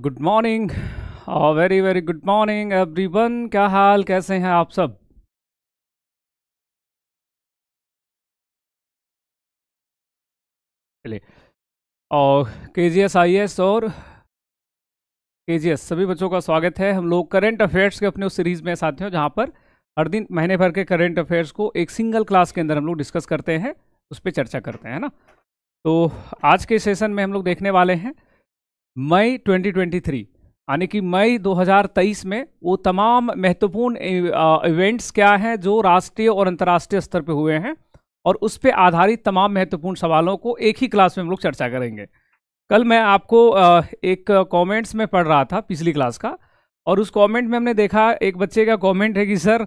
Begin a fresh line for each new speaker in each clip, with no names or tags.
Good morning very very good morning everyone क्या हाल कैसे हैं आप सब
चलिए और के जी एस आई एस और के जी एस सभी बच्चों का स्वागत है हम लोग करंट अफेयर्स के अपने उस सीरीज़ में साथ हैं जहाँ पर हर दिन महीने भर के करेंट अफेयर्स को एक सिंगल क्लास के अंदर हम लोग डिस्कस करते हैं उस पर चर्चा करते हैं ना तो आज के सेशन में हम लोग देखने वाले हैं मई 2023 यानी कि मई 2023 में वो तमाम महत्वपूर्ण इवेंट्स क्या हैं जो राष्ट्रीय और अंतर्राष्ट्रीय स्तर पर हुए हैं और उस पर आधारित तमाम महत्वपूर्ण सवालों को एक ही क्लास में हम लोग चर्चा करेंगे कल मैं आपको एक कमेंट्स में पढ़ रहा था पिछली क्लास का और उस कमेंट में हमने देखा एक बच्चे का कमेंट है कि सर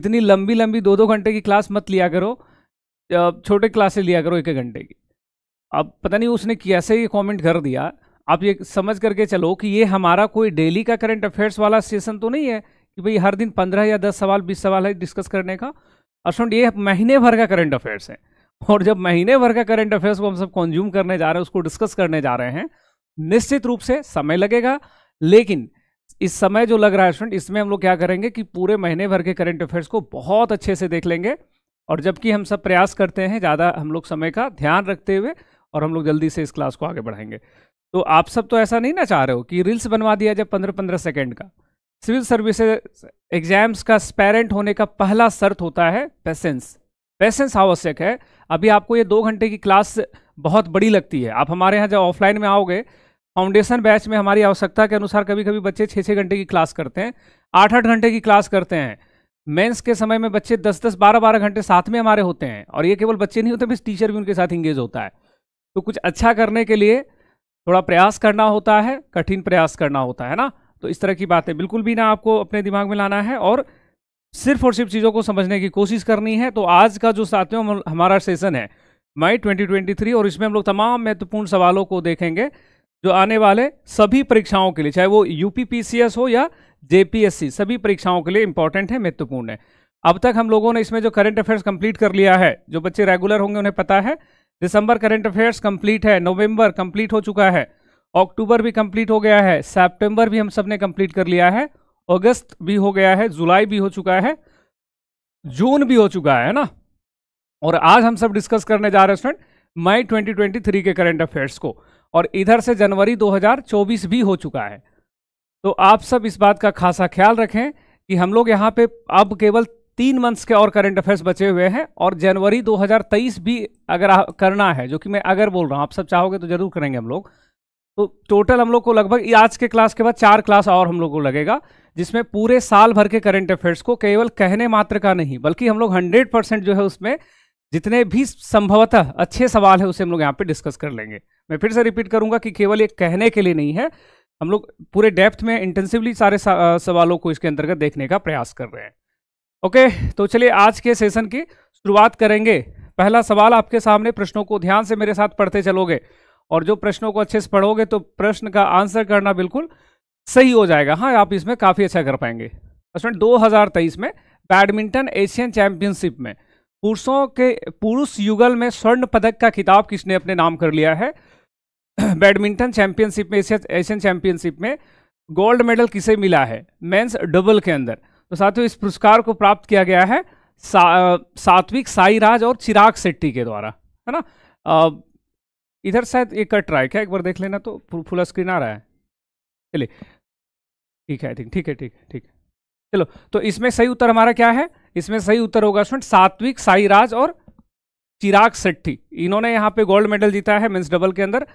इतनी लंबी लंबी दो दो घंटे की क्लास मत लिया करो छोटे क्लासेस लिया करो एक एक घंटे की अब पता नहीं उसने कैसे ये कमेंट कर दिया आप ये समझ करके चलो कि ये हमारा कोई डेली का करंट अफेयर्स वाला सेशन तो नहीं है कि भाई हर दिन पंद्रह या दस सवाल बीस सवाल है डिस्कस करने का असोंट ये महीने भर का करंट अफेयर्स है और जब महीने भर का करंट अफेयर्स को हम सब कंज्यूम करने जा रहे हैं उसको डिस्कस करने जा रहे हैं निश्चित रूप से समय लगेगा लेकिन इस समय जो लग रहा है स्टूडेंट इसमें हम लोग क्या करेंगे कि पूरे महीने भर के करंट अफेयर्स को बहुत अच्छे से देख लेंगे और जबकि हम सब प्रयास करते हैं ज़्यादा हम लोग समय का ध्यान रखते हुए और हम लोग जल्दी से इस क्लास को आगे बढ़ाएंगे तो आप सब तो ऐसा नहीं ना चाह रहे हो कि रील्स बनवा दिया जब पंद्रह पंद्रह सेकेंड का सिविल सर्विसेज एग्जाम्स का स्पेरेंट होने का पहला शर्त होता है पेशेंस पेशेंस आवश्यक है अभी आपको ये दो घंटे की क्लास बहुत बड़ी लगती है आप हमारे यहाँ जब ऑफलाइन में आओगे फाउंडेशन बैच में हमारी आवश्यकता के अनुसार कभी कभी बच्चे छः छः घंटे की क्लास करते हैं आठ आठ घंटे की क्लास करते हैं मेंस के समय में बच्चे दस दस बारह बारह घंटे साथ में हमारे होते हैं और ये केवल बच्चे नहीं होते बस टीचर भी उनके साथ इंगेज होता है तो कुछ अच्छा करने के लिए थोड़ा प्रयास करना होता है कठिन प्रयास करना होता है ना तो इस तरह की बातें बिल्कुल भी ना आपको अपने दिमाग में लाना है और सिर्फ और सिर्फ चीज़ों को समझने की कोशिश करनी है तो आज का जो साथियों हमारा सेशन है मई 2023 और इसमें हम लोग तमाम महत्वपूर्ण सवालों को देखेंगे जो आने वाले सभी परीक्षाओं के लिए चाहे वो यूपीपीसीएस हो या जे सभी परीक्षाओं के लिए इंपॉर्टेंट है महत्वपूर्ण है अब तक हम लोगों ने इसमें जो करंट अफेयर्स कंप्लीट कर लिया है जो बच्चे रेगुलर होंगे उन्हें पता है दिसंबर करंट अफेयर्स कंप्लीट है नवंबर कंप्लीट हो चुका है अक्टूबर भी कंप्लीट हो गया है सितंबर भी हम सब ने कंप्लीट कर लिया है अगस्त भी हो गया है जुलाई भी हो चुका है जून भी हो चुका है ना और आज हम सब डिस्कस करने जा रहे हैं स्टूडेंट मई 2023 के करंट अफेयर्स को और इधर से जनवरी 2024 भी हो चुका है तो आप सब इस बात का खासा ख्याल रखें कि हम लोग यहाँ पे अब केवल तीन मंथ्स के और करंट अफेयर्स बचे हुए हैं और जनवरी 2023 भी अगर करना है जो कि मैं अगर बोल रहा हूँ आप सब चाहोगे तो जरूर करेंगे हम लोग तो टोटल हम लोग को लगभग आज के क्लास के बाद चार क्लास और हम लोग को लगेगा जिसमें पूरे साल भर के करंट अफेयर्स को केवल कहने मात्र का नहीं बल्कि हम लोग हंड्रेड परसेंट जो है उसमें जितने भी संभवतः अच्छे सवाल है उसे हम लोग यहाँ पे डिस्कस कर लेंगे मैं फिर से रिपीट करूँगा कि केवल ये कहने के लिए नहीं है हम लोग पूरे डेप्थ में इंटेंसिवली सारे सवालों को इसके अंतर्गत देखने का प्रयास कर रहे हैं ओके तो चलिए आज के सेशन की शुरुआत करेंगे पहला सवाल आपके सामने प्रश्नों को ध्यान से मेरे साथ पढ़ते चलोगे और जो प्रश्नों को अच्छे से पढ़ोगे तो प्रश्न का आंसर करना बिल्कुल सही हो जाएगा हाँ आप इसमें काफ़ी अच्छा कर पाएंगे स्टूडेंट तेईस में बैडमिंटन एशियन चैंपियनशिप में पुरुषों के पुरुष युगल में स्वर्ण पदक का खिताब किसने अपने नाम कर लिया है बैडमिंटन चैंपियनशिप में एशियन चैंपियनशिप में गोल्ड मेडल किसे मिला है मेंस डबल के अंदर तो साथियों इस पुरस्कार को प्राप्त किया गया है सा, सात्विक साईराज और चिराग सेट्टी के द्वारा है ना इधर शायद एक कट रहा है क्या एक बार देख लेना तो फुल स्क्रीन आ रहा है चलिए ठीक है आई ठीक है ठीक है ठीक है चलो तो इसमें सही उत्तर हमारा क्या है इसमें सही उत्तर होगा स्टूडेंट सात्विक साईराज और चिराग सेट्टी इन्होंने यहाँ पे गोल्ड मेडल जीता है मेन्स डबल के अंदर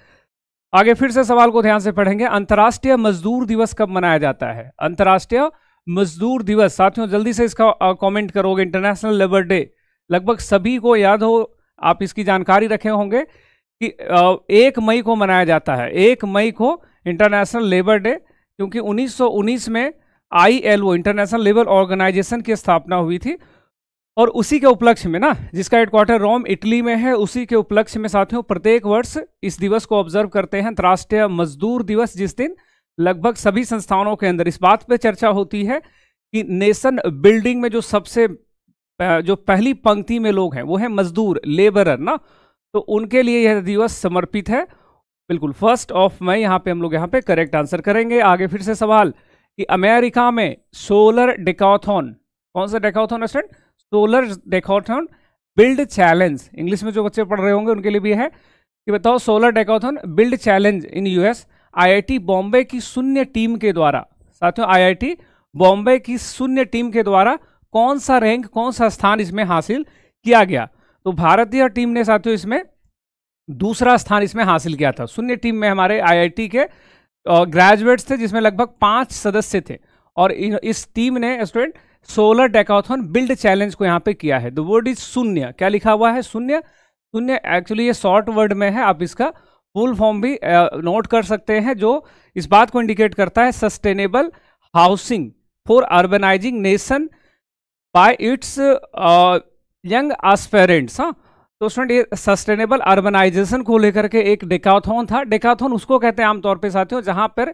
आगे फिर से सवाल को ध्यान से पढ़ेंगे अंतर्राष्ट्रीय मजदूर दिवस कब मनाया जाता है अंतर्राष्ट्रीय मजदूर दिवस साथियों जल्दी से इसका कमेंट करोगे इंटरनेशनल लेबर डे लगभग सभी को याद हो आप इसकी जानकारी रखे होंगे कि एक मई को मनाया जाता है एक मई को इंटरनेशनल लेबर डे क्योंकि 1919 में I L O international labour organisation की स्थापना हुई थी और उसी के उपलक्ष्य में ना जिसका हेडक्वार्टर रोम इटली में है उसी के उपलक्ष्य में साथियों प्रत्येक वर्ष इस दिवस को ऑब्जर्व करते हैं अंतर्राष्ट्रीय मजदूर दिवस जिस दिन लगभग सभी संस्थानों के अंदर इस बात पर चर्चा होती है कि नेशन बिल्डिंग में जो सबसे जो पहली पंक्ति में लोग हैं वो है मजदूर लेबरर ना तो उनके लिए यह दिवस समर्पित है बिल्कुल फर्स्ट ऑफ मई यहाँ पे हम लोग यहाँ पे करेक्ट आंसर करेंगे आगे फिर से सवाल कि अमेरिका में सोलर डेकाथन कौन सा decathlon student solar decathlon build challenge English में जो बच्चे पढ़ रहे होंगे उनके लिए भी है कि बताओ solar decathlon build challenge in US IIT Bombay की शून्य टीम के द्वारा साथियों आईआईटी बॉम्बे की शून्य टीम के द्वारा कौन सा रैंक कौन सा स्थान इसमें हासिल किया गया तो भारतीय टीम ने साथियों इसमें दूसरा स्थान इसमें हासिल किया था शून्य टीम में हमारे आईआईटी के ग्रेजुएट्स थे जिसमें लगभग पांच सदस्य थे और इस टीम ने student solar decathlon build challenge को यहाँ पे किया है द वर्ड इज शून्य क्या लिखा हुआ है शून्य शून्य एक्चुअली ये शॉर्ट वर्ड में है आप इसका फुल फॉर्म भी नोट कर सकते हैं जो इस बात को इंडिकेट करता है sustainable housing for urbanising nation by its young aspirants हाँ तो स्टूडेंट ये सस्टेनेबल अर्बनाइजेशन को लेकर के एक डेकाथोन था डेकाथोन उसको कहते हैं आमतौर पर साथियों जहाँ पर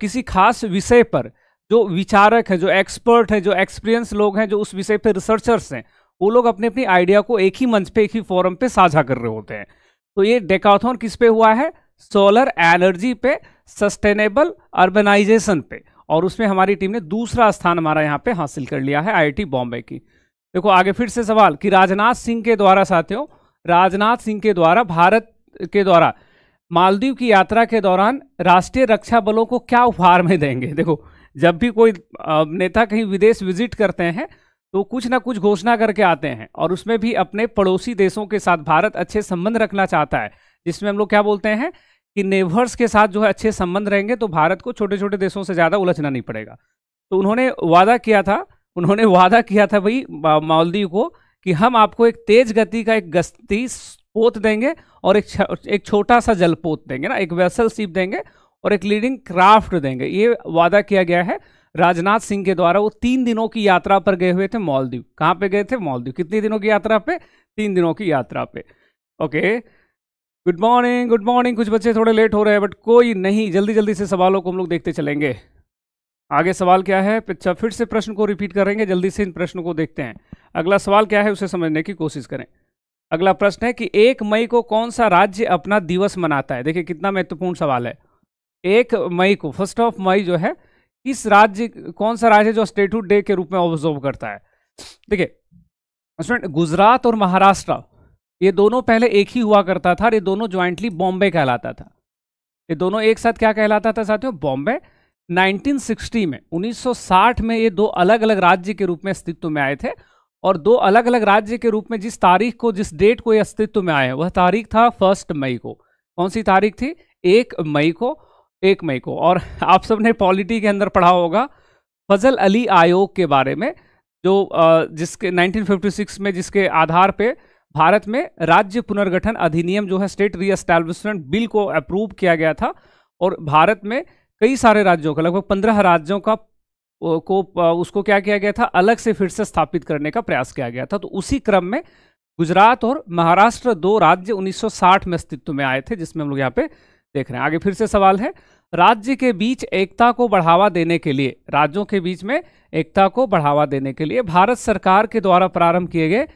किसी खास विषय पर जो विचारक है जो एक्सपर्ट है जो एक्सपीरियंस लोग हैं जो उस विषय पर रिसर्चर्स हैं वो लोग अपने अपनी आइडिया को एक ही मंच पे एक ही फोरम पे साझा कर रहे होते हैं तो ये डेकाथॉन किस पे हुआ है सोलर एनर्जी पे सस्टेनेबल अर्बनाइजेशन पे और उसमें हमारी टीम ने दूसरा स्थान हमारा यहाँ पे हासिल कर लिया है आईआईटी बॉम्बे की देखो आगे फिर से सवाल कि राजनाथ सिंह के द्वारा साथियों राजनाथ सिंह के द्वारा भारत के द्वारा मालदीव की यात्रा के दौरान राष्ट्रीय रक्षा बलों को क्या उपहार में देंगे देखो जब भी कोई नेता कहीं विदेश विजिट करते हैं तो कुछ ना कुछ घोषणा करके आते हैं और उसमें भी अपने पड़ोसी देशों के साथ भारत अच्छे संबंध रखना चाहता है जिसमें हम लोग क्या बोलते हैं कि नेवर्स के साथ जो है अच्छे संबंध रहेंगे तो भारत को छोटे छोटे देशों से ज़्यादा उलझना नहीं पड़ेगा तो उन्होंने वादा किया था उन्होंने वादा किया था भाई मालदीव को कि हम आपको एक तेज गति का एक गस्ती पोत देंगे और एक एक छोटा सा जलपोत देंगे ना एक वेसल सीप देंगे और एक लीडिंग क्राफ्ट देंगे ये वादा किया गया है राजनाथ सिंह के द्वारा वो तीन दिनों की यात्रा पर गए हुए थे मालदीव कहाँ पे गए थे मालदीव कितने दिनों की यात्रा पे तीन दिनों की यात्रा पे okay good morning good morning कुछ बच्चे थोड़े लेट हो रहे हैं बट कोई नहीं जल्दी जल्दी से सवालों को हम लोग देखते चलेंगे आगे सवाल क्या है अच्छा फिर से प्रश्न को रिपीट करेंगे जल्दी से इन प्रश्नों को देखते हैं अगला सवाल क्या है उसे समझने की कोशिश करें अगला प्रश्न है कि एक मई को कौन सा राज्य अपना दिवस मनाता है देखिए कितना महत्वपूर्ण सवाल है एक मई को फर्स्ट ऑफ मई जो है किस राज्य कौन सा राज्य जो स्टेटहुड डे के रूप में ऑब्जर्व करता है देखिए स्टूडेंट गुजरात और महाराष्ट्र ये दोनों पहले एक ही हुआ करता था और ये दोनों ज्वाइंटली बॉम्बे कहलाता था ये दोनों एक साथ क्या कहलाता था साथियों बॉम्बे 1960 में 1960 में ये दो अलग अलग राज्य के रूप में अस्तित्व में आए थे और दो अलग अलग राज्य के रूप में जिस तारीख को जिस डेट को ये अस्तित्व में आए हैं वह तारीख था फर्स्ट मई को कौन सी तारीख थी एक मई को एक मई को और आप सब ने पॉलिटी के अंदर पढ़ा होगा फजल अली आयोग के बारे में जो जिसके 1956 में जिसके आधार पे भारत में राज्य पुनर्गठन अधिनियम जो है स्टेट रीएस्टैब्लिशमेंट बिल को अप्रूव किया गया था और भारत में कई सारे राज्यों का लगभग पंद्रह राज्यों का को उसको क्या किया गया था अलग से फिर से स्थापित करने का प्रयास किया गया था तो उसी क्रम में गुजरात और महाराष्ट्र दो राज्य 1960 में अस्तित्व में आए थे जिसमें हम लोग यहाँ पे देख रहे हैं आगे फिर से सवाल है राज्य के बीच एकता को बढ़ावा देने के लिए राज्यों के बीच में एकता को बढ़ावा देने के लिए भारत सरकार के द्वारा प्रारंभ किए गए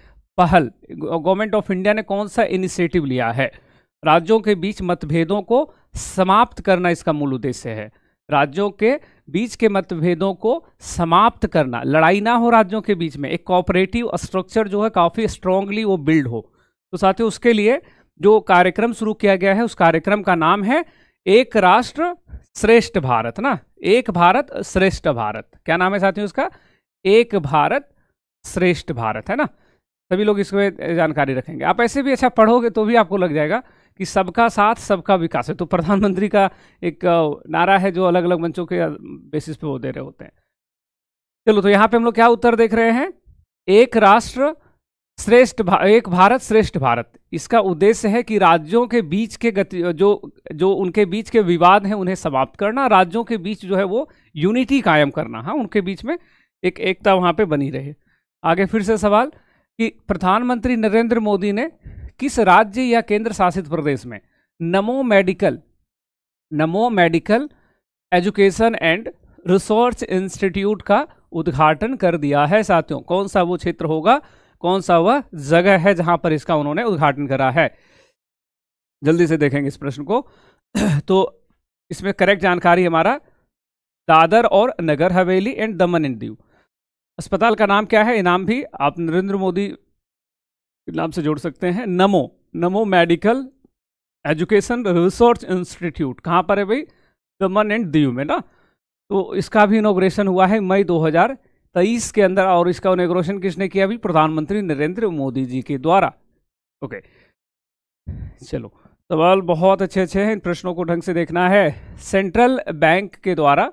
पहल गवर्नमेंट ऑफ इंडिया ने कौन सा इनिशिएटिव लिया है राज्यों के बीच मतभेदों को समाप्त करना इसका मूल उद्देश्य है राज्यों के बीच के मतभेदों को समाप्त करना लड़ाई ना हो राज्यों के बीच में एक कॉपरेटिव स्ट्रक्चर जो है काफ़ी स्ट्रांगली वो बिल्ड हो तो साथ ही उसके लिए जो कार्यक्रम शुरू किया गया है उस कार्यक्रम का नाम है एक राष्ट्र श्रेष्ठ भारत ना एक भारत श्रेष्ठ भारत क्या नाम है साथियों उसका एक भारत श्रेष्ठ भारत है ना सभी लोग इसमें जानकारी रखेंगे आप ऐसे भी अच्छा पढ़ोगे तो भी आपको लग जाएगा कि सबका साथ सबका विकास है तो प्रधानमंत्री का एक नारा है जो अलग अलग मंचों के बेसिस पे वो दे रहे होते हैं चलो तो यहाँ पे हम लोग क्या उत्तर देख रहे हैं एक राष्ट्र श्रेष्ठ भा, एक भारत श्रेष्ठ भारत इसका उद्देश्य है कि राज्यों के बीच के गति जो जो उनके बीच के विवाद हैं उन्हें समाप्त करना राज्यों के बीच जो है वो यूनिटी कायम करना हाँ उनके बीच में एक एकता वहाँ पे बनी रहे आगे फिर से सवाल कि प्रधानमंत्री नरेंद्र मोदी ने किस राज्य या केंद्र शासित प्रदेश में Namo medical Namo medical education and research institute का उद्घाटन कर दिया है साथियों कौन सा वो क्षेत्र होगा कौन सा वह जगह है जहां पर इसका उन्होंने उद्घाटन करा है जल्दी से देखेंगे इस प्रश्न को तो इसमें करेक्ट जानकारी हमारा दादर और नगर हवेली एंड दमन एंड दीव अस्पताल का नाम क्या है इनाम भी आप नरेंद्र मोदी नाम से जोड़ सकते हैं नमो नमो मेडिकल एजुकेशन रिसर्च इंस्टीट्यूट कहाँ पर है भाई दमन एंड दीव में ना तो इसका भी इनोग्रेशन हुआ है मई तेईस के अंदर और इसका इनोग्रेशन किसने किया अभी प्रधानमंत्री नरेंद्र मोदी जी के द्वारा ओके चलो सवाल बहुत अच्छे अच्छे हैं इन प्रश्नों को ढंग से देखना है सेंट्रल बैंक के द्वारा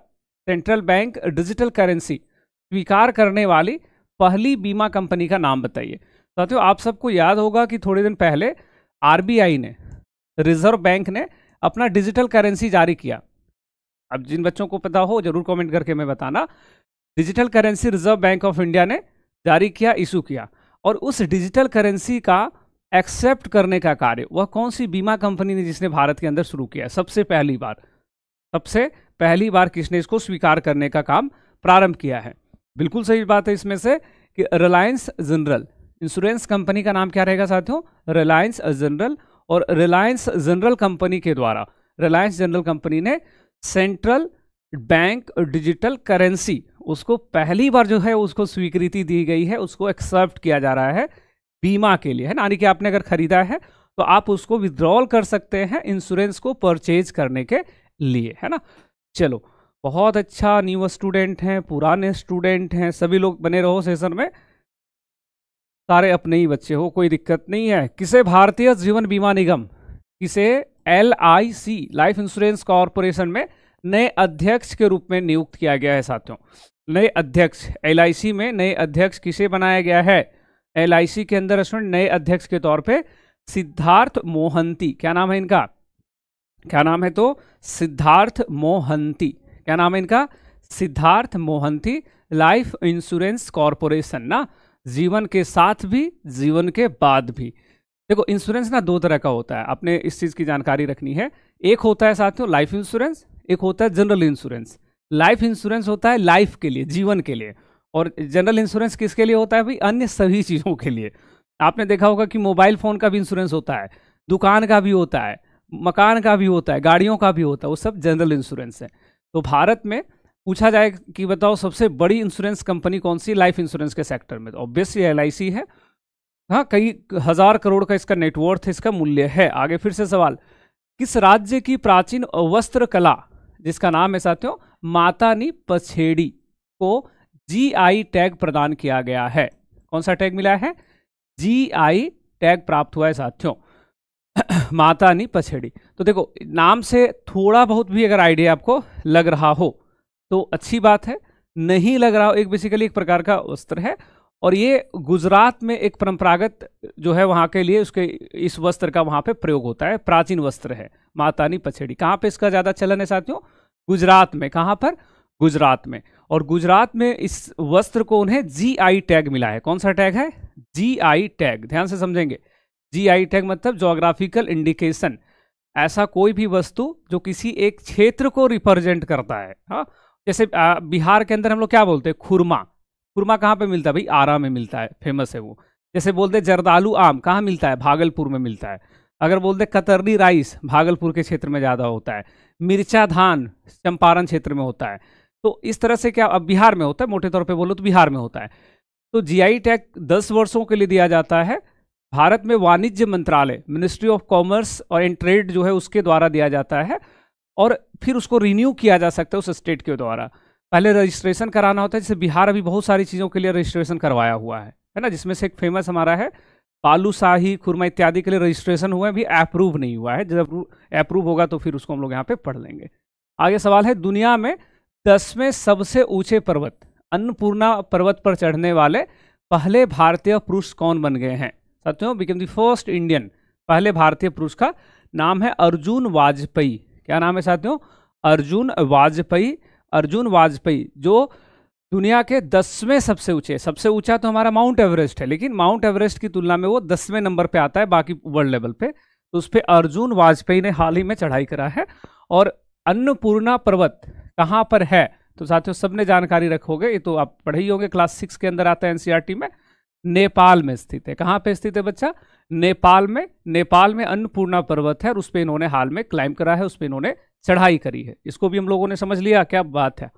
सेंट्रल बैंक डिजिटल करेंसी स्वीकार करने वाली पहली बीमा कंपनी का नाम बताइए साथियों आप सबको याद होगा कि थोड़े दिन पहले आरबीआई ने रिजर्व बैंक ने अपना डिजिटल करेंसी जारी किया अब जिन बच्चों को पता हो जरूर कमेंट करके मैं बताना digital currency reserve bank of India ने जारी किया इशू किया और उस डिजिटल करेंसी का एक्सेप्ट करने का कार्य वह कौन सी बीमा कंपनी ने जिसने भारत के अंदर शुरू किया सबसे पहली बार सबसे पहली बार किसने इसको स्वीकार करने का काम प्रारंभ किया है बिल्कुल सही बात है इसमें से कि रिलायंस जनरल इंश्योरेंस कंपनी का नाम क्या रहेगा साथियों रिलायंस जनरल और रिलायंस जनरल कंपनी के द्वारा रिलायंस जनरल कंपनी ने सेंट्रल बैंक डिजिटल करेंसी उसको पहली बार जो है उसको स्वीकृति दी गई है उसको एक्सेप्ट किया जा रहा है बीमा के लिए है ना यानी कि आपने अगर खरीदा है तो आप उसको विद्रॉल कर सकते हैं इंश्योरेंस को परचेज करने के लिए है ना चलो बहुत अच्छा न्यू स्टूडेंट हैं पुराने स्टूडेंट हैं सभी लोग बने रहो सेशन में सारे अपने ही बच्चे हो कोई दिक्कत नहीं है किसे भारतीय जीवन बीमा निगम किसे L I C life insurance corporation में नए अध्यक्ष के रूप में नियुक्त किया गया है साथियों नए अध्यक्ष एल में नए अध्यक्ष किसे बनाया गया है एल के अंदर स्टूडेंट नए अध्यक्ष के तौर पे सिद्धार्थ मोहंती क्या नाम है इनका क्या नाम है तो सिद्धार्थ मोहंती क्या नाम है इनका Siddhartha Mohanty life insurance corporation ना जीवन के साथ भी जीवन के बाद भी देखो इंश्योरेंस ना दो तरह का होता है आपने इस चीज़ की जानकारी रखनी है एक होता है साथियों लाइफ इंश्योरेंस एक होता है जनरल इंश्योरेंस लाइफ इंश्योरेंस होता है लाइफ के लिए जीवन के लिए और जनरल इंश्योरेंस किसके लिए होता है भाई अन्य सभी चीज़ों के लिए आपने देखा होगा कि मोबाइल फ़ोन का भी इंश्योरेंस होता है दुकान का भी होता है मकान का भी होता है गाड़ियों का भी होता है वो सब जनरल इंश्योरेंस है तो भारत में पूछा जाए कि बताओ सबसे बड़ी इंश्योरेंस कंपनी कौन सी लाइफ इंश्योरेंस के सेक्टर में ऑब्वियसली तो एल है हाँ कई हज़ार करोड़ का इसका नेटवर्थ इसका मूल्य है आगे फिर से सवाल किस राज्य की प्राचीन वस्त्र कला जिसका नाम है साथियों मातानी पछेड़ी को जीआई टैग प्रदान किया गया है कौन सा टैग मिला है जीआई टैग प्राप्त हुआ है साथियों माता पछेड़ी तो देखो नाम से थोड़ा बहुत भी अगर आइडिया आपको लग रहा हो तो अच्छी बात है नहीं लग रहा हो एक बेसिकली एक प्रकार का वस्त्र है और ये गुजरात में एक परंपरागत जो है वहाँ के लिए उसके इस वस्त्र का वहाँ पे प्रयोग होता है प्राचीन वस्त्र है मातानी पछेड़ी कहाँ पे इसका ज़्यादा चलन है साथियों गुजरात में कहां पर गुजरात में और गुजरात में इस वस्त्र को उन्हें जीआई टैग मिला है कौन सा टैग है जीआई टैग ध्यान से समझेंगे जीआई टैग मतलब जोग्राफिकल इंडिकेशन ऐसा कोई भी वस्तु जो किसी एक क्षेत्र को रिप्रेजेंट करता है हा? जैसे बिहार के अंदर हम लोग क्या बोलते हैं खुरमा खुरमा कहाँ पे मिलता है भाई आरा में मिलता है फेमस है वो जैसे बोलते जरदालू आम कहाँ मिलता है भागलपुर में मिलता है अगर बोलते कतरनी राइस भागलपुर के क्षेत्र में ज़्यादा होता है मिर्चा धान चंपारण क्षेत्र में होता है तो इस तरह से क्या अब बिहार में होता है मोटे तौर पे बोलो तो बिहार में होता है तो जीआई टैग दस वर्षों के लिए दिया जाता है भारत में वाणिज्य मंत्रालय मिनिस्ट्री ऑफ कॉमर्स और एंड ट्रेड जो है उसके द्वारा दिया जाता है और फिर उसको रिन्यू किया जा सकता है उस स्टेट के द्वारा पहले रजिस्ट्रेशन कराना होता है जैसे बिहार अभी बहुत सारी चीज़ों के लिए रजिस्ट्रेशन करवाया हुआ है है ना जिसमें से एक फेमस हमारा है आलू शाही खुरमा इत्यादि के लिए रजिस्ट्रेशन हुआ है अभी अप्रूव नहीं हुआ है जब अप्रूव होगा तो फिर उसको हम लोग यहाँ पे पढ़ लेंगे आगे सवाल है दुनिया में दसवें सबसे ऊंचे पर्वत अन्नपूर्णा पर्वत पर चढ़ने वाले पहले भारतीय पुरुष कौन बन गए हैं Satyam became the first Indian पहले भारतीय पुरुष का नाम है अर्जुन वाजपेयी क्या नाम है साथियों अर्जुन वाजपेयी अर्जुन वाजपेयी जो दुनिया के दसवें सबसे ऊंचे सबसे ऊंचा तो हमारा माउंट एवरेस्ट है लेकिन माउंट एवरेस्ट की तुलना में वो दसवें नंबर पे आता है बाकी वर्ल्ड लेवल पे तो उस पर अर्जुन वाजपेयी ने हाल ही में चढ़ाई करा है और अन्नपूर्णा पर्वत कहाँ पर है तो साथियों सबने जानकारी रखोगे ये तो आप पढ़े ही होंगे क्लास सिक्स के अंदर आता है एनसीईआरटी में नेपाल में स्थित है कहाँ पे स्थित है बच्चा नेपाल में नेपाल में अन्नपूर्णा पर्वत है और उस पर इन्होंने हाल में क्लाइंब करा है उस पर इन्होंने चढ़ाई करी है इसको भी हम लोगों ने समझ लिया क्या बात है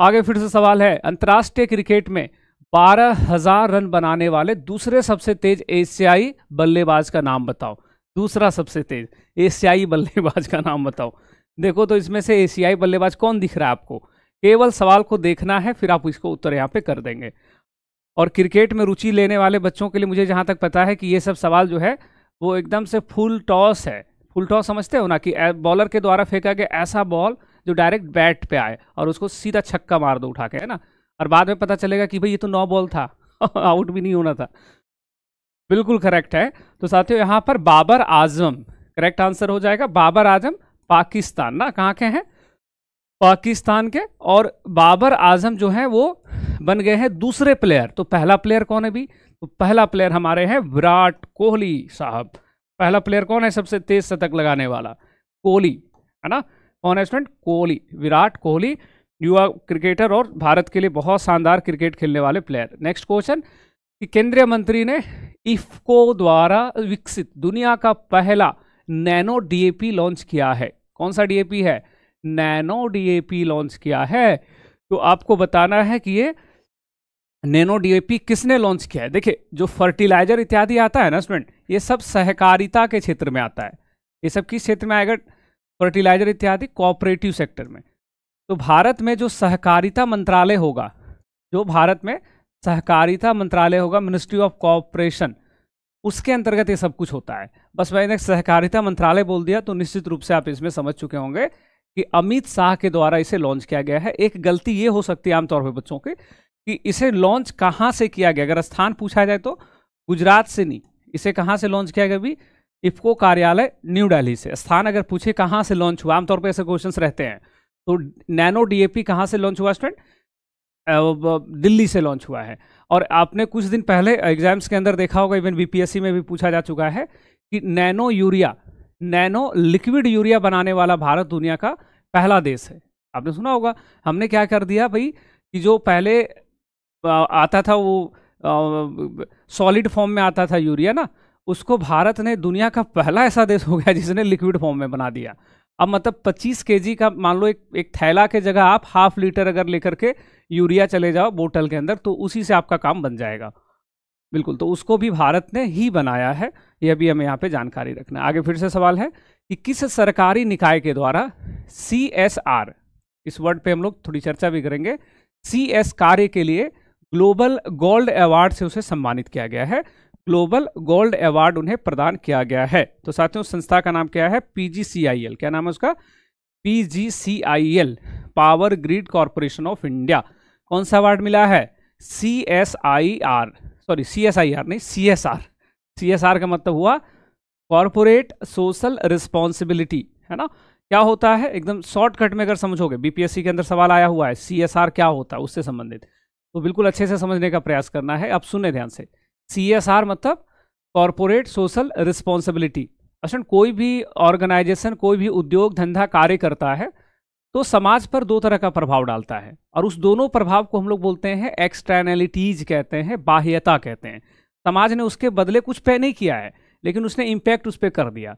आगे फिर से सवाल है अंतर्राष्ट्रीय क्रिकेट में बारह हजार रन बनाने वाले दूसरे सबसे तेज एशियाई बल्लेबाज का नाम बताओ दूसरा सबसे तेज एशियाई बल्लेबाज का नाम बताओ देखो तो इसमें से एशियाई बल्लेबाज कौन दिख रहा है आपको केवल सवाल को देखना है फिर आप इसको उत्तर यहाँ पे कर देंगे और क्रिकेट में रुचि लेने वाले बच्चों के लिए मुझे जहाँ तक पता है कि ये सब सवाल जो है वो एकदम से फुल टॉस है फुल टॉस समझते हो ना कि बॉलर के द्वारा फेंका गया ऐसा बॉल जो डायरेक्ट बैट पे आए और उसको सीधा छक्का मार दो उठा के है ना और बाद में पता चलेगा कि भाई ये तो नौ बॉल था आउट भी नहीं होना था बिल्कुल करेक्ट है तो साथियों यहाँ पर बाबर आजम करेक्ट आंसर हो जाएगा बाबर आजम पाकिस्तान ना कहाँ के हैं पाकिस्तान के और बाबर आजम जो हैं वो बन गए हैं दूसरे प्लेयर तो पहला प्लेयर कौन है भी तो पहला प्लेयर हमारे हैं विराट कोहली साहब पहला प्लेयर कौन है सबसे तेज शतक लगाने वाला कोहली है ना स्टूडेंट कोहली विराट कोहली युवा क्रिकेटर और भारत के लिए बहुत शानदार क्रिकेट खेलने वाले प्लेयर नेक्स्ट क्वेश्चन कि केंद्रीय मंत्री ने इफको द्वारा विकसित दुनिया का पहला नैनो डीएपी लॉन्च किया है कौन सा डीएपी है नैनो डीएपी लॉन्च किया है तो आपको बताना है कि ये नैनो डीएपी किसने लॉन्च किया है देखिए जो फर्टिलाइजर इत्यादि आता है ना स्टूडेंट ये सब सहकारिता के क्षेत्र में आता है ये सब किस क्षेत्र में आएगा फर्टिलाइजर इत्यादि कॉपरेटिव सेक्टर में तो भारत में जो सहकारिता मंत्रालय होगा जो भारत में सहकारिता मंत्रालय होगा मिनिस्ट्री ऑफ कॉपरेशन उसके अंतर्गत ये सब कुछ होता है बस मैंने सहकारिता मंत्रालय बोल दिया तो निश्चित रूप से आप इसमें समझ चुके होंगे कि अमित शाह के द्वारा इसे लॉन्च किया गया है एक गलती ये हो सकती है आमतौर पर बच्चों की कि इसे लॉन्च कहाँ से किया गया अगर स्थान पूछा जाए तो गुजरात से नहीं इसे कहाँ से लॉन्च किया गया अभी इफको कार्यालय न्यू दिल्ली से स्थान अगर पूछे कहाँ से लॉन्च हुआ आमतौर पर ऐसे क्वेश्चन रहते हैं तो नैनो डीएपी कहाँ से लॉन्च हुआ स्टूडेंट दिल्ली से लॉन्च हुआ है और आपने कुछ दिन पहले एग्जाम्स के अंदर देखा होगा इवन बीपीएससी में भी पूछा जा चुका है कि nano urea nano liquid urea बनाने वाला भारत दुनिया का पहला देश है आपने सुना होगा हमने क्या कर दिया भाई कि जो पहले आता था वो सॉलिड फॉर्म में आता था यूरिया ना उसको भारत ने दुनिया का पहला ऐसा देश हो गया जिसने लिक्विड फॉर्म में बना दिया अब मतलब 25 के का मान लो एक एक थैला के जगह आप हाफ लीटर अगर लेकर के यूरिया चले जाओ बोतल के अंदर तो उसी से आपका काम बन जाएगा बिल्कुल तो उसको भी भारत ने ही बनाया है यह भी हमें यहाँ पे जानकारी रखना आगे फिर से सवाल है कि किस सरकारी निकाय के द्वारा सी एस आर इस वर्ड पे हम लोग थोड़ी चर्चा भी करेंगे सी एस कार्य के लिए ग्लोबल गोल्ड अवार्ड से उसे सम्मानित किया गया है ग्लोबल गोल्ड अवार्ड उन्हें प्रदान किया गया है तो साथियों संस्था का नाम क्या है पीजीसीआईएल क्या नाम है उसका PGCIL power grid corporation of India कौन सा अवार्ड मिला है C S I R sorry C S I R नहीं C S R C S R का मतलब हुआ कॉरपोरेट सोशल रिस्पॉन्सिबिलिटी है ना क्या होता है एकदम शॉर्टकट में अगर समझोगे बीपीएससी के अंदर सवाल आया हुआ है सीएसआर क्या होता है उससे संबंधित तो बिल्कुल अच्छे से समझने का प्रयास करना है अब सुने ध्यान से आर मतलब कॉरपोरेट सोशल रिस्पॉन्सिबिलिटी असल कोई भी ऑर्गेनाइजेशन कोई भी उद्योग धंधा कार्य करता है तो समाज पर दो तरह का प्रभाव डालता है और उस दोनों प्रभाव को हम लोग बोलते हैं एक्सटर्नैलिटीज कहते हैं बाह्यता कहते हैं समाज ने उसके बदले कुछ पे नहीं किया है लेकिन उसने इम्पैक्ट उस पर कर दिया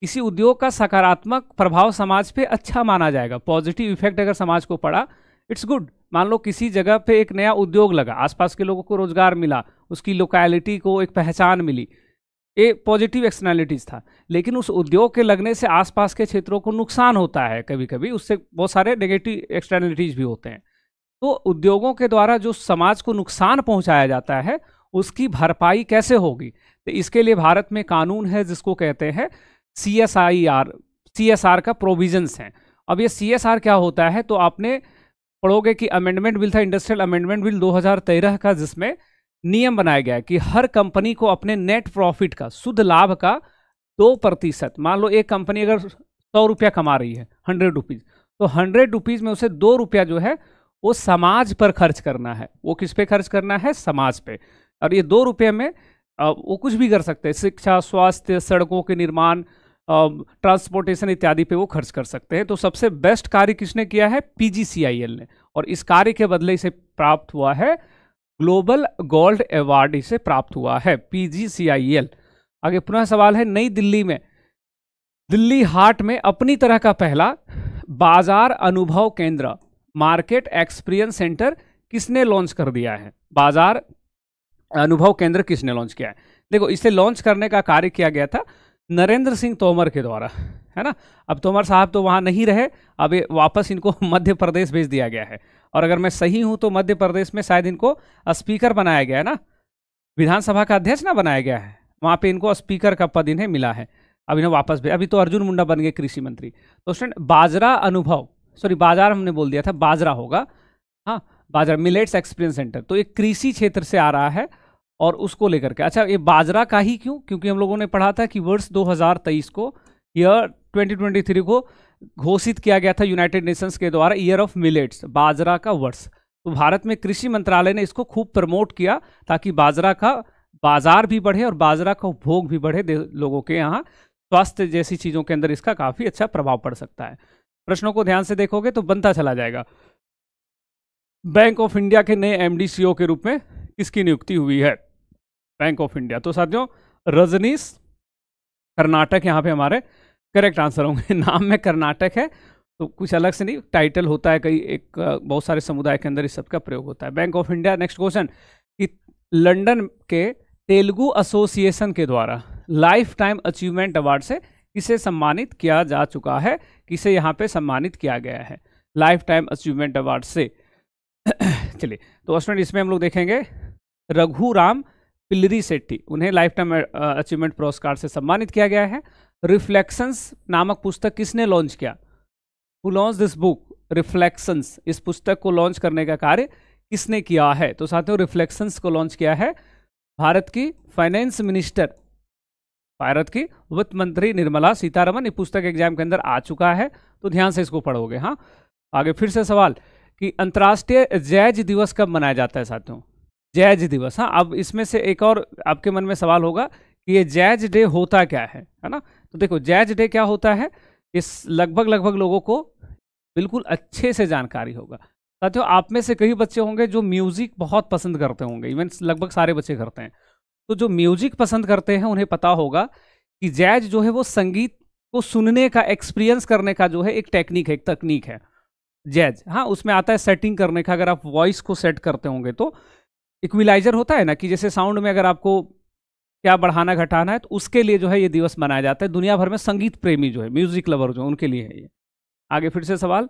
किसी उद्योग का सकारात्मक प्रभाव समाज पे अच्छा माना जाएगा पॉजिटिव इफेक्ट अगर समाज को पड़ा इट्स गुड मान लो किसी जगह पे एक नया उद्योग लगा आसपास के लोगों को रोजगार मिला उसकी लोकेलिटी को एक पहचान मिली ये पॉजिटिव एक्सटर्नैलिटीज़ था लेकिन उस उद्योग के लगने से आसपास के क्षेत्रों को नुकसान होता है कभी कभी उससे बहुत सारे नेगेटिव एक्सटर्नैलिटीज भी होते हैं तो उद्योगों के द्वारा जो समाज को नुकसान पहुंचाया जाता है उसकी भरपाई कैसे होगी तो इसके लिए भारत में कानून है जिसको कहते हैं C S I R C S R का प्रोविजन्स हैं अब ये सी एस आर क्या होता है तो आपने पढ़ोगे कि अमेंडमेंट बिल था इंडस्ट्रियल अमेंडमेंट बिल 2013 का जिसमें नियम बनाया गया कि हर कंपनी को अपने नेट प्रॉफिट का शुद्ध लाभ का दो प्रतिशत मान लो एक कंपनी अगर सौ रुपया कमा रही है हंड्रेड रुपीज़ तो हंड्रेड रुपीज़ में उसे दो रुपया जो है वो समाज पर खर्च करना है वो किस पे खर्च करना है समाज पे और ये दो रुपये में वो कुछ भी कर सकते हैं शिक्षा स्वास्थ्य सड़कों के निर्माण ट्रांसपोर्टेशन इत्यादि पे वो खर्च कर सकते हैं तो सबसे बेस्ट कार्य किसने किया है पीजीसीआईएल ने और इस कार्य के बदले इसे प्राप्त हुआ है ग्लोबल गोल्ड अवार्ड इसे प्राप्त हुआ है पीजीसीआईएल आगे पुनः सवाल है नई दिल्ली में दिल्ली हाट में अपनी तरह का पहला बाजार अनुभव केंद्र मार्केट एक्सपीरियंस सेंटर किसने लॉन्च कर दिया है बाजार अनुभव केंद्र किसने लॉन्च किया है देखो इसे लॉन्च करने का कार्य किया गया था नरेंद्र सिंह तोमर के द्वारा है ना अब तोमर साहब तो वहाँ नहीं रहे अब वापस इनको मध्य प्रदेश भेज दिया गया है और अगर मैं सही हूँ तो मध्य प्रदेश में शायद इनको स्पीकर बनाया गया है ना विधानसभा का अध्यक्ष ना बनाया गया है वहाँ पे इनको स्पीकर का पद इन्हें मिला है अब इन्हें वापस भेज अभी तो अर्जुन मुंडा बन गए कृषि मंत्री तो स्टूडेंट बाजरा अनुभव सॉरी बाजार हमने बोल दिया था बाजरा होगा हाँ बाजरा मिलेट्स एक्सपीरियंस सेंटर तो एक कृषि क्षेत्र से आ रहा है और उसको लेकर के अच्छा ये बाजरा का ही क्यों क्योंकि हम लोगों ने पढ़ा था कि वर्ष 2023 को ईयर 2023 को घोषित किया गया था यूनाइटेड नेशंस के द्वारा ईयर ऑफ मिलेट्स बाजरा का वर्ष तो भारत में कृषि मंत्रालय ने इसको खूब प्रमोट किया ताकि बाजरा का बाजार भी बढ़े और बाजरा का उपभोग भी बढ़े लोगों के यहाँ स्वास्थ्य जैसी चीज़ों के अंदर इसका काफ़ी अच्छा प्रभाव पड़ सकता है प्रश्नों को ध्यान से देखोगे तो बनता चला जाएगा बैंक ऑफ इंडिया के नए एमडी e के रूप में किसकी नियुक्ति हुई है बैंक ऑफ इंडिया तो साथियों रजनीश कर्नाटक यहाँ पे हमारे करेक्ट आंसर होंगे नाम में कर्नाटक है तो कुछ अलग से नहीं टाइटल होता है कई एक बहुत सारे समुदाय के अंदर इस सब का प्रयोग होता है bank of India next question कि लंदन के तेलुगु एसोसिएशन के द्वारा लाइफ टाइम अचीवमेंट अवार्ड से किसे सम्मानित किया जा चुका है किसे यहाँ पे सम्मानित किया गया है लाइफ टाइम अचीवमेंट अवार्ड से चलिए तो स्टूडेंट इसमें हम लोग देखेंगे रघुराम पिलरी सेट्टी उन्हें लाइफ टाइम अचीवमेंट पुरस्कार से सम्मानित किया गया है रिफ्लेक्शंस नामक पुस्तक किसने लॉन्च किया who launch this book reflections इस पुस्तक को लॉन्च करने का कार्य किसने किया है तो साथियों रिफ्लेक्शंस को लॉन्च किया है भारत की फाइनेंस मिनिस्टर भारत की वित्त मंत्री निर्मला सीतारमन ये पुस्तक एग्जाम के अंदर आ चुका है तो ध्यान से इसको पढ़ोगे हाँ आगे फिर से सवाल कि अंतर्राष्ट्रीय जैज दिवस कब मनाया जाता है साथियों जैज दिवस हाँ अब इसमें से एक और आपके मन में सवाल होगा कि ये जैज डे होता क्या है है ना तो देखो जैज डे क्या होता है इस लगभग लगभग लोगों को बिल्कुल अच्छे से जानकारी होगा साथियों आप में से कई बच्चे होंगे जो म्यूज़िक बहुत पसंद करते होंगे इवन लगभग सारे बच्चे करते हैं तो जो म्यूज़िक पसंद करते हैं उन्हें पता होगा कि जैज जो है वो संगीत को सुनने का एक्सपीरियंस करने का जो है एक टेक्निक है एक तकनीक है जैज हाँ उसमें आता है सेटिंग करने का अगर आप वॉइस को सेट करते होंगे तो इक्विलाइजर होता है ना कि जैसे साउंड में अगर आपको क्या बढ़ाना घटाना है तो उसके लिए जो है ये दिवस मनाया जाता है दुनिया भर में संगीत प्रेमी जो है म्यूजिक लवर जो है उनके लिए है ये आगे फिर से सवाल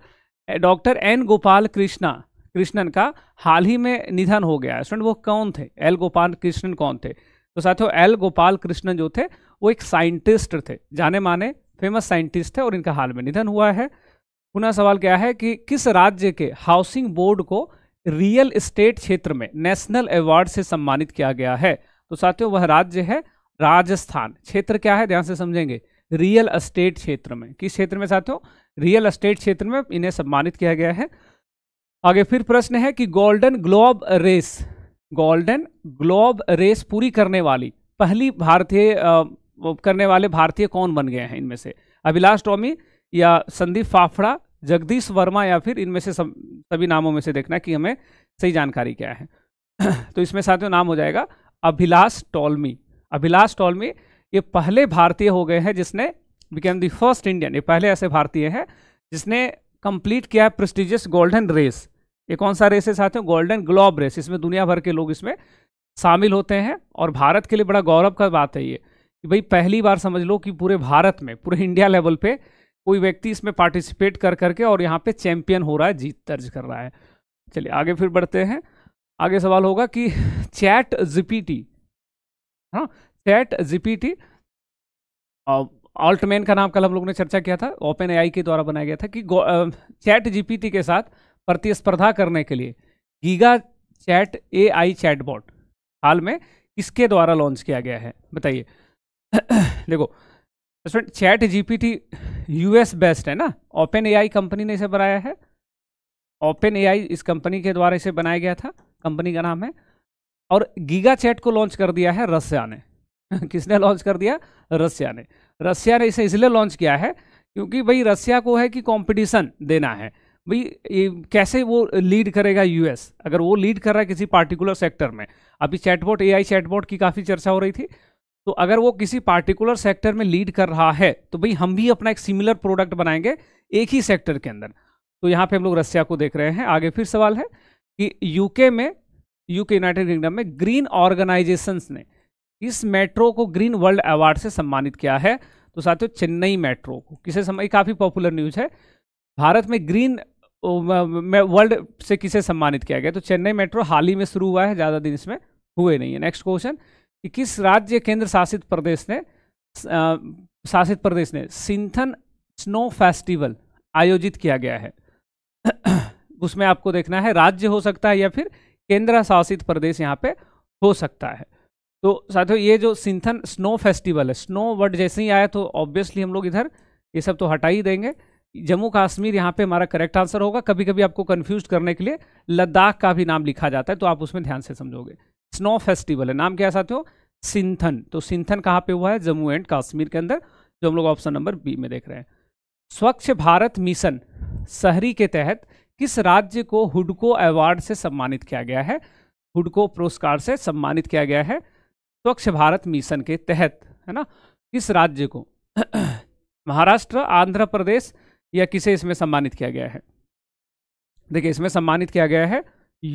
डॉक्टर एन गोपाल कृष्णा कृष्णन का हाल ही में निधन हो गया है वो कौन थे एल गोपाल कृष्णन कौन थे तो साथियों एल गोपाल कृष्णन जो थे वो एक साइंटिस्ट थे जाने माने फेमस साइंटिस्ट थे और इनका हाल में निधन हुआ है पुनः सवाल क्या है कि किस राज्य के हाउसिंग बोर्ड को रियल एस्टेट क्षेत्र में नेशनल अवार्ड से सम्मानित किया गया है तो साथियों वह राज्य है राजस्थान क्षेत्र क्या है ध्यान से समझेंगे रियल एस्टेट क्षेत्र में किस क्षेत्र में साथियों रियल एस्टेट क्षेत्र में इन्हें सम्मानित किया गया है आगे फिर प्रश्न है कि golden globe race golden globe race पूरी करने वाली पहली भारतीय करने वाले भारतीय कौन बन गए हैं इनमें से अभिलाष टॉमी या संदीप फाफड़ा जगदीश वर्मा या फिर इनमें से सब सभी नामों में से देखना कि हमें सही जानकारी क्या है तो इसमें साथियों नाम हो जाएगा अभिलाष टॉलमी अभिलाष टॉलमी ये पहले भारतीय हो गए हैं जिसने बिकेम द फर्स्ट इंडियन ये पहले ऐसे भारतीय हैं जिसने कंप्लीट किया है प्रेस्टिजियस गोल्डन रेस ये कौन सा रेस है साथियों गोल्डन ग्लोब रेस इसमें दुनिया भर के लोग इसमें शामिल होते हैं और भारत के लिए बड़ा गौरव का बात है ये कि भाई पहली बार समझ लो कि पूरे भारत में पूरे इंडिया लेवल पर कोई व्यक्ति इसमें पार्टिसिपेट कर करके और यहाँ पे चैंपियन हो रहा है जीत दर्ज कर रहा है चलिए आगे फिर बढ़ते हैं आगे सवाल होगा कि चैट जीपीटी हाँ चैट जीपीटी ऑल्टमैन का नाम कल हम लोग ने चर्चा किया था ओपन एआई के द्वारा बनाया गया था कि चैट जीपीटी के साथ प्रतिस्पर्धा करने के लिए गीगा चैट ए आई हाल में इसके द्वारा लॉन्च किया गया है बताइए देखो तो friend chat GPT US based है ना ओपन एआई कंपनी ने इसे बनाया है ओपन एआई इस कंपनी के द्वारा इसे बनाया गया था कंपनी का नाम है और गीगा चैट को लॉन्च कर दिया है रसिया ने किसने लॉन्च कर दिया रसिया ने रसिया ने इसे इसलिए लॉन्च किया है क्योंकि भाई रसिया को है कि कंपटीशन देना है भाई ये कैसे वो लीड करेगा यूएस अगर वो लीड कर रहा है किसी पार्टिकुलर सेक्टर में अभी चैटबोट एआई चैटबोट की काफ़ी चर्चा हो रही थी तो अगर वो किसी पार्टिकुलर सेक्टर में लीड कर रहा है तो भाई हम भी अपना एक सिमिलर प्रोडक्ट बनाएंगे एक ही सेक्टर के अंदर तो यहाँ पे हम लोग रसिया को देख रहे हैं आगे फिर सवाल है कि यूके में यूके यूनाइटेड किंगडम में ग्रीन ऑर्गेनाइजेशंस ने इस मेट्रो को ग्रीन वर्ल्ड अवार्ड से सम्मानित किया है तो साथियों चेन्नई मेट्रो को किसे समय काफ़ी पॉपुलर न्यूज़ है भारत में ग्रीन वर्ल्ड से किसे सम्मानित किया गया तो चेन्नई मेट्रो हाल ही में शुरू हुआ है ज़्यादा दिन इसमें हुए नहीं है नेक्स्ट क्वेश्चन कि किस राज्य केंद्र शासित प्रदेश ने शासित प्रदेश ने सिंथन स्नो फेस्टिवल आयोजित किया गया है उसमें आपको देखना है राज्य हो सकता है या फिर केंद्र शासित प्रदेश यहाँ पे हो सकता है तो साथियों ये जो सिंथन स्नो फेस्टिवल है स्नो वर्ड जैसे ही आया तो ऑब्वियसली हम लोग इधर ये सब तो हटा ही देंगे जम्मू कश्मीर यहाँ पे हमारा करेक्ट आंसर होगा कभी कभी आपको कन्फ्यूज करने के लिए लद्दाख का भी नाम लिखा जाता है तो आप उसमें ध्यान से समझोगे स्नो फेस्टिवल है नाम क्या है साथियों सिंथन तो सिंथन कहाँ पे हुआ है जम्मू एंड कश्मीर के अंदर जो हम लोग ऑप्शन नंबर बी में देख रहे हैं स्वच्छ भारत मिशन शहरी के तहत किस राज्य को हुडको अवार्ड से सम्मानित किया गया है हुडको पुरस्कार से सम्मानित किया गया है स्वच्छ भारत मिशन के तहत है ना किस राज्य को महाराष्ट्र आंध्र प्रदेश या किसे इसमें सम्मानित किया गया है देखिए इसमें सम्मानित किया गया है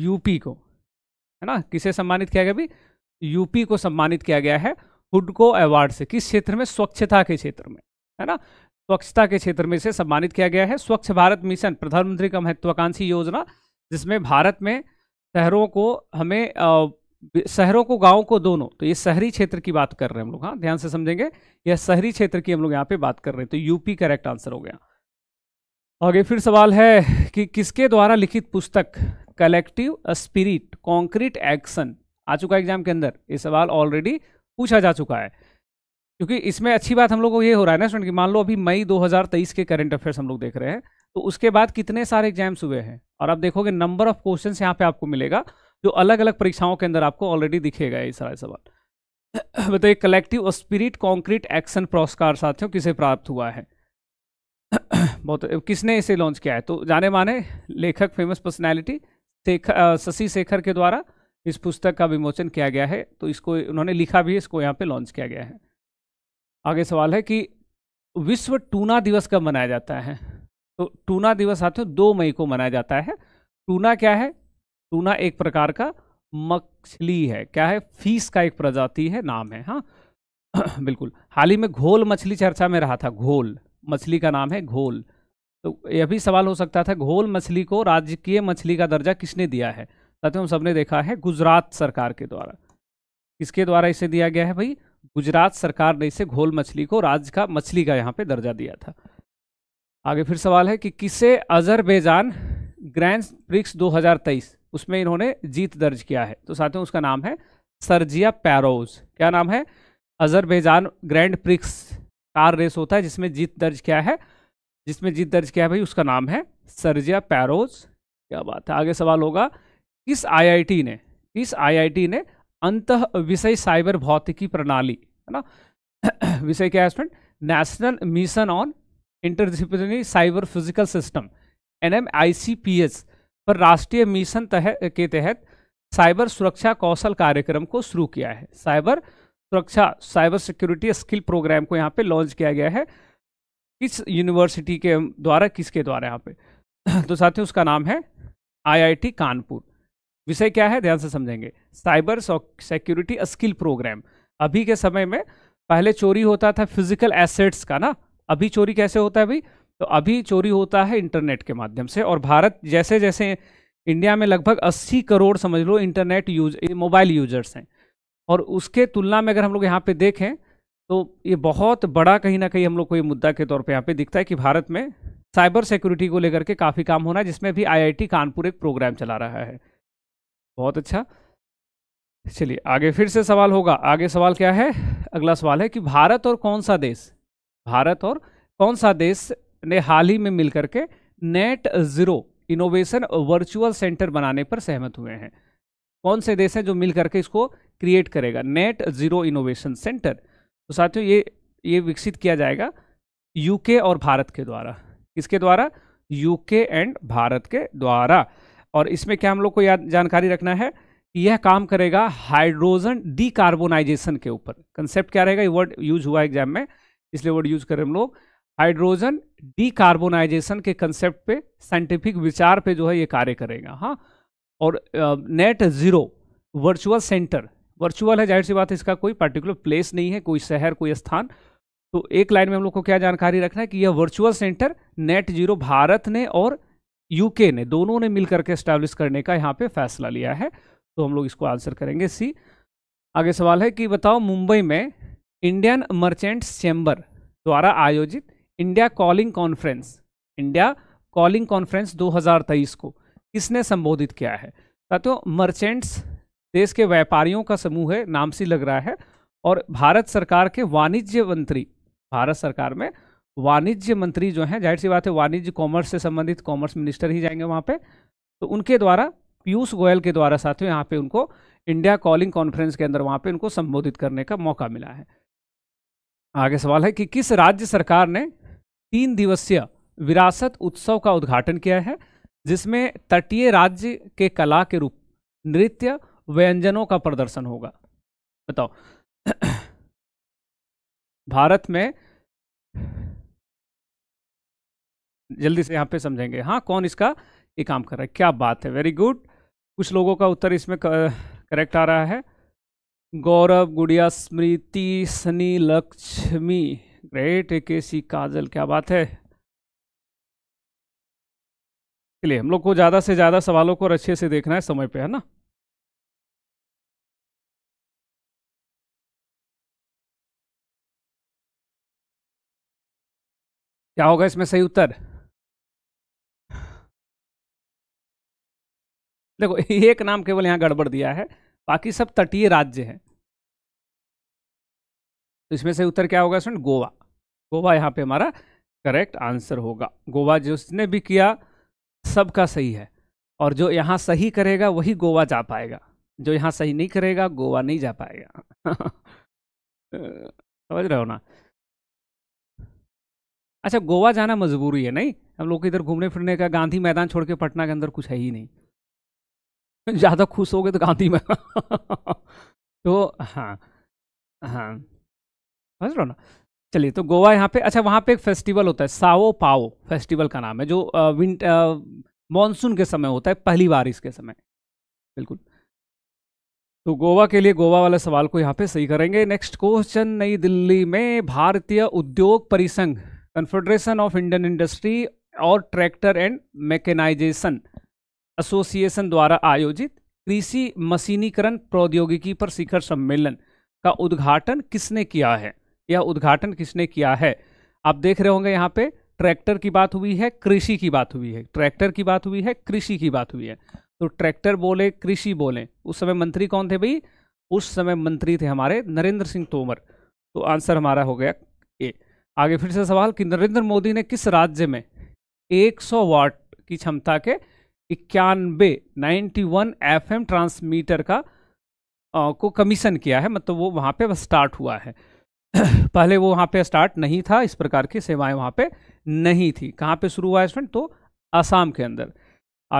यूपी को है ना किसे सम्मानित किया गया अभी यूपी को सम्मानित किया गया है हुडको अवार्ड से किस क्षेत्र में स्वच्छता के क्षेत्र में है ना स्वच्छता के क्षेत्र में इसे सम्मानित किया गया है स्वच्छ भारत मिशन प्रधानमंत्री का महत्वाकांक्षी योजना जिसमें भारत में शहरों को हमें शहरों को गाँव को दोनों तो ये शहरी क्षेत्र की बात कर रहे हैं हम लोग हाँ ध्यान से समझेंगे यह शहरी क्षेत्र की हम लोग यहाँ पे बात कर रहे हैं तो यूपी करेक्ट आंसर हो गया आगे फिर सवाल है कि किसके द्वारा लिखित पुस्तक कलेक्टिव स्पिरिट कॉन्क्रीट एक्शन आ चुका एग्जाम के अंदर ये सवाल ऑलरेडी पूछा जा चुका है क्योंकि इसमें अच्छी बात हम लोग को ये हो रहा है ना स्टूडेंट कि मान लो अभी मई 2023 के करंट अफेयर्स हम लोग देख रहे हैं तो उसके बाद कितने सारे एग्जाम्स हुए हैं और आप देखोगे नंबर ऑफ क्वेश्चन यहाँ पे आपको मिलेगा जो अलग अलग परीक्षाओं के अंदर आपको ऑलरेडी दिखेगा ये सारा सवाल बताइए कलेक्टिव स्पिरिट कॉन्क्रीट एक्शन पुरस्कार साथियों किसे प्राप्त हुआ है बहुत किसने इसे लॉन्च किया है तो जाने माने लेखक फेमस पर्सनैलिटी शशि शेखर के द्वारा इस पुस्तक का विमोचन किया गया है तो इसको उन्होंने लिखा भी है इसको यहाँ पे लॉन्च किया गया है आगे सवाल है कि विश्व टूना दिवस कब मनाया जाता है तो टूना दिवस हो दो मई को मनाया जाता है टूना क्या है टूना एक प्रकार का मछली है क्या है फीस का एक प्रजाति है नाम है हाँ बिल्कुल हाल ही में घोल मछली चर्चा में रहा था घोल मछली का नाम है घोल तो यह भी सवाल हो सकता था घोल मछली को राजकीय मछली का दर्जा किसने दिया है साथियों हम सबने देखा है गुजरात सरकार के द्वारा किसके द्वारा इसे दिया गया है भाई गुजरात सरकार ने इसे घोल मछली को राज्य का मछली का यहाँ पे दर्जा दिया था आगे फिर सवाल है कि किसे अजरबैजान ग्रैंड प्रिक्स 2023 उसमें इन्होंने जीत दर्ज किया है तो साथियों उसका नाम है सर्जिया पैरोज क्या नाम है Azerbaijan grand prix car race होता है जिसमें जीत दर्ज किया है जिसमें जीत दर्ज किया है भाई उसका नाम है सरजिया पैरोज क्या बात है आगे सवाल होगा किस आईआईटी ने किस आईआईटी ने अंत विषय साइबर भौतिकी प्रणाली है ना विषय क्या है student national mission on interdisciplinary cyber physical system N M I C P पर राष्ट्रीय मिशन तह के तहत साइबर सुरक्षा कौशल कार्यक्रम को शुरू किया है साइबर सुरक्षा साइबर सिक्योरिटी स्किल प्रोग्राम को यहाँ पे लॉन्च किया गया है किस यूनिवर्सिटी के द्वारा किसके द्वारा यहाँ पे तो साथियों उसका नाम है आईआईटी कानपुर विषय क्या है ध्यान से समझेंगे साइबर सिक्योरिटी स्किल प्रोग्राम अभी के समय में पहले चोरी होता था फिजिकल एसेट्स का ना अभी चोरी कैसे होता है भाई तो अभी चोरी होता है इंटरनेट के माध्यम से और भारत जैसे जैसे इंडिया में लगभग 80 करोड़ समझ लो इंटरनेट यूज मोबाइल यूजर्स हैं और उसके तुलना में अगर हम लोग यहाँ पे देखें तो ये बहुत बड़ा कहीं ना कहीं हम लोग को ये मुद्दा के तौर पे यहाँ पे दिखता है कि भारत में साइबर सिक्योरिटी को लेकर के काफ़ी काम होना है जिसमें भी आईआईटी कानपुर एक प्रोग्राम चला रहा है बहुत अच्छा चलिए आगे फिर से सवाल होगा आगे सवाल क्या है अगला सवाल है कि भारत और कौन सा देश भारत और कौन सा देश ने हाल ही में मिलकर के net zero innovation virtual centre बनाने पर सहमत हुए हैं कौन से देश हैं जो मिल करके इसको क्रिएट करेगा नेट ज़ीरो इनोवेशन सेंटर तो साथियों ये ये विकसित किया जाएगा यूके और भारत के द्वारा इसके द्वारा यूके एंड भारत के द्वारा और इसमें क्या हम लोग को याद जानकारी रखना है यह काम करेगा हाइड्रोजन डीकार्बोनाइजेशन के ऊपर कंसेप्ट क्या रहेगा ये वर्ड यूज हुआ एग्जाम में इसलिए वर्ड यूज करें हम लोग हाइड्रोजन डीकार्बोनाइजेशन के कंसेप्ट पे साइंटिफिक विचार पे जो है ये कार्य करेगा हाँ और net zero virtual centre virtual है जाहिर सी बात है इसका कोई पर्टिकुलर प्लेस नहीं है कोई शहर कोई स्थान तो एक लाइन में हम लोग को क्या जानकारी रखना है कि यह virtual centre net zero Bharat ने और यूके ने दोनों ने मिलकर के स्टैब्लिश करने का यहाँ पे फैसला लिया है तो हम लोग इसको आंसर करेंगे सी आगे सवाल है कि बताओ मुंबई में इंडियन मर्चेंट्स चैम्बर द्वारा आयोजित India calling conference India calling conference 2023 को किसने संबोधित किया है साथियों मर्चेंट्स देश के व्यापारियों का समूह है नाम से लग रहा है और भारत सरकार के वाणिज्य मंत्री भारत सरकार में वाणिज्य मंत्री जो हैं जाहिर सी बात है वाणिज्य कॉमर्स से संबंधित कॉमर्स मिनिस्टर ही जाएंगे वहाँ पे तो उनके द्वारा पीयूष गोयल के द्वारा साथियों यहाँ पे उनको इंडिया कॉलिंग कॉन्फ्रेंस के अंदर वहाँ पे उनको संबोधित करने का मौका मिला है आगे सवाल है कि किस राज्य सरकार ने तीन दिवसीय विरासत उत्सव का उद्घाटन किया है जिसमें तटीय राज्य के कला के रूप नृत्य व्यंजनों का प्रदर्शन होगा बताओ भारत में जल्दी से यहां पे समझेंगे हाँ कौन इसका ये काम कर रहा है क्या बात है वेरी गुड कुछ लोगों का उत्तर इसमें करेक्ट आ रहा है Gaurav Gudiya Smriti Sunny Lakshmi great A K C काजल क्या बात है चलिए हम लोग को ज़्यादा से ज़्यादा सवालों को अच्छे से देखना है समय पे है ना
क्या होगा इसमें सही उत्तर
देखो एक नाम केवल यहाँ गड़बड़ दिया है बाकी सब तटीय राज्य हैं तो इसमें सही उत्तर क्या होगा सुन गोवा गोवा यहां पे हमारा करेक्ट आंसर होगा गोवा जिसने भी किया सबका सही है और जो यहां सही करेगा वही गोवा जा पाएगा जो यहाँ सही नहीं करेगा गोवा नहीं जा पाएगा समझ रहे हो ना अच्छा गोवा जाना मजबूरी है नहीं हम लोग इधर घूमने फिरने का गांधी मैदान छोड़ के पटना के अंदर कुछ है ही नहीं ज़्यादा खुश हो गए तो गांधी मैदान तो हाँ हाँ समझ लो ना चलिए तो गोवा यहाँ पे अच्छा वहाँ पे एक फेस्टिवल होता है साओ पाओ फेस्टिवल का नाम है जो विंट मानसून के समय होता है पहली बारिश के समय बिल्कुल तो गोवा के लिए गोवा वाले सवाल को यहाँ पे सही करेंगे नेक्स्ट क्वेश्चन नई दिल्ली में भारतीय उद्योग परिसंघ कन्फेडरेशन ऑफ इंडियन इंडस्ट्री और ट्रैक्टर एंड मैकेनाइजेशन एसोसिएशन द्वारा आयोजित कृषि मशीनीकरण प्रौद्योगिकी पर शिखर सम्मेलन का उद्घाटन किसने किया है यह उद्घाटन किसने किया है आप देख रहे होंगे यहाँ पे ट्रैक्टर की बात हुई है कृषि की बात हुई है ट्रैक्टर की बात हुई है कृषि की बात हुई है तो ट्रैक्टर बोले कृषि बोले उस समय मंत्री कौन थे भाई उस समय मंत्री थे हमारे नरेंद्र सिंह तोमर तो आंसर हमारा हो गया ए आगे फिर से सवाल कि नरेंद्र मोदी ने किस राज्य में 100 वाट की क्षमता के इक्यानबे 91 एफ ट्रांसमीटर का आ, को कमीशन किया है मतलब वो वहाँ पे स्टार्ट हुआ है पहले वो वहाँ पे स्टार्ट नहीं था इस प्रकार की सेवाएं वहाँ पे नहीं थी कहाँ पे शुरू हुआ है स्टूडेंट तो आसाम के अंदर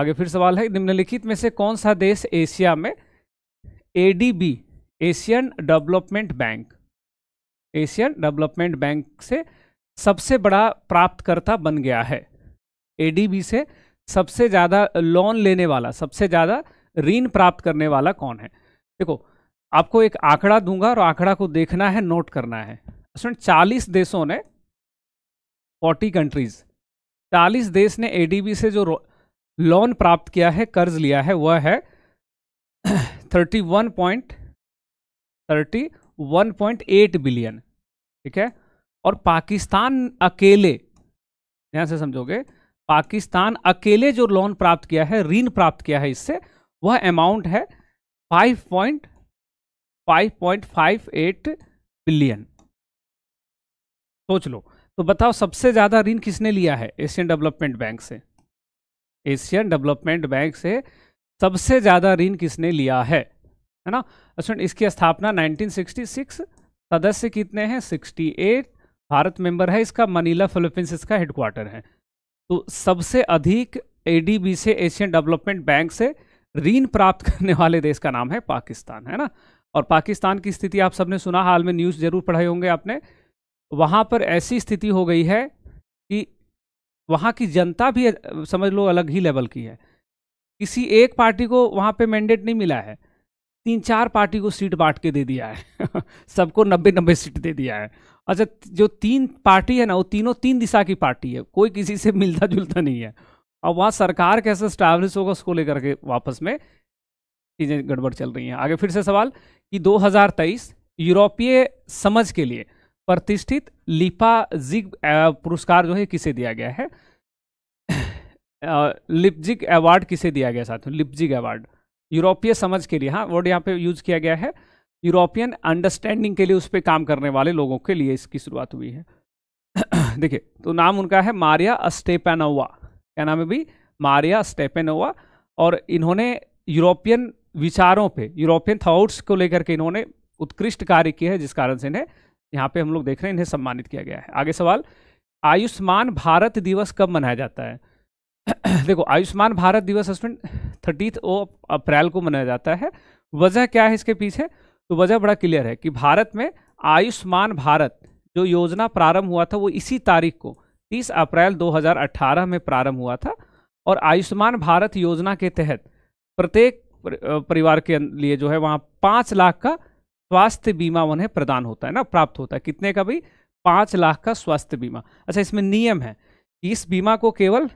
आगे फिर सवाल है निम्नलिखित में से कौन सा देश एशिया में a Asian development bank Asian development bank से सबसे बड़ा प्राप्तकर्ता बन गया है एडीबी से सबसे ज़्यादा लोन लेने वाला सबसे ज़्यादा ऋण प्राप्त करने वाला कौन है देखो आपको एक आंकड़ा दूंगा और आंकड़ा को देखना है नोट करना है स्टूडेंट चालीस देशों ने फोर्टी कंट्रीज चालीस देश ने एडीबी से जो लोन प्राप्त किया है कर्ज लिया है वह है thirty one point thirty 1.8 billion ठीक है और पाकिस्तान अकेले ध्यान से समझोगे पाकिस्तान अकेले जो लोन प्राप्त किया है ऋण प्राप्त किया है इससे वह अमाउंट है 5.5.58 बिलियन सोच लो तो बताओ सबसे ज़्यादा ऋण किसने लिया है एशियन डेवलपमेंट बैंक से एशियन डेवलपमेंट बैंक से सबसे ज़्यादा ऋण किसने लिया है है ना स्टूडेंट अच्छा, इसकी स्थापना 1966 सदस्य कितने हैं 68 भारत मेंबर है इसका मनीला फिलिपींस इसका हेडक्वार्टर है तो सबसे अधिक एडीबी से एशियन डेवलपमेंट बैंक से ऋण प्राप्त करने वाले देश का नाम है पाकिस्तान है ना और पाकिस्तान की स्थिति आप सबने सुना हाल में न्यूज़ जरूर पढ़ाए होंगे आपने वहाँ पर ऐसी स्थिति हो गई है कि वहाँ की जनता भी समझ लो अलग ही लेवल की है किसी एक पार्टी को वहाँ पे मैंडेट नहीं मिला है तीन चार पार्टी को सीट बांट के दे दिया है सबको नब्बे नब्बे सीट दे दिया है अच्छा जो तीन पार्टी है ना वो तीनों तीन दिशा की पार्टी है कोई किसी से मिलता जुलता नहीं है और वहाँ सरकार कैसे स्टैब्लिश होगा उसको लेकर के वापस में चीज़ें गड़बड़ चल रही हैं आगे फिर से सवाल कि 2023 यूरोपीय समझ के लिए प्रतिष्ठित लिपा जिग पुरस्कार जो है किसे दिया गया है लिपजिक अवार्ड किसे दिया गया में लिपजिक अवार्ड यूरोपीय समझ के लिए हाँ वर्ड यहाँ पे यूज किया गया है यूरोपियन अंडरस्टैंडिंग के लिए उस पर काम करने वाले लोगों के लिए इसकी शुरुआत हुई है देखिए तो नाम उनका है मारिया अस्टेपेनोवा क्या नाम है भाई मारिया स्टेपेनोवा और इन्होंने यूरोपियन विचारों पे यूरोपियन थाउट्स को लेकर के इन्होंने उत्कृष्ट कार्य किया है जिस कारण से इन्हें यहाँ पे हम लोग देख रहे हैं इन्हें सम्मानित किया गया है आगे सवाल आयुष्मान भारत दिवस कब मनाया जाता है देखो आयुष्मान भारत दिवस हस्बैंड थर्टीथ ओ अप्रैल को मनाया जाता है वजह क्या है इसके पीछे तो वजह बड़ा क्लियर है कि भारत में आयुष्मान भारत जो योजना प्रारंभ हुआ था वो इसी तारीख को 30 अप्रैल 2018 में प्रारंभ हुआ था और आयुष्मान भारत योजना के तहत प्रत्येक परिवार के अं-, लिए जो है वहाँ पाँच लाख का स्वास्थ्य बीमा उन्हें प्रदान होता है ना प्राप्त होता है कितने का भाई पाँच लाख का स्वास्थ्य बीमा अच्छा इसमें नियम है इस बीमा को केवल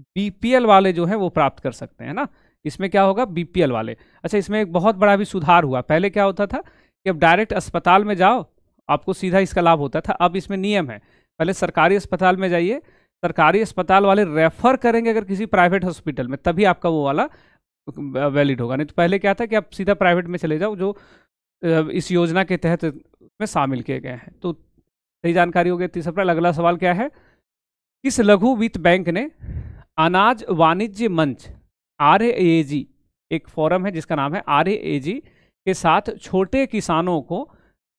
बीपीएल वाले जो है वो प्राप्त कर सकते हैं ना इसमें क्या होगा बीपीएल वाले अच्छा इसमें एक बहुत बड़ा भी सुधार हुआ पहले क्या होता था कि अब डायरेक्ट अस्पताल में जाओ आपको सीधा इसका लाभ होता था अब इसमें नियम है पहले सरकारी अस्पताल में जाइए सरकारी अस्पताल वाले रेफर करेंगे अगर किसी प्राइवेट हॉस्पिटल में तभी आपका वो वाला वैलिड होगा नहीं तो पहले क्या था कि आप सीधा प्राइवेट में चले जाओ जो इस योजना के तहत में शामिल किए गए हैं तो सही जानकारी हो गई तीसरा अगला सवाल क्या है किस लघु वित्त बैंक ने अनाज वाणिज्य मंच आर एक फोरम है जिसका नाम है आर के साथ छोटे किसानों को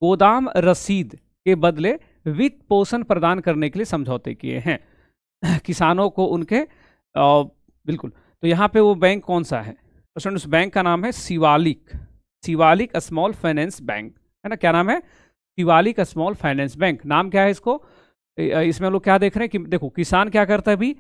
गोदाम रसीद के बदले वित्त पोषण प्रदान करने के लिए समझौते किए हैं किसानों को उनके आ, बिल्कुल तो यहाँ पे वो बैंक कौन सा है तो स्टूडेंट उस बैंक का नाम है Shivalik Shivalik small finance bank है ना क्या नाम है शिवालिक स्मॉल फाइनेंस बैंक नाम क्या है इसको इसमें हम लोग क्या देख रहे हैं कि देखो किसान क्या करता है अभी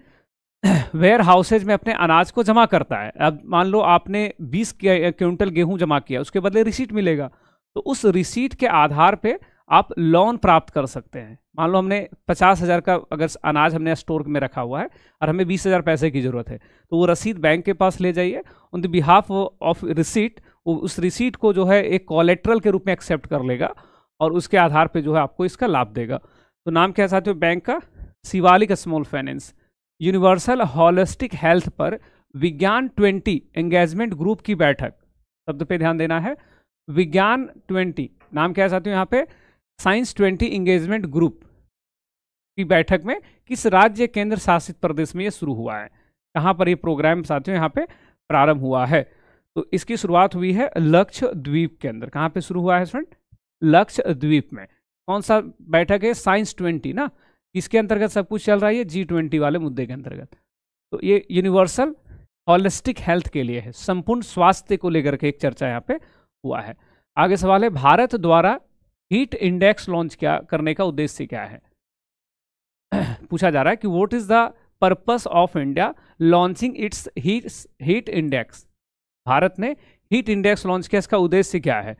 वेयर हाउसेज में अपने अनाज को जमा करता है अब मान लो आपने 20 क्विंटल गेहूं जमा किया उसके बदले रिसीट मिलेगा तो उस रिसीट के आधार पे आप लोन प्राप्त कर सकते हैं मान लो हमने पचास हज़ार का अगर अनाज हमने स्टोर में रखा हुआ है और हमें बीस हज़ार पैसे की ज़रूरत है तो वो रसीद बैंक के पास ले जाइए on the behalf of receipt उस रिसीट को जो है एक कॉलेट्रल के रूप में एक्सेप्ट कर लेगा और उसके आधार पर जो है आपको इसका लाभ देगा तो नाम क्या साथ बैंक का Shivalik small finance universal holistic health पर विज्ञान 20 एंगेजमेंट ग्रुप की बैठक शब्द पे ध्यान देना है विज्ञान 20 नाम क्या चाहते हो यहाँ पे साइंस 20 एंगेजमेंट ग्रुप की बैठक में किस राज्य केंद्र शासित प्रदेश में ये शुरू हुआ है कहाँ पर ये प्रोग्राम साथियों यहाँ पे प्रारंभ हुआ है तो इसकी शुरुआत हुई है लक्ष्य द्वीप के अंदर कहाँ पे शुरू हुआ है स्टूडेंट द्वीप में कौन सा बैठक है साइंस ट्वेंटी ना किसके अंतर्गत सब कुछ चल रहा है ये जी ट्वेंटी वाले मुद्दे के अंतर्गत तो ये यूनिवर्सल हॉलिस्टिक हेल्थ के लिए है संपूर्ण स्वास्थ्य को लेकर के एक चर्चा यहाँ पे हुआ है आगे सवाल है भारत द्वारा हीट इंडेक्स लॉन्च क्या करने का उद्देश्य क्या है पूछा जा रहा है कि what is the purpose of India launching its heat heat index Bharat ने हीट इंडेक्स लॉन्च किया इसका उद्देश्य क्या है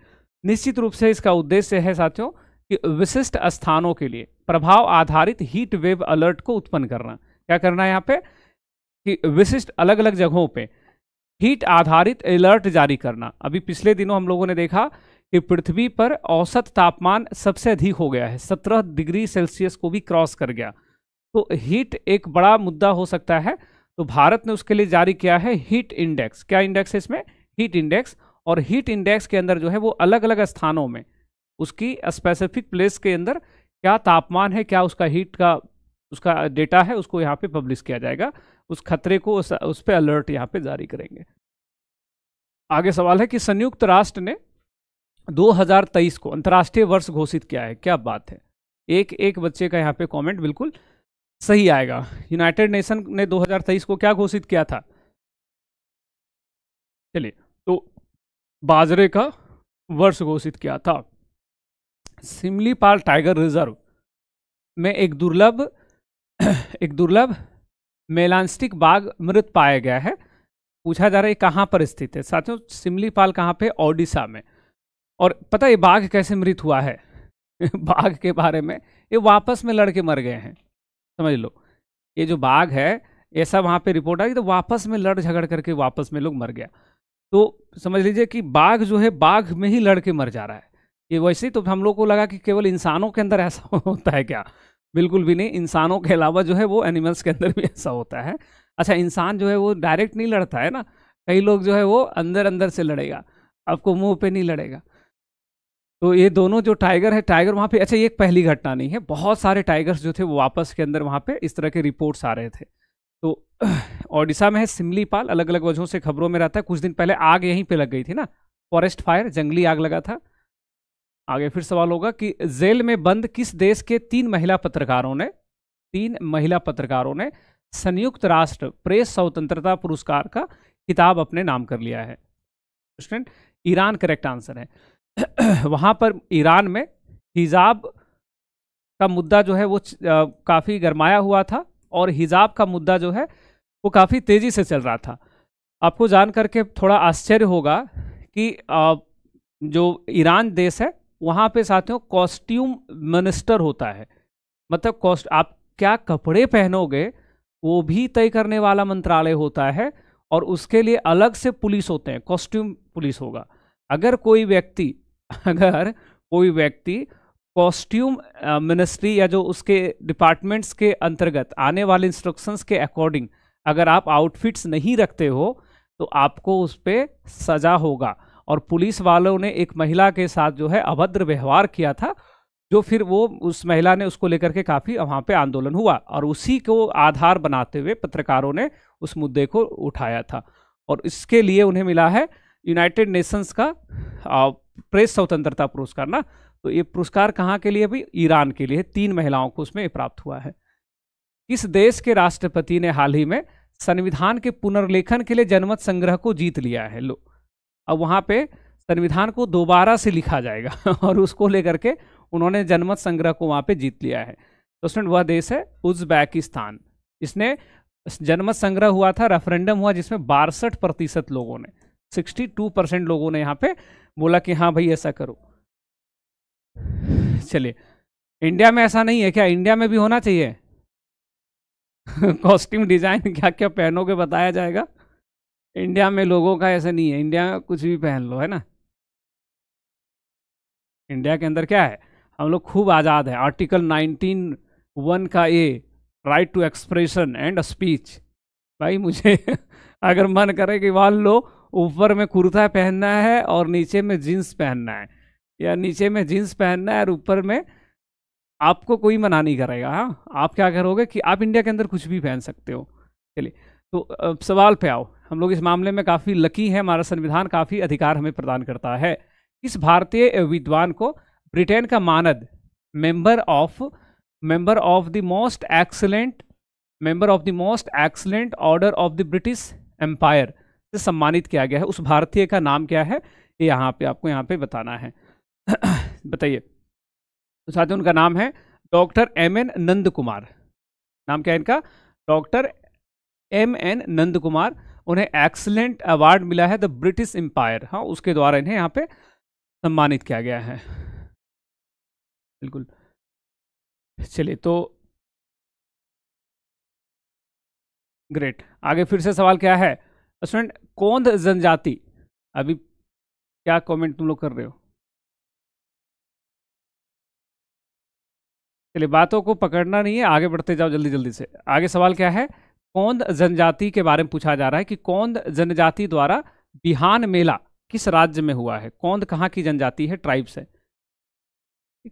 निश्चित रूप से इसका उद्देश्य है साथियों विशिष्ट स्थानों के लिए प्रभाव आधारित हीट वेव अलर्ट को उत्पन्न करना क्या करना है यहाँ पे कि विशिष्ट अलग अलग जगहों पे हीट आधारित अलर्ट जारी करना अभी पिछले दिनों हम लोगों ने देखा कि पृथ्वी पर औसत तापमान सबसे अधिक हो गया है सत्रह डिग्री सेल्सियस को भी क्रॉस कर गया तो हीट एक बड़ा मुद्दा हो सकता है तो भारत ने उसके लिए जारी किया है हीट इंडेक्स क्या इंडेक्स है इसमें हीट इंडेक्स और हीट इंडेक्स के अंदर जो है वो अलग अलग स्थानों में उसकी स्पेसिफिक प्लेस के अंदर क्या तापमान है क्या उसका हीट का उसका डेटा है उसको यहाँ पे पब्लिश किया जाएगा उस खतरे को उस, उस पर अलर्ट यहाँ पे जारी करेंगे आगे सवाल है कि संयुक्त राष्ट्र ने 2023 को अंतर्राष्ट्रीय वर्ष घोषित किया है क्या बात है एक एक बच्चे का यहाँ पे कमेंट बिल्कुल सही आएगा यूनाइटेड नेशन ने 2023 को क्या घोषित किया था चलिए तो बाजरे का वर्ष घोषित किया था सिमली पाल टाइगर रिजर्व में एक दुर्लभ एक दुर्लभ मेलांस्टिक बाघ मृत पाया गया है पूछा जा रहा है कहाँ पर स्थित है साथियों पाल कहाँ पे ओडिशा में और पता ये बाघ कैसे मृत हुआ है बाघ के बारे में ये वापस में लड़के मर गए हैं समझ लो ये जो बाघ है ऐसा वहाँ पे रिपोर्ट आई तो वापस में लड़ झगड़ करके वापस में लोग मर गया तो समझ लीजिए कि बाघ जो है बाघ में ही लड़के मर जा रहा है ये वैसे ही तो हम लोग को लगा कि केवल इंसानों के अंदर ऐसा होता है क्या बिल्कुल भी नहीं इंसानों के अलावा जो है वो एनिमल्स के अंदर भी ऐसा होता है अच्छा इंसान जो है वो डायरेक्ट नहीं लड़ता है ना कई लोग जो है वो अंदर अंदर से लड़ेगा आपको मुंह पे नहीं लड़ेगा तो ये दोनों जो टाइगर है टाइगर वहाँ पे अच्छा ये एक पहली घटना नहीं है बहुत सारे टाइगर्स जो थे वो वापस के अंदर वहाँ पे इस तरह के रिपोर्ट्स आ रहे थे तो ओडिशा में है सिमलीपाल अलग अलग वजहों से खबरों में रहता है कुछ दिन पहले आग यहीं पर लग गई थी ना फॉरेस्ट फायर जंगली आग लगा था आगे फिर सवाल होगा कि जेल में बंद किस देश के तीन महिला पत्रकारों ने तीन महिला पत्रकारों ने संयुक्त राष्ट्र प्रेस स्वतंत्रता पुरस्कार का किताब अपने नाम कर लिया है स्टूडेंट ईरान करेक्ट आंसर है वहाँ पर ईरान में हिजाब का मुद्दा जो है वो काफ़ी गरमाया हुआ था और हिजाब का मुद्दा जो है वो काफ़ी तेज़ी से चल रहा था आपको जान करके थोड़ा आश्चर्य होगा कि जो ईरान देश है वहाँ पे साथियों कॉस्ट्यूम मिनिस्टर होता है मतलब कॉस्ट आप क्या कपड़े पहनोगे वो भी तय करने वाला मंत्रालय होता है और उसके लिए अलग से पुलिस होते हैं कॉस्ट्यूम पुलिस होगा अगर कोई व्यक्ति अगर कोई व्यक्ति कॉस्ट्यूम मिनिस्ट्री या जो उसके डिपार्टमेंट्स के अंतर्गत आने वाले इंस्ट्रक्शंस के अकॉर्डिंग अगर आप आउटफिट्स नहीं रखते हो तो आपको उस पर सजा होगा और पुलिस वालों ने एक महिला के साथ जो है अभद्र व्यवहार किया था जो फिर वो उस महिला ने उसको लेकर के काफ़ी वहाँ पे आंदोलन हुआ और उसी को आधार बनाते हुए पत्रकारों ने उस मुद्दे को उठाया था और इसके लिए उन्हें मिला है यूनाइटेड नेशंस का प्रेस स्वतंत्रता पुरस्कार ना तो ये पुरस्कार कहाँ के लिए भी ईरान के लिए तीन महिलाओं को उसमें प्राप्त हुआ है इस देश के राष्ट्रपति ने हाल ही में संविधान के पुनर्लेखन के लिए जनमत संग्रह को जीत लिया है लोग अब वहाँ पे संविधान को दोबारा से लिखा जाएगा और उसको लेकर के उन्होंने जनमत संग्रह को वहाँ पे जीत लिया है तो स्टूडेंट वह देश है उज्बेकिस्तान इसने जनमत संग्रह हुआ था रेफरेंडम हुआ जिसमें बासठ प्रतिशत लोगों ने 62 परसेंट लोगों ने यहाँ पे बोला कि हाँ भाई ऐसा करो चलिए इंडिया में ऐसा नहीं है क्या इंडिया में भी होना चाहिए कॉस्ट्यूम डिजाइन क्या क्या पहनोगे बताया जाएगा इंडिया में लोगों का ऐसा नहीं है इंडिया कुछ भी पहन लो है ना इंडिया के अंदर क्या है हम लोग खूब आज़ाद है आर्टिकल नाइनटीन वन का a right to expression and speech भाई मुझे अगर मन करे कि मान लो ऊपर में कुर्ता पहनना है और नीचे में जीन्स पहनना है या नीचे में जीन्स पहनना है और ऊपर में आपको कोई मना नहीं करेगा हाँ आप क्या करोगे कि आप इंडिया के अंदर कुछ भी पहन सकते हो चलिए तो अब सवाल पे आओ हम लोग इस मामले में काफ़ी लकी हैं हमारा संविधान काफ़ी अधिकार हमें प्रदान करता है इस भारतीय विद्वान को ब्रिटेन का मानद member of member of the most excellent member of the most excellent order of the British empire से सम्मानित किया गया है उस भारतीय का नाम क्या है ये यहाँ पे आपको यहाँ पे बताना है बताइए तो साथ उनका नाम है doctor M N Nand Kumar नाम क्या है इनका doctor M N Nand Kumar उन्हें एक्सलेंट अवार्ड मिला है द ब्रिटिश एम्पायर हाँ उसके द्वारा इन्हें यहाँ पे सम्मानित किया गया है बिल्कुल चलिए तो
ग्रेट आगे फिर से सवाल क्या है स्टूडेंट कौन जनजाति अभी क्या कमेंट तुम लोग कर रहे हो
चलिए बातों को पकड़ना नहीं है आगे बढ़ते जाओ जल्दी जल्दी से आगे सवाल क्या है कौन जनजाति के बारे में पूछा जा रहा है कि कौन जनजाति द्वारा बिहान मेला किस राज्य में हुआ है कौन कहाँ की जनजाति है ट्राइब्स है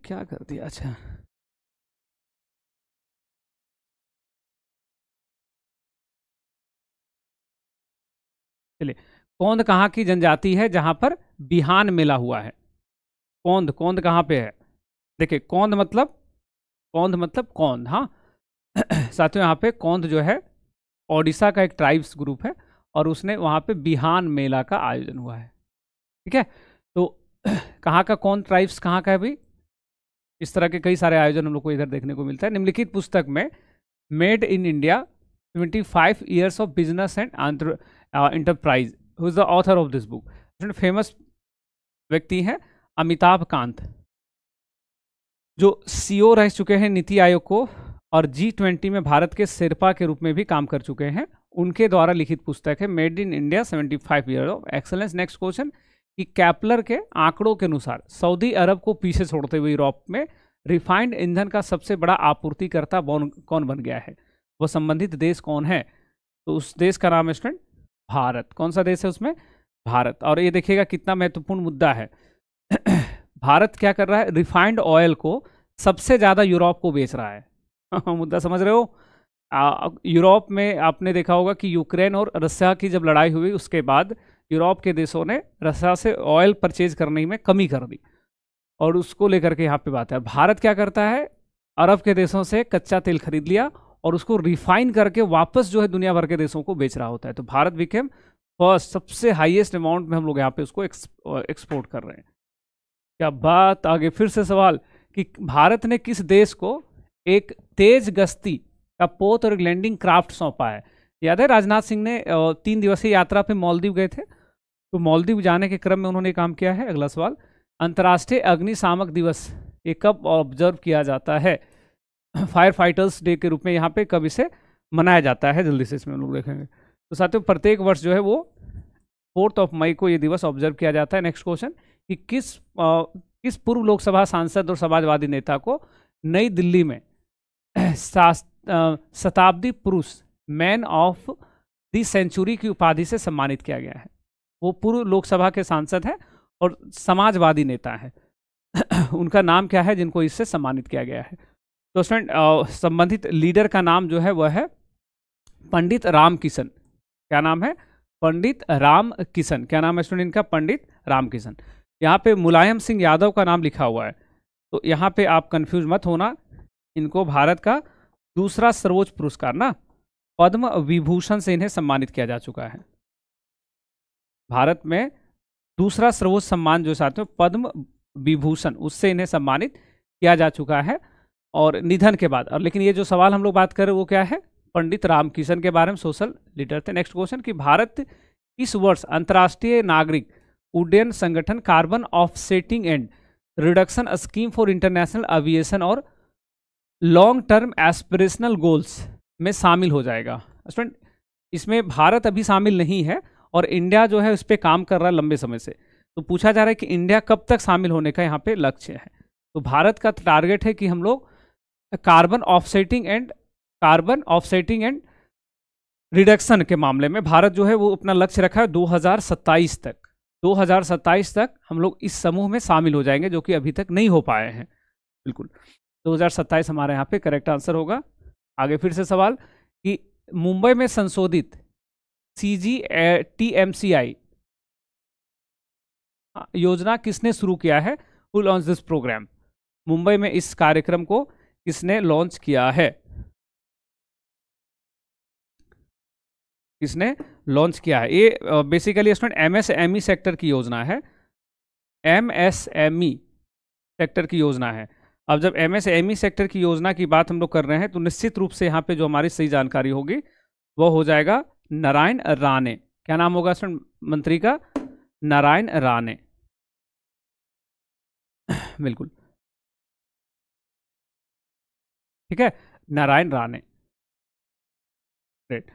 क्या कर दिया अच्छा चलिए कौंद कहाँ की जनजाति है जहां पर बिहान मेला हुआ है कौंद कौंद कहाँ पे है देखिए कौंद मतलब कौंद मतलब कौंद हाँ साथियों यहाँ पे कौंद जो है ओडिशा का एक ट्राइब्स ग्रुप है और उसने वहाँ पे बिहान मेला का आयोजन हुआ है ठीक है तो कहाँ का कौन ट्राइब्स कहाँ का है भाई इस तरह के कई सारे आयोजन हम लोग को इधर देखने को मिलता है निम्नलिखित पुस्तक में made in India twenty five years of business and enterprise who is the author of this book famous व्यक्ति हैं अमिताभ कांत जो सीओ रह चुके हैं नीति आयोग को और जी ट्वेंटी में भारत के शेरपा के रूप में भी काम कर चुके हैं उनके द्वारा लिखित पुस्तक है made in India seventy five year of excellence next question कि कैपलर के आंकड़ों के अनुसार सऊदी अरब को पीछे छोड़ते हुए यूरोप में रिफाइंड ईंधन का सबसे बड़ा आपूर्तिकर्ता कौन बन गया है वह संबंधित देश कौन है तो उस देश का नाम है स्टूडेंट भारत कौन सा देश है उसमें भारत और ये देखिएगा कितना महत्वपूर्ण मुद्दा है भारत क्या कर रहा है रिफाइंड ऑयल को सबसे ज़्यादा यूरोप को बेच रहा है मुद्दा समझ रहे हो यूरोप में आपने देखा होगा कि यूक्रेन और रसिया की जब लड़ाई हुई उसके बाद यूरोप के देशों ने रसिया से ऑयल परचेज करने में कमी कर दी और उसको लेकर के यहाँ पे बात है भारत क्या करता है अरब के देशों से कच्चा तेल खरीद लिया और उसको रिफाइन करके वापस जो है दुनिया भर के देशों को बेच रहा होता है तो भारत विकेम फर्स्ट सबसे हाईएस्ट अमाउंट में हम लोग यहाँ पे उसको एक्सपोर्ट कर रहे हैं क्या बात आगे फिर से सवाल कि भारत ने किस देश को एक तेज गश्ती का पोत और लैंडिंग क्राफ्ट सौंपा है याद है राजनाथ सिंह ने तीन दिवसीय यात्रा पे मालदीव गए थे तो मालदीव जाने के क्रम में उन्होंने काम किया है अगला सवाल अंतर्राष्ट्रीय अग्निशामक दिवस ये कब ऑब्जर्व किया जाता है फायर फाइटर्स डे के रूप में यहाँ पे कब इसे मनाया जाता है जल्दी से इसमें हम लोग देखेंगे तो साथियों प्रत्येक वर्ष जो है वो फोर्थ ऑफ मई को ये दिवस ऑब्जर्व किया जाता है नेक्स्ट क्वेश्चन कि किस आ, किस पूर्व लोकसभा सांसद और समाजवादी नेता को नई दिल्ली में शताब्दी पुरुष मैन ऑफ दी सेंचुरी की उपाधि से सम्मानित किया गया है वो पूर्व लोकसभा के सांसद हैं और समाजवादी नेता हैं उनका नाम क्या है जिनको इससे सम्मानित किया गया है तो फ्रेंड संबंधित लीडर का नाम जो है वह है पंडित राम किशन क्या नाम है पंडित राम किशन क्या नाम है स्टूडेंट इनका पंडित राम किशन यहाँ पे मुलायम सिंह यादव का नाम लिखा हुआ है तो यहाँ पे आप कंफ्यूज मत होना इनको भारत का दूसरा सर्वोच्च पुरस्कार ना पद्म विभूषण से इन्हें सम्मानित किया जा चुका है भारत में दूसरा सर्वोच्च सम्मान जो में पद्म विभूषण उससे इन्हें सम्मानित किया जा चुका है और निधन के बाद और लेकिन ये जो सवाल हम लोग बात कर रहे वो क्या है पंडित रामकिशन के बारे में सोशल लीडर थे नेक्स्ट क्वेश्चन कि भारत इस वर्ष अंतर्राष्ट्रीय नागरिक उड्डयन संगठन carbon offsetting and reduction scheme for international aviation और लॉन्ग टर्म एस्पिरेशनल गोल्स में शामिल हो जाएगा स्टूडेंट इसमें भारत अभी शामिल नहीं है और इंडिया जो है उस पर काम कर रहा है लंबे समय से तो पूछा जा रहा है कि इंडिया कब तक शामिल होने का यहाँ पे लक्ष्य है तो भारत का टारगेट है कि हम लोग carbon offsetting and carbon offsetting and reduction के मामले में भारत जो है वो अपना लक्ष्य रखा है 2027 तक 2027 तक हम लोग इस समूह में शामिल हो जाएंगे जो कि अभी तक नहीं हो पाए हैं बिल्कुल 2027 हमारे यहाँ पे करेक्ट आंसर होगा आगे फिर से सवाल कि मुंबई में संशोधित सी जी टी एम सी आई योजना किसने शुरू किया है who launch this programme Mumbai में इस कार्यक्रम को किसने लॉन्च किया है किसने लॉन्च किया है ये बेसिकली स्टूडेंट एमएसएमई सेक्टर की योजना है एमएसएमई सेक्टर e की योजना है अब जब M S M E sector की योजना की बात हम लोग कर रहे हैं तो निश्चित रूप से यहाँ पे जो हमारी सही जानकारी होगी वो हो जाएगा नारायण राणे क्या नाम होगा सर मंत्री का नारायण राणे
बिल्कुल ठीक है नारायण राणे राइट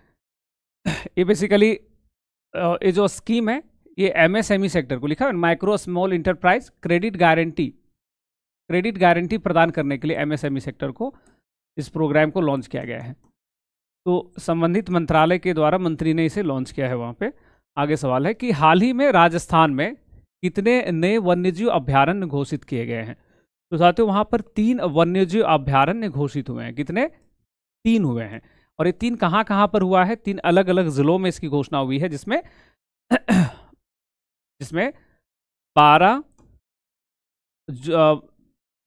ये बेसिकली ये जो स्कीम है ये एमएसएमई सेक्टर e को लिखा micro small enterprise credit guarantee credit guarantee प्रदान करने के लिए एमएसएमई e सेक्टर को इस प्रोग्राम को लॉन्च किया गया है तो संबंधित मंत्रालय के द्वारा मंत्री ने इसे लॉन्च किया है वहाँ पे आगे सवाल है कि हाल ही में राजस्थान में कितने नए वन्यजीव अभ्यारण्य घोषित किए गए हैं तो साथियों वहाँ पर तीन वन्यजीव अभ्यारण्य घोषित हुए हैं कितने तीन हुए हैं और ये तीन कहाँ कहाँ पर हुआ है तीन अलग अलग ज़िलों में इसकी घोषणा हुई है जिसमें जिसमें बारह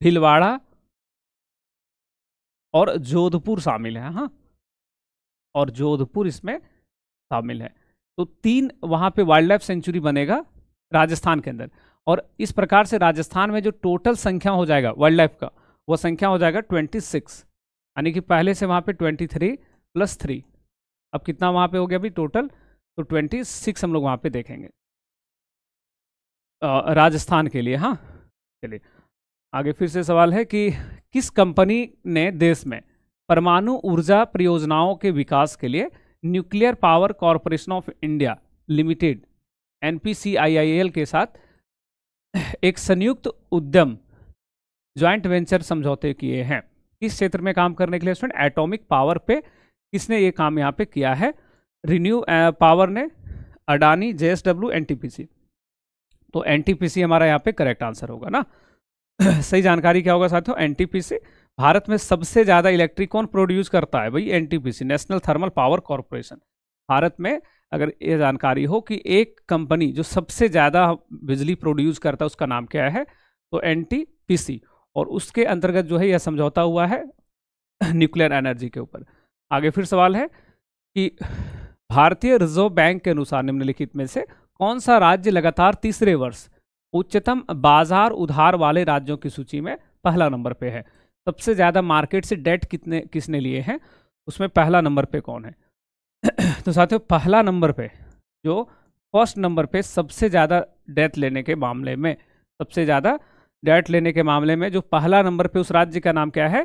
भिलवाड़ा और जोधपुर शामिल है हाँ और जोधपुर इसमें शामिल है तो तीन वहाँ पे वाइल्ड लाइफ सेंचुरी बनेगा राजस्थान के अंदर और इस प्रकार से राजस्थान में जो टोटल संख्या हो जाएगा वाइल्ड लाइफ का वो संख्या हो जाएगा ट्वेंटी सिक्स यानी कि पहले से वहाँ पे ट्वेंटी थ्री प्लस थ्री अब कितना वहाँ पे हो गया अभी टोटल तो ट्वेंटी सिक्स हम लोग वहाँ पे देखेंगे आ, राजस्थान के लिए हाँ चलिए आगे फिर से सवाल है कि किस कंपनी ने देश में परमाणु ऊर्जा परियोजनाओं के विकास के लिए nuclear power corporation of India limited N के साथ एक संयुक्त उद्यम ज्वाइंट वेंचर समझौते किए हैं इस क्षेत्र में काम करने के लिए स्टूडेंट एटॉमिक पावर पे किसने ये काम यहाँ पे किया है रिन्यू पावर ने अडानी जे एस तो एन हमारा यहाँ पे करेक्ट आंसर होगा ना सही जानकारी क्या होगा साथियों एनटीपीसी भारत में सबसे ज़्यादा इलेक्ट्रिक कौन प्रोड्यूस करता है भाई NTPC national thermal power corporation Bharat में अगर ये जानकारी हो कि एक कंपनी जो सबसे ज़्यादा बिजली प्रोड्यूस करता है उसका नाम क्या है तो एन और उसके अंतर्गत जो है यह समझौता हुआ है न्यूक्लियर एनर्जी के ऊपर आगे फिर सवाल है कि भारतीय रिजर्व बैंक के अनुसार निम्नलिखित में से कौन सा राज्य लगातार तीसरे वर्ष उच्चतम बाजार उधार वाले राज्यों की सूची में पहला नंबर पे है सबसे ज़्यादा मार्केट से डेट कितने किसने लिए हैं उसमें पहला नंबर पे कौन है तो साथियों पहला नंबर पे जो फर्स्ट नंबर पे सबसे ज़्यादा डेट लेने के मामले में सबसे ज़्यादा डेट लेने के मामले में जो पहला नंबर पे उस राज्य का नाम क्या है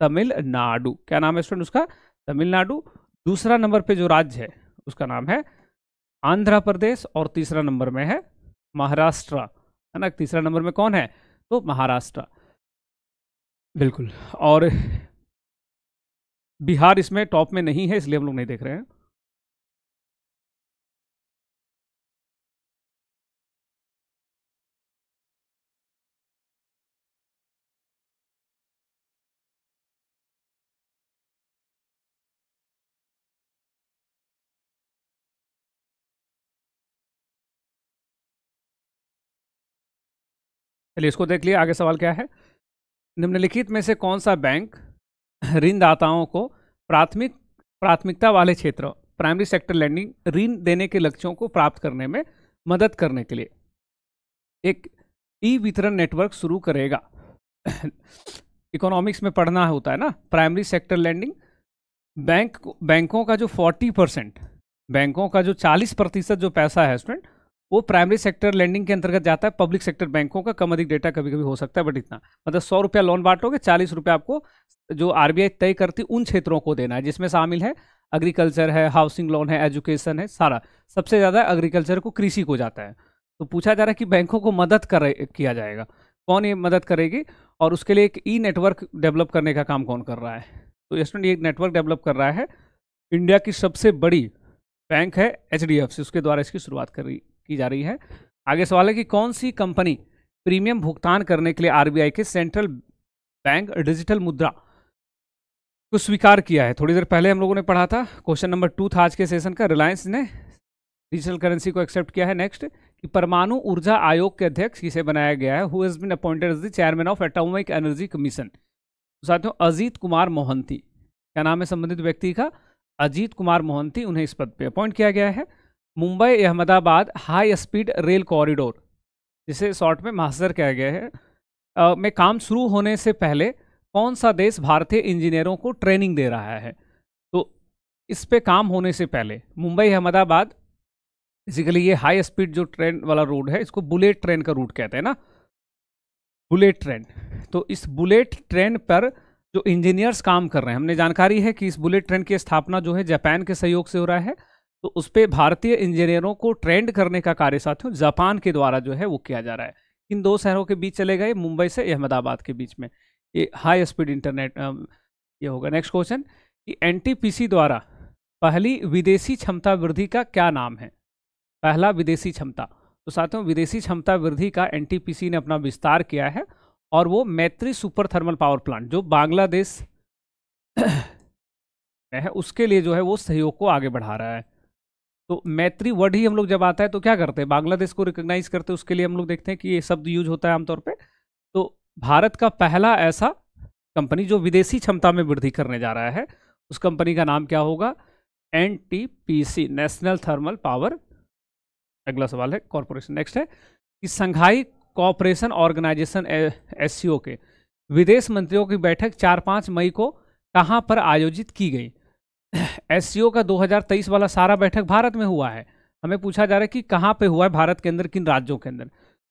तमिलनाडु क्या नाम है स्टूडेंट उसका तमिलनाडु दूसरा नंबर पे जो राज्य है उसका नाम है आंध्र प्रदेश और तीसरा नंबर में है महाराष्ट्र है ना तीसरा नंबर में कौन है तो महाराष्ट्र बिल्कुल और
बिहार इसमें टॉप में नहीं है इसलिए हम लोग नहीं देख रहे हैं चलिए इसको देख
लिया आगे सवाल क्या है निम्नलिखित में से कौन सा बैंक ऋणदाताओं को प्राथमिक प्राथमिकता वाले क्षेत्र प्राइमरी सेक्टर लैंडिंग ऋण देने के लक्ष्यों को प्राप्त करने में मदद करने के लिए एक ई वितरण नेटवर्क शुरू करेगा इकोनॉमिक्स में पढ़ना होता है ना प्राइमरी सेक्टर लैंडिंग बैंक बैंकों का जो 40 परसेंट बैंकों का जो 40 प्रतिशत जो पैसा है स्टूडेंट वो प्राइमरी सेक्टर लेंडिंग के अंतर्गत जाता है पब्लिक सेक्टर बैंकों का कम अधिक डेटा कभी कभी हो सकता है बट इतना मतलब सौ रुपया लोन बांटोगे चालीस रुपया आपको जो आरबीआई तय करती उन क्षेत्रों को देना है जिसमें शामिल है एग्रीकल्चर है हाउसिंग लोन है एजुकेशन है सारा सबसे ज़्यादा एग्रीकल्चर को कृषि को जाता है तो पूछा जा रहा है कि बैंकों को मदद कर किया जाएगा कौन ये मदद करेगी और उसके लिए एक ई नेटवर्क डेवलप करने का काम कौन कर रहा है तो स्टूडेंट ये नेटवर्क डेवलप कर रहा है इंडिया की सबसे बड़ी बैंक है एच उसके द्वारा इसकी शुरुआत कर रही है की जा रही है आगे सवाल है कि कौन सी कंपनी प्रीमियम भुगतान करने के लिए आरबीआई के सेंट्रल बैंक डिजिटल मुद्रा को स्वीकार किया है थोड़ी देर पहले हम लोगों ने पढ़ा था क्वेश्चन नंबर टू था आज के सेशन का रिलायंस ने डिजिटल करेंसी को एक्सेप्ट किया है नेक्स्ट कि परमाणु ऊर्जा आयोग के अध्यक्ष किसे बनाया गया है who is been appointed as the chairman of atomic energy commission साथियों अजीत कुमार मोहंती क्या नाम है संबंधित व्यक्ति का अजीत कुमार मोहंती उन्हें इस पद पर अपॉइंट किया गया है Mumbai Ahmedabad high speed rail corridor जिसे शॉर्ट में मास्टर कहा गया है आ, में काम शुरू होने से पहले कौन सा देश भारतीय इंजीनियरों को ट्रेनिंग दे रहा है तो इस पे काम होने से पहले मुंबई अहमदाबाद बेसिकली ये हाई स्पीड जो ट्रेन वाला रोड है इसको बुलेट ट्रेन का रूट कहते हैं ना बुलेट ट्रेन तो इस बुलेट ट्रेन पर जो इंजीनियर्स काम कर रहे हैं हमने जानकारी है कि इस बुलेट ट्रेन की स्थापना जो है जापान के सहयोग से हो रहा है तो उस पर भारतीय इंजीनियरों को ट्रेंड करने का कार्य साथियों जापान के द्वारा जो है वो किया जा रहा है इन दो शहरों के बीच चले गए मुंबई से अहमदाबाद के बीच में ये हाई स्पीड इंटरनेट ये होगा नेक्स्ट क्वेश्चन कि एन द्वारा पहली विदेशी क्षमता वृद्धि का क्या नाम है पहला विदेशी क्षमता तो साथियों विदेशी क्षमता वृद्धि का एन ने अपना विस्तार किया है और वो मैत्री सुपर थर्मल पावर प्लांट जो बांग्लादेश है उसके लिए जो है वो सहयोग को आगे बढ़ा रहा है तो मैत्री वर्ड ही हम लोग जब आता है तो क्या करते हैं बांग्लादेश को रिकोगनाइज करते हैं उसके लिए हम लोग देखते हैं कि ये शब्द यूज होता है आमतौर पर तो भारत का पहला ऐसा कंपनी जो विदेशी क्षमता में वृद्धि करने जा रहा है उस कंपनी का नाम क्या होगा एन नेशनल थर्मल पावर अगला सवाल है कॉरपोरेशन नेक्स्ट है कि संघाई कॉपरेशन ऑर्गेनाइजेशन एस के विदेश मंत्रियों की बैठक चार पाँच मई को कहाँ पर आयोजित की गई एस का 2023 वाला सारा बैठक भारत में हुआ है हमें पूछा जा रहा है कि कहाँ पे हुआ है भारत के अंदर किन राज्यों के अंदर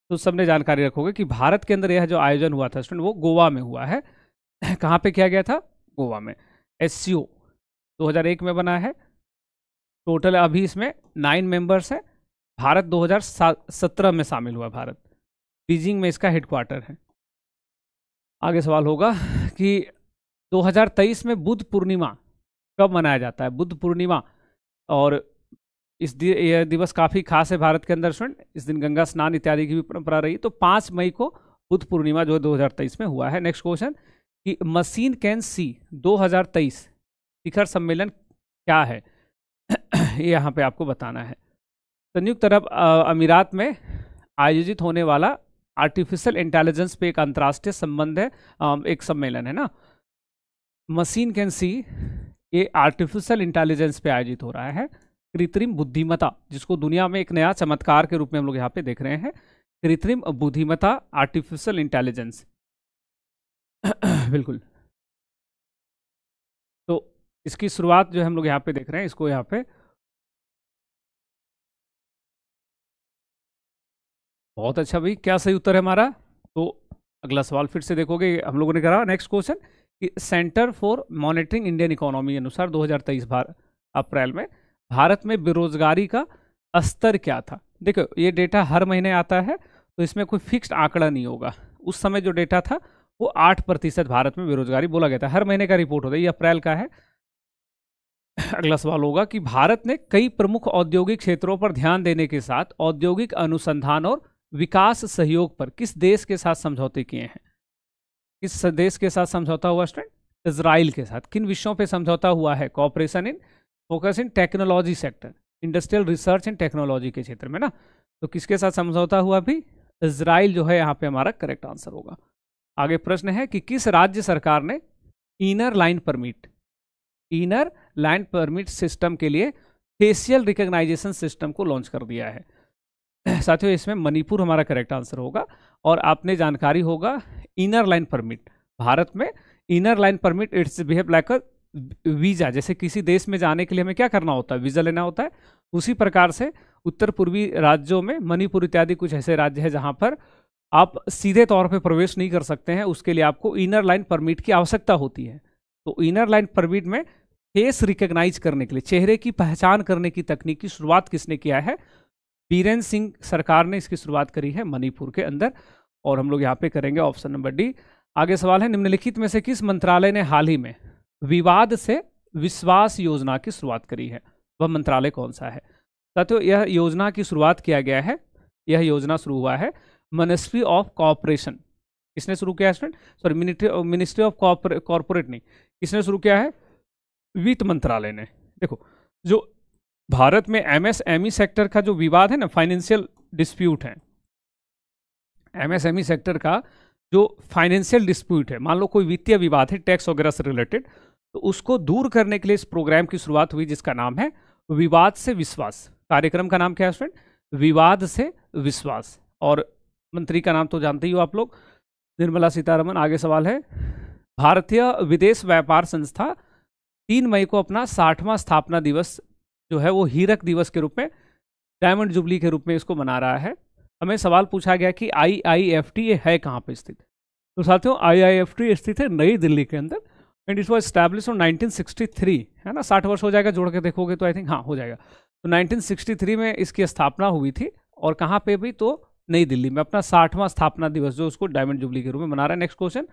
तो सबने जानकारी रखोगे कि भारत के अंदर यह जो आयोजन हुआ था स्टूडेंट वो गोवा में हुआ है कहाँ पे किया गया था गोवा में एस 2001 में बना है टोटल अभी इसमें नाइन मेंबर्स हैं भारत दो में शामिल हुआ भारत बीजिंग में इसका हेडक्वार्टर है आगे सवाल होगा कि 2023 में बुद्ध पूर्णिमा कब मनाया जाता है बुद्ध पूर्णिमा और इस दि, यह दिवस काफ़ी खास है भारत के अंदर स्वर्ण इस दिन गंगा स्नान इत्यादि की भी परंपरा रही तो पाँच मई को बुद्ध पूर्णिमा जो 2023 में हुआ है नेक्स्ट क्वेश्चन कि मसीन कैन सी 2023 शिखर सम्मेलन क्या है ये यहाँ पे आपको बताना है संयुक्त अरब अमीरात में आयोजित होने वाला आर्टिफिशियल इंटेलिजेंस पे एक अंतर्राष्ट्रीय संबंध है एक सम्मेलन है ना मशीन कैन सी ये आर्टिफिशियल इंटेलिजेंस पे आयोजित हो रहा है कृत्रिम बुद्धिमता जिसको दुनिया में एक नया चमत्कार के रूप में हम लोग यहाँ पे देख रहे हैं कृत्रिम बुद्धिमता आर्टिफिशियल इंटेलिजेंस बिल्कुल तो
इसकी शुरुआत जो हम लोग यहाँ पे देख रहे हैं इसको यहाँ पे
बहुत अच्छा भाई क्या सही उत्तर है हमारा तो अगला सवाल फिर से देखोगे हम लोगों ने करा next question centre for monitoring Indian economy अनुसार 2023 भार अप्रैल में भारत में बेरोजगारी का स्तर क्या था देखो ये डेटा हर महीने आता है तो इसमें कोई फिक्स्ड आंकड़ा नहीं होगा उस समय जो डेटा था वो आठ प्रतिशत भारत में बेरोजगारी बोला गया था हर महीने का रिपोर्ट होता है ये अप्रैल का है अगला सवाल होगा कि भारत ने कई प्रमुख औद्योगिक क्षेत्रों पर ध्यान देने के साथ औद्योगिक अनुसंधान और विकास सहयोग पर किस देश के साथ समझौते किए हैं किस देश के साथ समझौता हुआ स्टूडेंट इसराइल के साथ किन विषयों पे समझौता हुआ है cooperation in focus in technology sector industrial research and technology के क्षेत्र में ना तो किसके साथ समझौता हुआ भी इसराइल जो है यहाँ पे हमारा करेक्ट आंसर होगा आगे प्रश्न है कि किस राज्य सरकार ने inner line permit inner line permit system के लिए फेशियल रिकग्नाइजेशन सिस्टम को लॉन्च कर दिया है साथियों इसमें मणिपुर हमारा करेक्ट आंसर होगा और आपने जानकारी होगा इनर लाइन परमिट भारत में inner line permit its behave like a visa जैसे किसी देश में जाने के लिए हमें क्या करना होता है वीज़ा लेना होता है उसी प्रकार से उत्तर पूर्वी राज्यों में मणिपुर इत्यादि कुछ ऐसे राज्य हैं जहाँ पर आप सीधे तौर पर प्रवेश नहीं कर सकते हैं उसके लिए आपको इनर लाइन परमिट की आवश्यकता होती है तो इनर लाइन परमिट में फेस रिकग्नाइज करने के लिए चेहरे की पहचान करने की तकनीक की शुरुआत किसने किया है बीरेन सिंह सरकार ने इसकी शुरुआत करी है मणिपुर के अंदर और हम लोग यहाँ पे करेंगे ऑप्शन नंबर डी आगे सवाल है निम्नलिखित में से किस मंत्रालय ने हाल ही में विवाद से विश्वास योजना की शुरुआत करी है वह मंत्रालय कौन सा है तत्व यह योजना की शुरुआत किया गया है यह योजना शुरू हुआ है मिनिस्ट्री ऑफ कॉपरेशन किसने शुरू किया है student sorry ministry of corporate नहीं किसने शुरू किया है वित्त मंत्रालय ने देखो जो भारत में एमएसएमई सेक्टर e का जो विवाद है ना फाइनेंशियल डिस्प्यूट है एमएसएमई सेक्टर e का जो फाइनेंशियल डिस्प्यूट है मान लो कोई वित्तीय विवाद है टैक्स वगैरह से रिलेटेड तो उसको दूर करने के लिए इस प्रोग्राम की शुरुआत हुई जिसका नाम है विवाद से विश्वास कार्यक्रम का नाम क्या है स्टूडेंट विवाद से विश्वास और मंत्री का नाम तो जानते ही हो आप लोग निर्मला सीतारमन आगे सवाल है भारतीय विदेश व्यापार संस्था तीन मई को अपना साठवां स्थापना दिवस जो है वो हीरक दिवस के रूप में डायमंड जुबली के रूप में इसको मना रहा है हमें सवाल पूछा गया कि आई आई एफ टी ये है कहाँ पर स्थित तो साथियों आई आई एफ टी स्थित है नई दिल्ली के अंदर and it was establish on 1963 है ना साठ वर्ष हो जाएगा जोड़ के देखोगे तो आई थिंक हाँ हो जाएगा तो 1963 में इसकी स्थापना हुई थी और कहाँ पे भी तो नई दिल्ली में अपना साठवां स्थापना दिवस जो उसको डायमंड जुबली के रूप में मना रहा है नेक्स्ट क्वेश्चन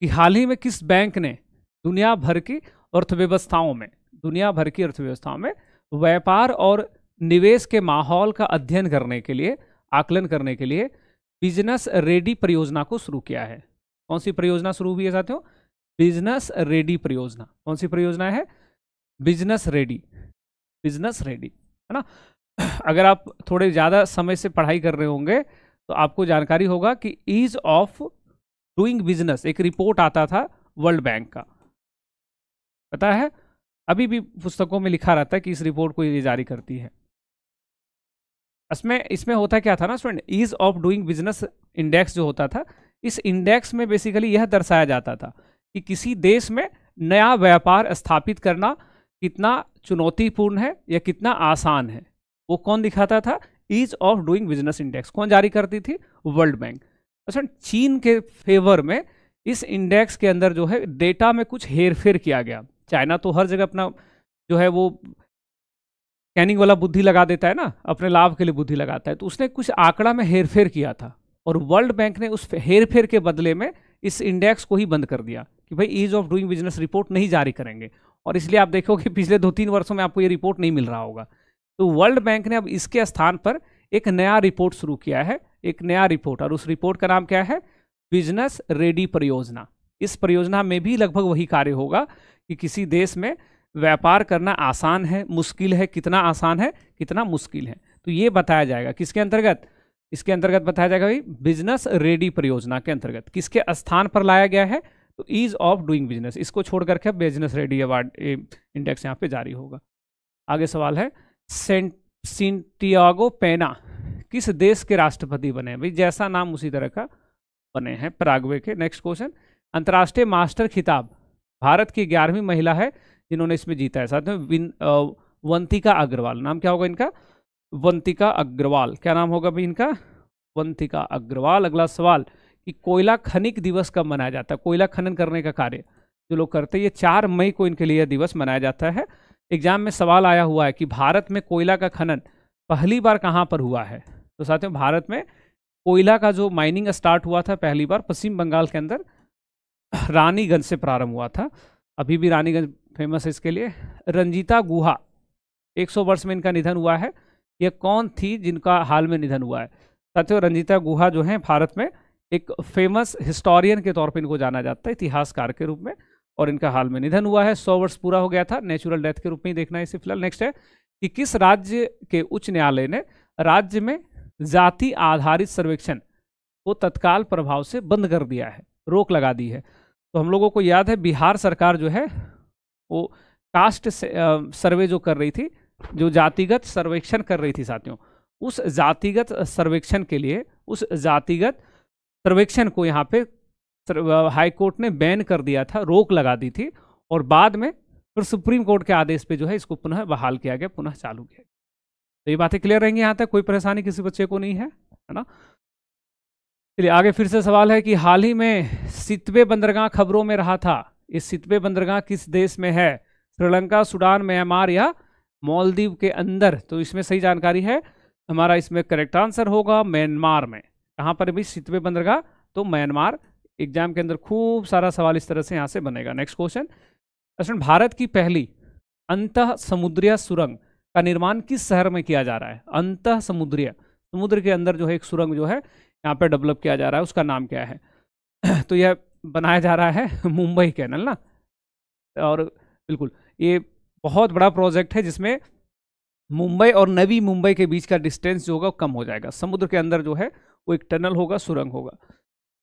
कि हाल ही में किस बैंक ने दुनिया भर की अर्थव्यवस्थाओं में दुनिया भर की अर्थव्यवस्थाओं में व्यापार और निवेश के माहौल का अध्ययन करने के लिए आकलन करने के लिए बिजनेस रेडी परियोजना को शुरू किया है कौन सी परियोजना शुरू हुई है साथियों बिजनेस रेडी परियोजना कौन सी परियोजना है बिजनेस रेडी बिजनेस रेडी है ना अगर आप थोड़े ज़्यादा समय से पढ़ाई कर रहे होंगे तो आपको जानकारी होगा कि ईज ऑफ डूइंग बिजनेस एक रिपोर्ट आता था वर्ल्ड बैंक का पता है अभी भी पुस्तकों में लिखा रहता है कि इस रिपोर्ट को ये जारी करती है इसमें इसमें होता क्या था ना student ease of doing business index जो होता था इस इंडेक्स में बेसिकली यह दर्शाया जाता था कि किसी देश में नया व्यापार स्थापित करना कितना चुनौतीपूर्ण है या कितना आसान है वो कौन दिखाता था ease of doing business index कौन जारी करती थी वर्ल्ड बैंक अच्छा चीन के फेवर में इस इंडेक्स के अंदर जो है डेटा में कुछ हेरफेर किया गया चाइना तो हर जगह अपना जो है वो कैनिंग वाला बुद्धि लगा देता है ना अपने लाभ के लिए बुद्धि लगाता है तो उसने कुछ आंकड़ा में हेरफेर किया था और वर्ल्ड बैंक ने उस हेरफेर के बदले में इस इंडेक्स को ही बंद कर दिया कि भाई ease of doing business report नहीं जारी करेंगे और इसलिए आप देखोगे पिछले दो तीन वर्षों में आपको ये रिपोर्ट नहीं मिल रहा होगा तो वर्ल्ड बैंक ने अब इसके स्थान पर एक नया रिपोर्ट शुरू किया है एक नया रिपोर्ट और उस रिपोर्ट का नाम क्या है बिजनेस रेडी परियोजना इस परियोजना में भी लगभग वही कार्य होगा कि किसी देश में व्यापार करना आसान है मुश्किल है कितना आसान है कितना मुश्किल है तो ये बताया जाएगा किसके अंतर्गत इसके अंतर्गत बताया जाएगा भाई बिजनेस रेडी परियोजना के अंतर्गत किसके स्थान पर लाया गया है तो ईज ऑफ डूइंग बिजनेस इसको छोड़ करके बिजनेस रेडी अवार्ड इंडेक्स यहाँ पे जारी होगा आगे सवाल है सेंटियागो पेना किस देश के राष्ट्रपति बने हैं भाई जैसा नाम उसी तरह का बने हैं प्रागवे के नेक्स्ट क्वेश्चन अंतर्राष्ट्रीय मास्टर खिताब भारत की ग्यारहवीं महिला है जिन्होंने इसमें जीता है साथ में वंतिका अग्रवाल नाम क्या होगा इनका वंतिका अग्रवाल क्या नाम होगा भाई इनका वंतिका अग्रवाल अगला सवाल कि कोयला खनिक दिवस कब मनाया जाता है कोयला खनन करने का कार्य जो लोग करते हैं ये चार मई को इनके लिए यह दिवस मनाया जाता है एग्जाम में सवाल आया हुआ है कि भारत में कोयला का खनन पहली बार कहाँ पर हुआ है तो साथियों भारत में कोयला का जो माइनिंग स्टार्ट हुआ था पहली बार पश्चिम बंगाल के अंदर रानीगंज से प्रारंभ हुआ था अभी भी रानीगंज फेमस है इसके लिए रंजीता गुहा 100 वर्ष में इनका निधन हुआ है ये कौन थी जिनका हाल में निधन हुआ है साथियों रंजीता गुहा जो है भारत में एक फेमस हिस्टोरियन के तौर पर इनको जाना जाता है इतिहासकार के रूप में और इनका हाल में निधन हुआ है सौ वर्ष पूरा हो गया था नेचुरल डेथ के रूप में ही देखना है इसे फिलहाल नेक्स्ट है कि किस राज्य के उच्च न्यायालय ने राज्य में जाति आधारित सर्वेक्षण को तत्काल प्रभाव से बंद कर दिया है रोक लगा दी है तो हम लोगों को याद है बिहार सरकार जो है वो कास्ट सर्वे जो कर रही थी जो जातिगत सर्वेक्षण कर रही थी साथियों उस जातिगत सर्वेक्षण के लिए उस जातिगत सर्वेक्षण को यहाँ पे हाई कोर्ट ने बैन कर दिया था रोक लगा दी थी और बाद में फिर सुप्रीम कोर्ट के आदेश पे जो है इसको पुनः बहाल किया गया पुनः चालू किया गया तो ये बातें क्लियर रहेंगी यहाँ तक कोई परेशानी किसी बच्चे को नहीं है है ना चलिए आगे फिर से सवाल है कि हाल ही में सितवे बंदरगाह खबरों में रहा था इस सितवे बंदरगाह किस देश में है श्रीलंका सूडान म्यांमार या मालदीव के अंदर तो इसमें सही जानकारी है हमारा इसमें करेक्ट आंसर होगा म्यांमार में कहाँ पर भी सितवे बंदरगाह तो म्यांमार एग्जाम के अंदर खूब सारा सवाल इस तरह से यहाँ से बनेगा नेक्स्ट क्वेश्चन प्रश्न भारत की पहली अंत समुद्रीय सुरंग का निर्माण किस शहर में किया जा रहा है अंत समुद्रीय समुद्र के अंदर जो है एक सुरंग जो है यहाँ पर डेवलप किया जा रहा है उसका नाम क्या है तो यह बनाया जा रहा है मुंबई कैनल ना और बिल्कुल ये बहुत बड़ा प्रोजेक्ट है जिसमें मुंबई और नवी मुंबई के बीच का डिस्टेंस जो होगा वो कम हो जाएगा समुद्र के अंदर जो है वो एक टनल होगा सुरंग होगा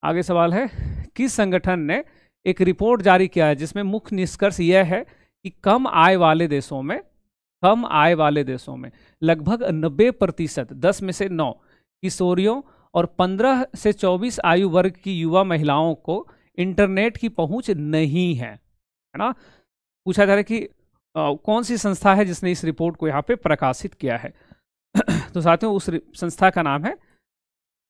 आगे सवाल है किस संगठन ने एक रिपोर्ट जारी किया है जिसमें मुख्य निष्कर्ष यह है कि कम आय वाले देशों में कम आय वाले देशों में लगभग 90 प्रतिशत दस में से नौ किशोरियों और 15 से 24 आयु वर्ग की युवा महिलाओं को इंटरनेट की पहुंच नहीं है है ना पूछा जा रहा है कि आ, कौन सी संस्था है जिसने इस रिपोर्ट को यहाँ पे प्रकाशित किया है तो साथियों उस संस्था का नाम है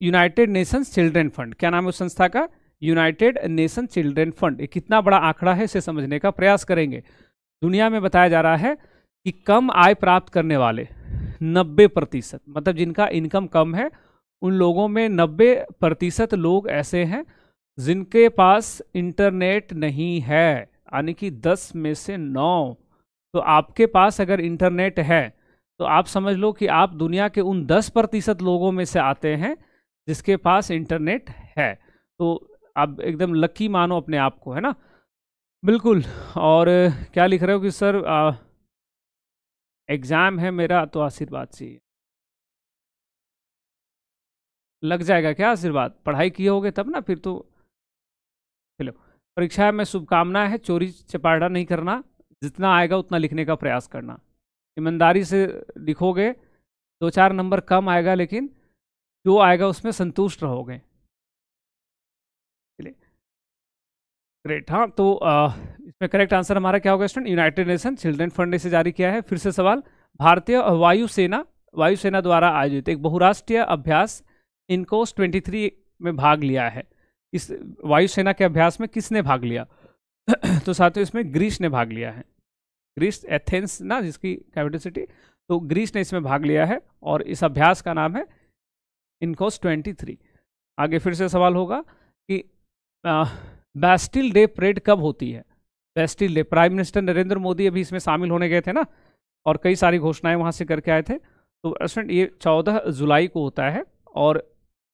यूनाइटेड नेशंस चिल्ड्रेन फंड क्या नाम है उस संस्था का यूनाइटेड नेशन चिल्ड्रेन फंड ये कितना बड़ा आंकड़ा है इसे समझने का प्रयास करेंगे दुनिया में बताया जा रहा है कि कम आय प्राप्त करने वाले 90 प्रतिशत मतलब जिनका इनकम कम है उन लोगों में 90 प्रतिशत लोग ऐसे हैं जिनके पास इंटरनेट नहीं है यानी कि 10 में से 9 तो आपके पास अगर इंटरनेट है तो आप समझ लो कि आप दुनिया के उन 10 प्रतिशत लोगों में से आते हैं जिसके पास इंटरनेट है तो आप एकदम लकी मानो अपने आप को है ना बिल्कुल और क्या लिख रहे हो कि सर एग्ज़ाम है मेरा तो आशीर्वाद चाहिए लग जाएगा क्या आशीर्वाद पढ़ाई किए होगे तब ना फिर तो चलो परीक्षा में शुभकामना है चोरी चपाटा नहीं करना जितना आएगा उतना लिखने का प्रयास करना ईमानदारी से लिखोगे दो चार नंबर कम आएगा लेकिन जो आएगा उसमें संतुष्ट रहोगे
चलिए
ग्रेट हाँ तो आ, इसमें करेक्ट आंसर हमारा क्या होगा student United Nation children fund ने से जारी किया है फिर से सवाल भारतीय वायुसेना वायुसेना द्वारा आयोजित एक बहुराष्ट्रीय अभ्यास इन कोर्स 23 में भाग लिया है इस वायुसेना के अभ्यास में किसने भाग लिया तो साथियों इसमें ग्रीस ने भाग लिया है ग्रीस एथेंस ना जिसकी कैपिटल सिटी तो ग्रीस ने इसमें भाग लिया है और इस अभ्यास का नाम है इनकोस 23 आगे फिर से सवाल होगा कि बेस्टिल डे परेड कब होती है Bastille Day prime minister Narendra Modi अभी इसमें शामिल होने गए थे ना और कई सारी घोषणाएं वहां से करके आए थे तो ये चौदह जुलाई को होता है और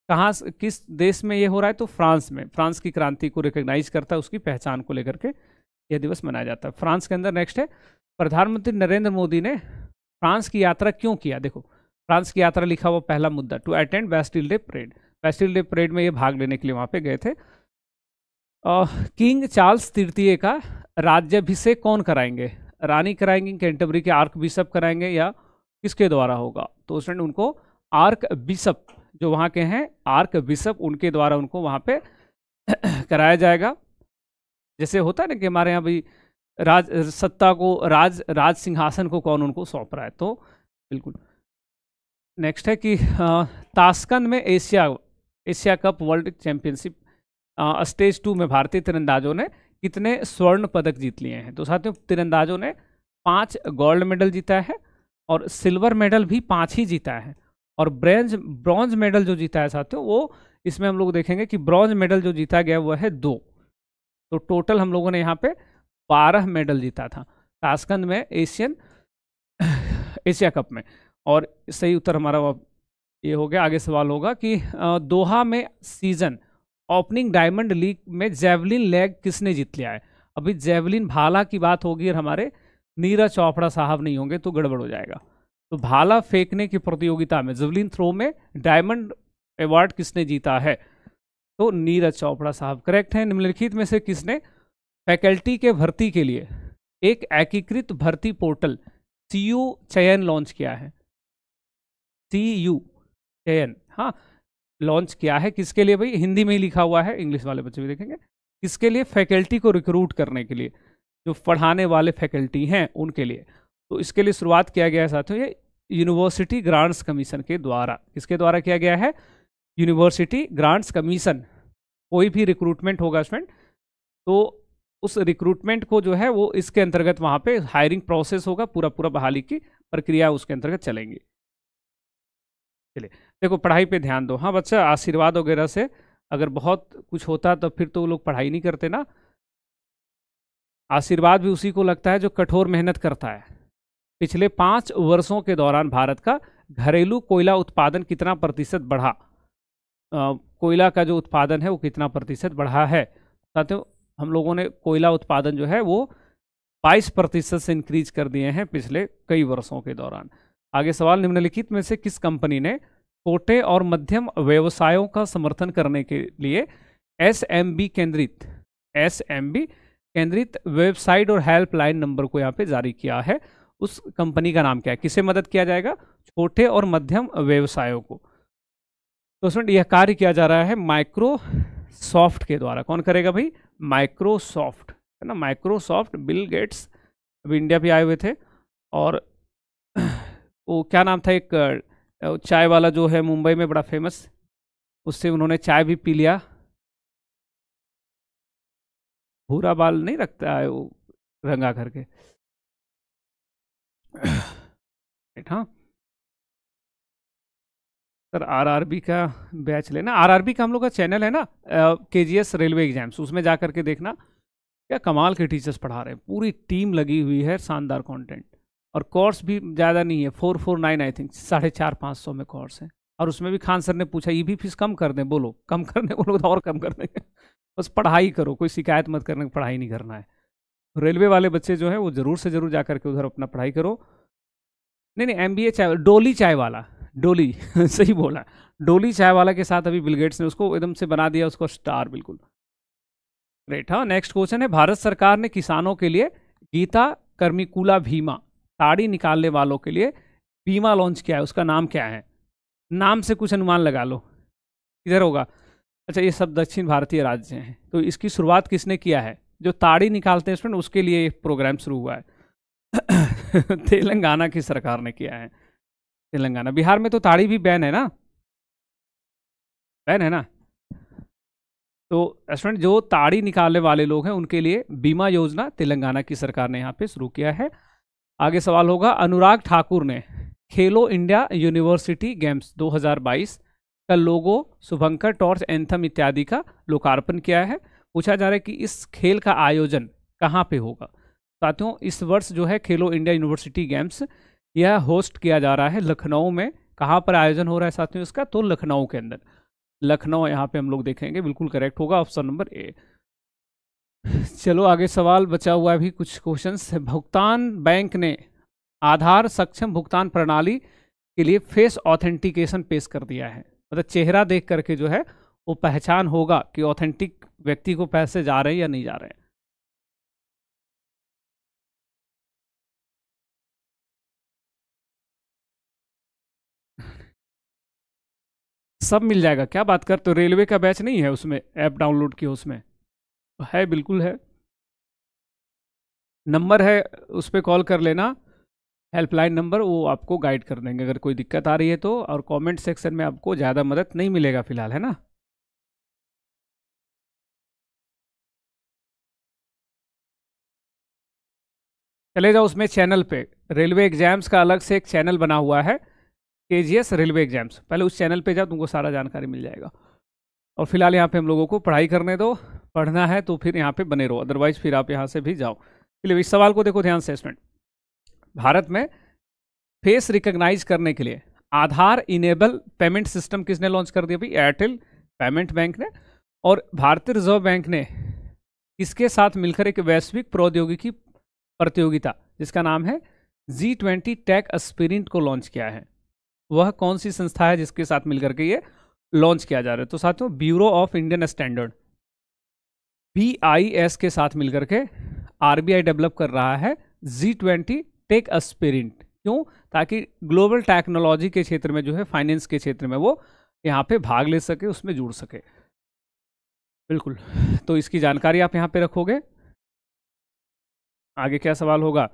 कहाँ किस देश में ये हो रहा है तो फ्रांस में फ्रांस की क्रांति को रिकग्नाइज करता है उसकी पहचान को लेकर के यह दिवस मनाया जाता है फ्रांस के अंदर नेक्स्ट है प्रधानमंत्री नरेंद्र मोदी ने फ्रांस की यात्रा क्यों किया देखो फ्रांस की यात्रा लिखा हुआ पहला मुद्दा to attend Bastille Day parade Bastille Day parade में ये भाग लेने के लिए वहाँ पे गए थे किंग चार्ल्स तृतीय का राज्यभिषेक कौन कराएंगे रानी कराएंगे कैंटबरी के आर्क बिशप कराएंगे या किसके द्वारा होगा तो उसने उनको आर्क बिशप जो वहाँ के हैं आर्क बिशप उनके द्वारा उनको वहाँ पे कराया जाएगा जैसे होता है ना कि हमारे यहाँ भाई राज सत्ता को राज राज सिंहासन को कौन उनको सौंप रहा है तो बिल्कुल नेक्स्ट है कि ताशकंद में Asia Asia cup world championship stage two में भारतीय तिरंदाजों ने कितने स्वर्ण पदक जीत लिए हैं तो साथियों तिरंदाजों ने पाँच गोल्ड मेडल जीता है और सिल्वर मेडल भी पाँच ही जीता है और ब्रेंज ब्रॉन्ज मेडल जो जीता है साथियों वो इसमें हम लोग देखेंगे कि ब्रॉन्ज मेडल जो जीता गया वह है दो तो टोटल हम लोगों ने यहाँ पे बारह मेडल जीता था ताशकंद में एशियन एशिया कप में और सही उत्तर हमारा ये हो गया आगे सवाल होगा कि दोहा में सीजन ओपनिंग डायमंड लीग में जेवलिन लेग किसने जीत लिया है अभी जेवलिन भाला की बात होगी और हमारे नीरज चौपड़ा साहब नहीं होंगे तो गड़बड़ हो जाएगा तो भाला फेंकने की प्रतियोगिता में जवलिन थ्रो में डायमंड अवार्ड किसने जीता है तो नीरज चोपड़ा साहब करेक्ट है निम्नलिखित में से किसने फैकल्टी के भर्ती के लिए एक एकीकृत भर्ती पोर्टल सी चयन लॉन्च किया है सी चयन हाँ लॉन्च किया है किसके लिए भाई हिंदी में ही लिखा हुआ है इंग्लिश वाले बच्चे भी देखेंगे किसके लिए फैकल्टी को रिक्रूट करने के लिए जो पढ़ाने वाले फैकल्टी हैं उनके लिए तो इसके लिए शुरुआत किया गया है साथियों ये यूनिवर्सिटी ग्रांट्स कमीशन के द्वारा किसके द्वारा किया गया है यूनिवर्सिटी ग्रांट्स कमीशन कोई भी रिक्रूटमेंट होगा स्टूडेंट तो उस रिक्रूटमेंट को जो है वो इसके अंतर्गत वहाँ पे हायरिंग प्रोसेस होगा पूरा पूरा बहाली की प्रक्रिया उसके अंतर्गत चलेंगे चलिए देखो पढ़ाई पे ध्यान दो हाँ बच्चा आशीर्वाद वगैरह से अगर बहुत कुछ होता तो फिर तो वो लोग पढ़ाई नहीं करते ना आशीर्वाद भी उसी को लगता है जो कठोर मेहनत करता है पिछले पाँच वर्षों के दौरान भारत का घरेलू कोयला उत्पादन कितना प्रतिशत बढ़ा कोयला का जो उत्पादन है वो कितना प्रतिशत बढ़ा है साथियों हम लोगों ने कोयला उत्पादन जो है वो 22 प्रतिशत से इंक्रीज कर दिए हैं पिछले कई वर्षों के दौरान आगे सवाल निम्नलिखित में से किस कंपनी ने छोटे और मध्यम व्यवसायों का समर्थन करने के लिए एस केंद्रित एस केंद्रित वेबसाइट और हेल्पलाइन नंबर को यहाँ पे जारी किया है उस कंपनी का नाम क्या है किसे मदद किया जाएगा छोटे और मध्यम व्यवसायों को तो उसमें यह कार्य किया जा रहा है माइक्रोसॉफ्ट के द्वारा कौन करेगा भाई माइक्रोसॉफ्ट है ना माइक्रोसॉफ्ट बिल गेट्स अभी इंडिया भी आए हुए थे और वो क्या नाम था एक चाय वाला जो है मुंबई में बड़ा फेमस उससे उन्होंने चाय भी पी लिया भूरा बाल नहीं रखता है वो रंगा करके
राइट हाँ
सर आरआरबी का बैच लेना आरआरबी का हम लोग का चैनल है ना के जी एस रेलवे एग्जाम्स उसमें जा करके देखना क्या कमाल के टीचर्स पढ़ा रहे हैं पूरी टीम लगी हुई है शानदार कंटेंट और कोर्स भी ज़्यादा नहीं है four four nine I think साढ़े चार पाँच सौ में कोर्स है और उसमें भी खान सर ने पूछा ये भी फीस कम कर दें बोलो कम कर दें बोलो तो और कम कर देंगे बस पढ़ाई करो कोई शिकायत मत करने पढ़ाई नहीं करना है रेलवे वाले बच्चे जो है वो ज़रूर से ज़रूर जा करके उधर अपना पढ़ाई करो नहीं नहीं एम बी ए चाय डोली चाय वाला डोली सही बोला डोली चाय वाला के साथ अभी बिलगेट्स ने उसको एकदम से बना दिया उसको स्टार बिल्कुल ग्रेट हाँ नेक्स्ट क्वेश्चन है भारत सरकार ने किसानों के लिए गीता कर्मिकूला भीमा ताड़ी निकालने वालों के लिए बीमा लॉन्च किया है उसका नाम क्या है नाम से कुछ अनुमान लगा लो इधर होगा अच्छा ये सब दक्षिण भारतीय राज्य हैं तो इसकी शुरुआत किसने किया है जो ताड़ी निकालते हैं स्टूडेंट उसके लिए प्रोग्राम शुरू हुआ है तेलंगाना की सरकार ने किया है तेलंगाना बिहार में तो ताड़ी भी बैन है ना बैन है ना तो स्टूडेंट जो ताड़ी निकालने वाले लोग हैं उनके लिए बीमा योजना तेलंगाना की सरकार ने यहाँ पे शुरू किया है आगे सवाल होगा अनुराग ठाकुर ने खेलो इंडिया यूनिवर्सिटी गेम्स 2022 का लोगो शुभंकर टॉर्च एंथम इत्यादि का लोकार्पण किया है पूछा जा रहा है कि इस खेल का आयोजन कहाँ पे होगा साथियों इस वर्ष जो है खेलो इंडिया यूनिवर्सिटी गेम्स यह होस्ट किया जा रहा है लखनऊ में कहाँ पर आयोजन हो रहा है साथियों इसका तो लखनऊ के अंदर लखनऊ यहाँ पे हम लोग देखेंगे बिल्कुल करेक्ट होगा ऑप्शन नंबर ए चलो आगे सवाल बचा हुआ भी कुछ क्वेश्चन भुगतान बैंक ने आधार सक्षम भुगतान प्रणाली के लिए फेस ऑथेंटिकेशन पेश कर दिया है मतलब चेहरा देख करके जो है वो पहचान होगा कि ऑथेंटिक व्यक्ति को पैसे जा रहे हैं या नहीं जा रहे हैं सब मिल जाएगा क्या बात कर तो रेलवे का बैच नहीं है उसमें ऐप डाउनलोड किया उसमें है बिल्कुल है नंबर है उस पर कॉल कर लेना हेल्पलाइन नंबर वो आपको गाइड कर देंगे अगर कोई दिक्कत आ रही है तो और कमेंट सेक्शन में आपको ज़्यादा मदद नहीं मिलेगा फिलहाल है ना चले जाओ उसमें चैनल पे रेलवे एग्जाम्स का अलग से एक चैनल बना हुआ है के रेलवे एग्जाम्स पहले उस चैनल पे जाओ तुमको सारा जानकारी मिल जाएगा और फिलहाल यहाँ पे हम लोगों को पढ़ाई करने दो पढ़ना है तो फिर यहाँ पे बने रहो अदरवाइज फिर आप यहाँ से भी जाओ चलिए इस सवाल को देखो ध्यान से स्टूडेंट भारत में फेस रिकग्नाइज करने के लिए आधार इनेबल पेमेंट सिस्टम किसने लॉन्च कर दिया भाई एयरटेल पेमेंट बैंक ने और भारतीय रिजर्व बैंक ने इसके साथ मिलकर एक वैश्विक प्रौद्योगिकी प्रतियोगिता जिसका नाम है जी ट्वेंटी टेक अस्पिरिंट को लॉन्च किया है वह कौन सी संस्था है जिसके साथ मिलकर के ये लॉन्च किया जा रहा है तो साथियों bureau of Indian standard B के साथ मिलकर के आर डेवलप कर रहा है जी ट्वेंटी टेक अस्पिरिंट क्यों ताकि ग्लोबल टेक्नोलॉजी के क्षेत्र में जो है फाइनेंस के क्षेत्र में वो यहाँ पे भाग ले सके उसमें जुड़ सके बिल्कुल तो इसकी जानकारी आप यहाँ पे रखोगे आगे क्या सवाल होगा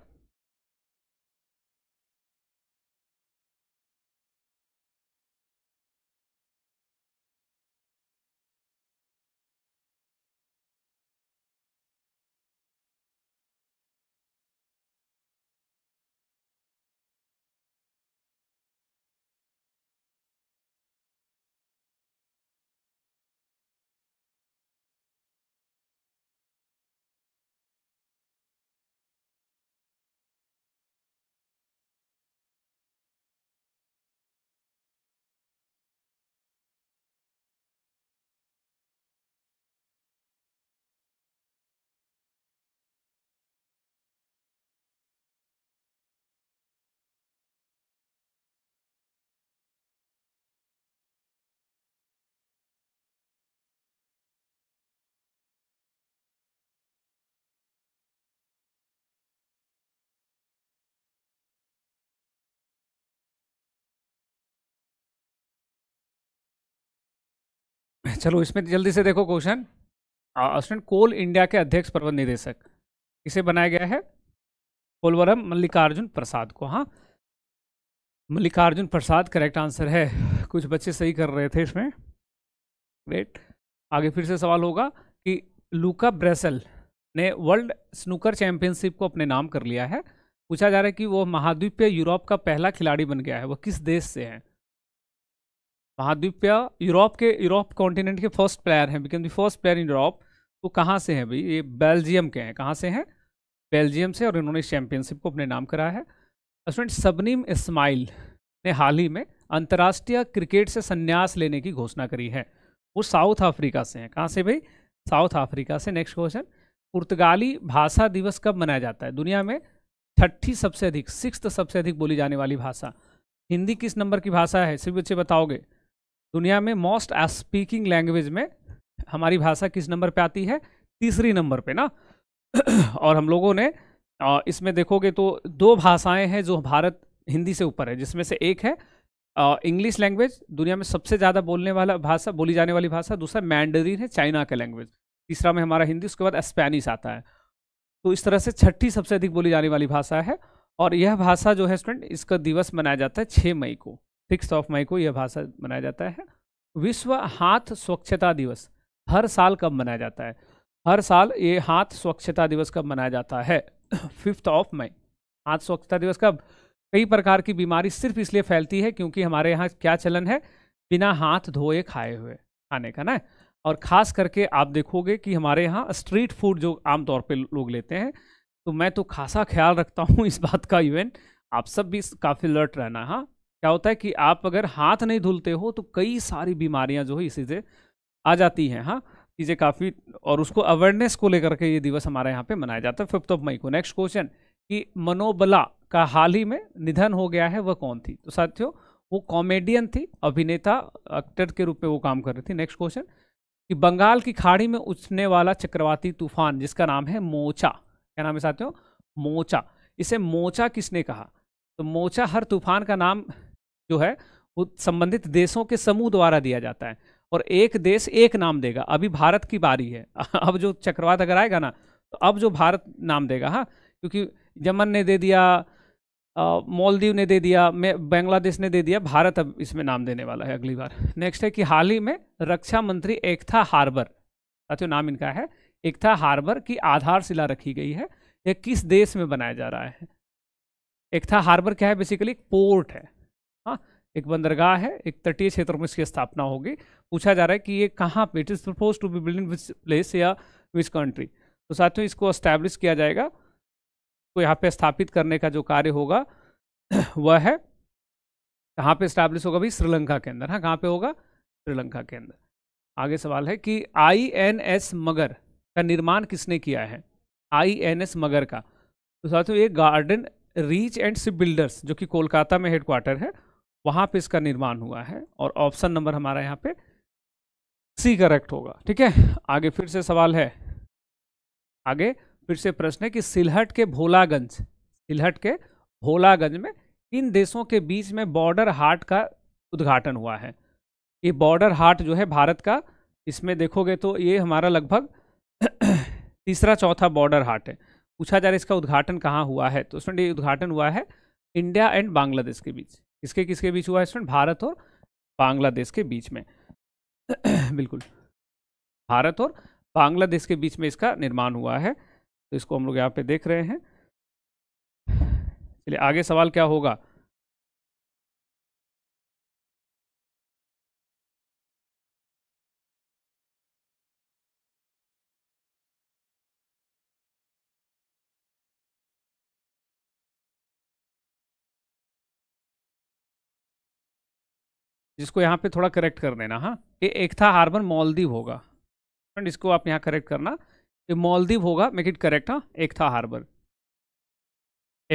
चलो इसमें जल्दी से देखो क्वेश्चन स्टूडेंट कोल इंडिया के अध्यक्ष प्रबंध निदेशक इसे बनाया गया है कोलवरम मल्लिकार्जुन प्रसाद को हाँ मल्लिकार्जुन प्रसाद करेक्ट आंसर है कुछ बच्चे सही कर रहे थे इसमें ग्रेट आगे फिर से सवाल होगा कि लूका ब्रेसल ने वर्ल्ड स्नूकर चैंपियनशिप को अपने नाम कर लिया है पूछा जा रहा है कि वो महाद्वीपीय यूरोप का पहला खिलाड़ी बन गया है वह किस देश से है महाद्वीप यूरोप के यूरोप कॉन्टिनेंट के फर्स्ट प्लेयर हैं become the first player in Europe वो कहाँ से हैं भाई ये बेल्जियम के हैं कहाँ से हैं बेल्जियम से और इन्होंने चैम्पियनशिप को अपने नाम कराया है स्टूडेंट सबनीम इस्माइल ने हाल ही में अंतर्राष्ट्रीय क्रिकेट से संन्यास लेने की घोषणा करी है वो साउथ अफ्रीका से हैं कहाँ से भाई साउथ अफ्रीका से नेक्स्ट क्वेश्चन पुर्तगाली भाषा दिवस कब मनाया जाता है दुनिया में छठी सबसे अधिक सिक्स सबसे अधिक बोली जाने वाली भाषा हिंदी किस नंबर की भाषा है सिर्फ बच्चे बताओगे दुनिया में मोस्ट स्पीकिंग लैंग्वेज में हमारी भाषा किस नंबर पे आती है तीसरी नंबर पे ना और हम लोगों ने इसमें देखोगे तो दो भाषाएं हैं जो भारत हिंदी से ऊपर है जिसमें से एक है इंग्लिश लैंग्वेज दुनिया में सबसे ज़्यादा बोलने वाला भाषा बोली जाने वाली भाषा दूसरा मैंडरीन है चाइना का लैंग्वेज तीसरा में हमारा हिंदी उसके बाद स्पेनिश आता है तो इस तरह से छठी सबसे अधिक बोली जाने वाली भाषा है और यह भाषा जो है स्टूडेंट इसका दिवस मनाया जाता है छः मई को सिक्स ऑफ मई को यह भाषा मनाया जाता है विश्व हाथ स्वच्छता दिवस हर साल कब मनाया जाता है हर साल ये हाथ स्वच्छता दिवस कब मनाया जाता है फिफ्थ ऑफ मई हाथ स्वच्छता दिवस कब कई प्रकार की बीमारी सिर्फ इसलिए फैलती है क्योंकि हमारे यहाँ क्या चलन है बिना हाथ धोए खाए हुए खाने का ना और ख़ास करके आप देखोगे कि हमारे यहाँ स्ट्रीट फूड जो आमतौर पर लोग लेते हैं तो मैं तो खासा ख्याल रखता हूँ इस बात का इवेंट आप सब भी काफ़ी अलर्ट रहना हाँ क्या होता है कि आप अगर हाथ नहीं धुलते हो तो कई सारी बीमारियां जो है इसी से आ जाती हैं हाँ चीज़ें काफ़ी और उसको अवेयरनेस को लेकर के ये दिवस हमारे यहाँ पे मनाया जाता है फिफ्थ ऑफ मई को नेक्स्ट क्वेश्चन कि मनोबला का हाल ही में निधन हो गया है वह कौन थी तो साथियों वो कॉमेडियन थी अभिनेता एक्टर के रूप में वो काम कर रही थी नेक्स्ट क्वेश्चन कि बंगाल की खाड़ी में उठने वाला चक्रवाती तूफान जिसका नाम है मोचा क्या नाम है साथियों मोचा इसे मोचा किसने कहा तो मोचा हर तूफान का नाम जो है वो संबंधित देशों के समूह द्वारा दिया जाता है और एक देश एक नाम देगा अभी भारत की बारी है अब जो चक्रवात अगर आएगा ना तो अब जो भारत नाम देगा हाँ क्योंकि यमन ने दे दिया मालदीव ने दे दिया बांग्लादेश ने दे दिया भारत अब इसमें नाम देने वाला है अगली बार नेक्स्ट है कि हाल ही में रक्षा मंत्री एकथा हार्बर साथियों नाम इनका है एकथा हार्बर की आधारशिला रखी गई है यह किस देश में बनाया जा रहा है एकथा हार्बर क्या है बेसिकली पोर्ट है हाँ एक बंदरगाह है एक तटीय क्षेत्र में इसकी स्थापना होगी पूछा जा रहा है कि ये कहाँ पे it is propose to be building which place या विच कंट्री तो साथियों इसको एस्टैब्लिश किया जाएगा तो यहाँ पे स्थापित करने का जो कार्य होगा वह है कहाँ पे स्टैब्लिश होगा भाई श्रीलंका के अंदर हाँ कहाँ पे होगा श्रीलंका के अंदर आगे सवाल है कि आई एन एस मगर का निर्माण किसने किया है आई एन एस मगर का तो साथियों ये garden reach and ship builders जो कि कोलकाता में हेडक्वार्टर है वहां पे इसका निर्माण हुआ है और ऑप्शन नंबर हमारा यहाँ पे सी करेक्ट होगा ठीक है आगे फिर से सवाल है आगे फिर से प्रश्न है कि सिलहट के भोलागंज सिलहट के भोलागंज में किन देशों के बीच में बॉर्डर हाट का उद्घाटन हुआ है ये बॉर्डर हाट जो है भारत का इसमें देखोगे तो ये हमारा लगभग तीसरा चौथा बॉर्डर हाट है पूछा जा रहा है इसका उद्घाटन कहाँ हुआ है तो उसमें ये उद्घाटन हुआ है इंडिया एंड बांग्लादेश के बीच किसके किसके बीच हुआ स्टूडेंट भारत और बांग्लादेश के बीच में बिल्कुल भारत और बांग्लादेश के बीच में इसका निर्माण हुआ है तो इसको हम लोग यहाँ पे देख रहे हैं
चलिए आगे सवाल क्या होगा जिसको यहाँ
पे थोड़ा करेक्ट कर देना हाँ ये एक था हार्बर मॉलदीव होगा फ्रेंड इसको आप यहाँ करेक्ट करना ये मॉलदीव होगा मेक इट करेक्ट हाँ एक था हार्बर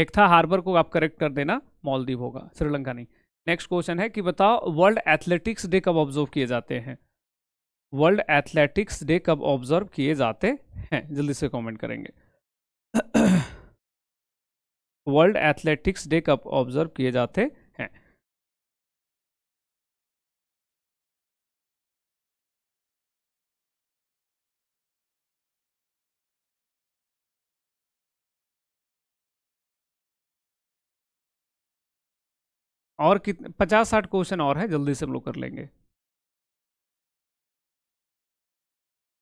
एक था हार्बर को आप करेक्ट कर देना मॉलदीव होगा श्रीलंका नहीं नेक्स्ट क्वेश्चन है कि बताओ वर्ल्ड एथलेटिक्स डे कब ऑब्जर्व किए जाते हैं वर्ल्ड एथलेटिक्स डे कब ऑब्जर्व किए जाते हैं जल्दी से कमेंट करेंगे वर्ल्ड एथलेटिक्स डे कब ऑब्जर्व किए जाते हैं
और कितने पचास साठ क्वेश्चन और है जल्दी से हम लोग कर लेंगे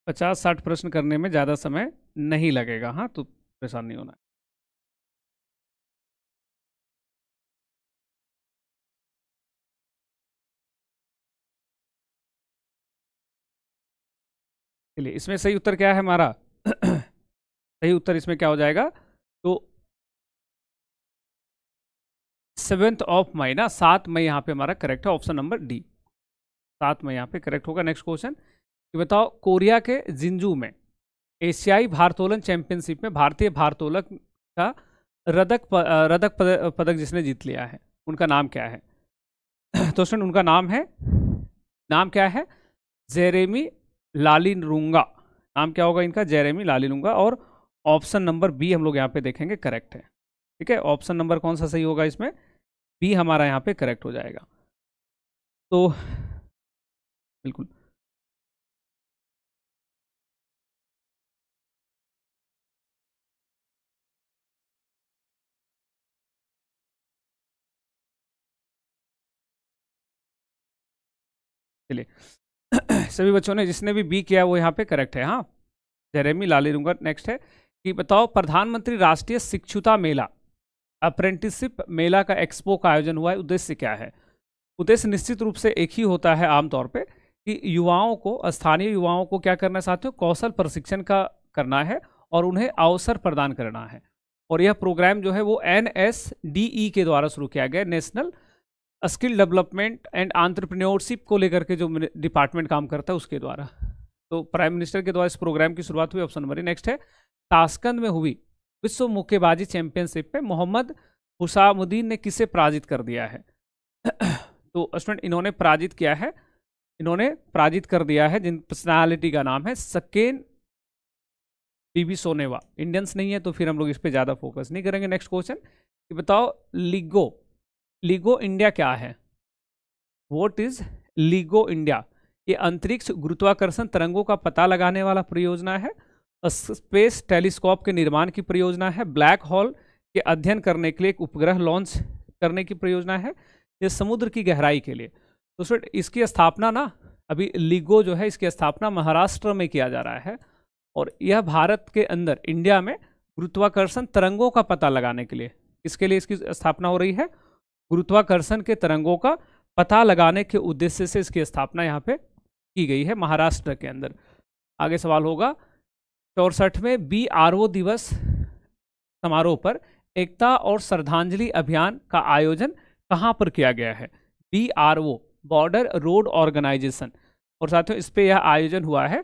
पचास साठ प्रश्न करने में ज़्यादा समय नहीं लगेगा हाँ तो परेशान नहीं होना चलिए इसमें सही उत्तर क्या है
हमारा सही उत्तर इसमें क्या हो जाएगा तो सेवेंथ ऑफ मई ना सात मई यहाँ पे हमारा करेक्ट है ऑप्शन नंबर डी सात मई यहाँ पे करेक्ट होगा नेक्स्ट क्वेश्चन कि बताओ कोरिया के जिंजू में एशियाई भारतोलन चैंपियनशिप में भारतीय भारतोलक का रदक प, रदक पद, पदक जिसने जीत लिया है उनका नाम क्या है तो स्टूडेंट उनका नाम है नाम क्या है जेरेमी लाली नाम क्या होगा इनका जेरेमी लाली और ऑप्शन नंबर बी हम लोग यहाँ पे देखेंगे करेक्ट है ठीक है ऑप्शन नंबर कौन सा सही होगा इसमें बी हमारा यहाँ पे करेक्ट हो जाएगा तो बिल्कुल चलिए सभी बच्चों ने जिसने भी बी किया वो यहाँ पे करेक्ट है हाँ जेरेमी लाली रूंगर नेक्स्ट है कि बताओ प्रधानमंत्री राष्ट्रीय शिक्षुता मेला अप्रेंटिसशिप मेला का एक्सपो का आयोजन हुआ है उद्देश्य क्या है उद्देश्य निश्चित रूप से एक ही होता है आमतौर पर कि युवाओं को स्थानीय युवाओं को क्या करना चाहते हो कौशल प्रशिक्षण का करना है और उन्हें अवसर प्रदान करना है और यह प्रोग्राम जो है वो एन के द्वारा शुरू किया गया national skill development and entrepreneurship को लेकर के जो डिपार्टमेंट काम करता है उसके द्वारा तो प्राइम मिनिस्टर के द्वारा इस प्रोग्राम की शुरुआत हुई ऑप्शन नंबर नेक्स्ट है ताशकंद में हुई विश्व मुक्केबाजी चैंपियनशिप में मोहम्मद हुसामुद्दीन ने किसे पराजित कर दिया है तो स्टूडेंट इन्होंने पराजित किया है इन्होंने पराजित कर दिया है जिन पर्सनालिटी का नाम है सकेन बीबी सोनेवा इंडियंस नहीं है तो फिर हम लोग इस पर ज़्यादा फोकस नहीं करेंगे नेक्स्ट क्वेश्चन कि बताओ लीगो लीगो इंडिया क्या है वॉट इज लीगो इंडिया ये अंतरिक्ष गुरुत्वाकर्षण तरंगों का पता लगाने वाला परियोजना है स्पेस टेलीस्कोप के निर्माण की परियोजना है ब्लैक होल के अध्ययन करने के लिए एक उपग्रह लॉन्च करने की परियोजना है ये समुद्र की गहराई के लिए तो इसकी स्थापना ना अभी लीगो जो है इसकी स्थापना महाराष्ट्र में किया जा रहा है और यह भारत के अंदर इंडिया में गुरुत्वाकर्षण तरंगों का पता लगाने के लिए इसके लिए इसकी स्थापना हो रही है गुरुत्वाकर्षण के तरंगों का पता लगाने के उद्देश्य से इसकी स्थापना यहाँ पे की गई है महाराष्ट्र के अंदर आगे सवाल होगा चौसठवें बी आर ओ दिवस समारोह पर एकता और श्रद्धांजलि अभियान का आयोजन कहाँ पर किया गया है B R O border road organisation और साथियों इस पर यह आयोजन हुआ है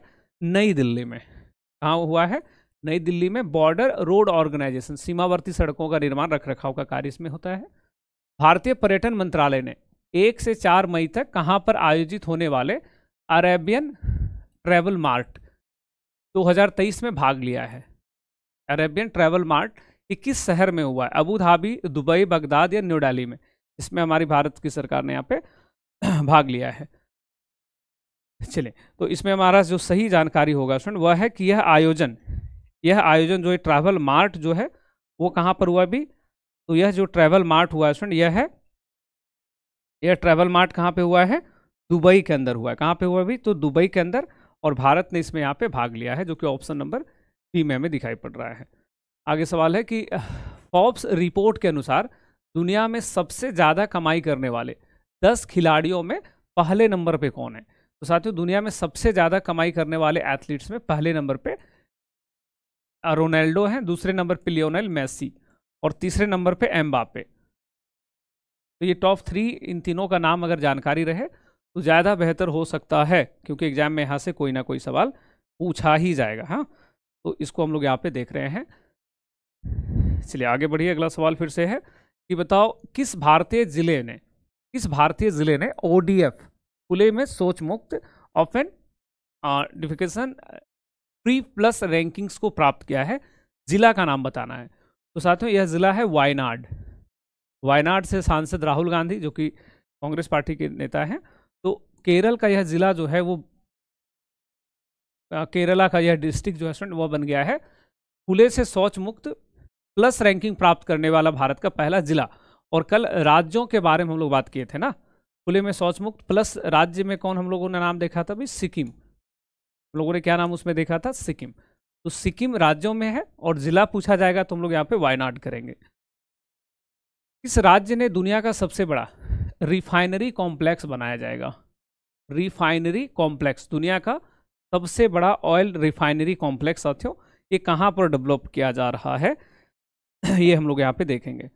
नई दिल्ली में कहाँ हुआ है नई दिल्ली में बॉर्डर रोड ऑर्गेनाइजेशन सीमावर्ती सड़कों का निर्माण रख रखाव का कार्य इसमें होता है भारतीय पर्यटन मंत्रालय ने एक से चार मई तक कहाँ पर आयोजित होने वाले अरेबियन ट्रैवल मार्ट 2023 में भाग लिया है अरेबियन ट्रैवल मार्ट इक्कीस शहर में हुआ है अबू धाबी दुबई बगदाद या न्यू दिल्ली में इसमें हमारी भारत की सरकार ने यहाँ पे भाग लिया है चलिए तो इसमें हमारा जो सही जानकारी होगा स्टूडेंट वह है कि यह आयोजन यह आयोजन जो ट्रैवल मार्ट जो है वो कहाँ पर हुआ अभी तो यह जो ट्रैवल मार्ट हुआ है स्टूडेंट यह है यह ट्रैवल मार्ट कहाँ पे हुआ है दुबई के अंदर हुआ है कहाँ पे हुआ अभी तो दुबई के अंदर और भारत ने इसमें यहाँ पे भाग लिया है जो कि ऑप्शन नंबर बी में हमें दिखाई पड़ रहा है आगे सवाल है कि फॉब्स रिपोर्ट के अनुसार दुनिया में सबसे ज़्यादा कमाई करने वाले दस खिलाड़ियों में पहले नंबर पर कौन है तो साथियों दुनिया में सबसे ज़्यादा कमाई करने वाले एथलीट्स में पहले नंबर पर रोनाल्डो हैं दूसरे नंबर पर लियोनल मेसी और तीसरे नंबर पे एम्बापे तो ये टॉप थ्री इन तीनों का नाम अगर जानकारी रहे तो ज़्यादा बेहतर हो सकता है क्योंकि एग्ज़ाम में यहाँ से कोई ना कोई सवाल पूछा ही जाएगा हाँ तो इसको हम लोग यहाँ पे देख रहे हैं चलिए आगे बढ़िए अगला सवाल फिर से है कि बताओ किस भारतीय जिले ने किस भारतीय जिले ने ओ खुले में सोच मुक्त open defecation free plus rankings को प्राप्त किया है जिला का नाम बताना है तो साथियों यह जिला है वायनाड वायनाड से सांसद राहुल गांधी जो कि कांग्रेस पार्टी के नेता हैं केरल का यह ज़िला जो है वो केरला का यह डिस्ट्रिक्ट जो है स्टूडेंट वह बन गया है खुले से शौच मुक्त प्लस रैंकिंग प्राप्त करने वाला भारत का पहला ज़िला और कल राज्यों के बारे में हम लोग बात किए थे ना खुले में शौच मुक्त प्लस राज्य में कौन हम लोगों ने नाम देखा था भाई सिक्किम हम लोगों ने क्या नाम उसमें देखा था सिक्किम तो सिक्किम राज्यों में है और ज़िला पूछा जाएगा तो हम लोग यहाँ पे वायनाड करेंगे इस राज्य ने दुनिया का सबसे बड़ा रिफाइनरी कॉम्प्लेक्स बनाया जाएगा रिफाइनरी कॉम्प्लेक्स दुनिया का सबसे बड़ा ऑयल रिफाइनरी कॉम्प्लेक्स साथियों ये कहाँ पर डेवलप किया जा रहा है ये हम लोग यहाँ पे देखेंगे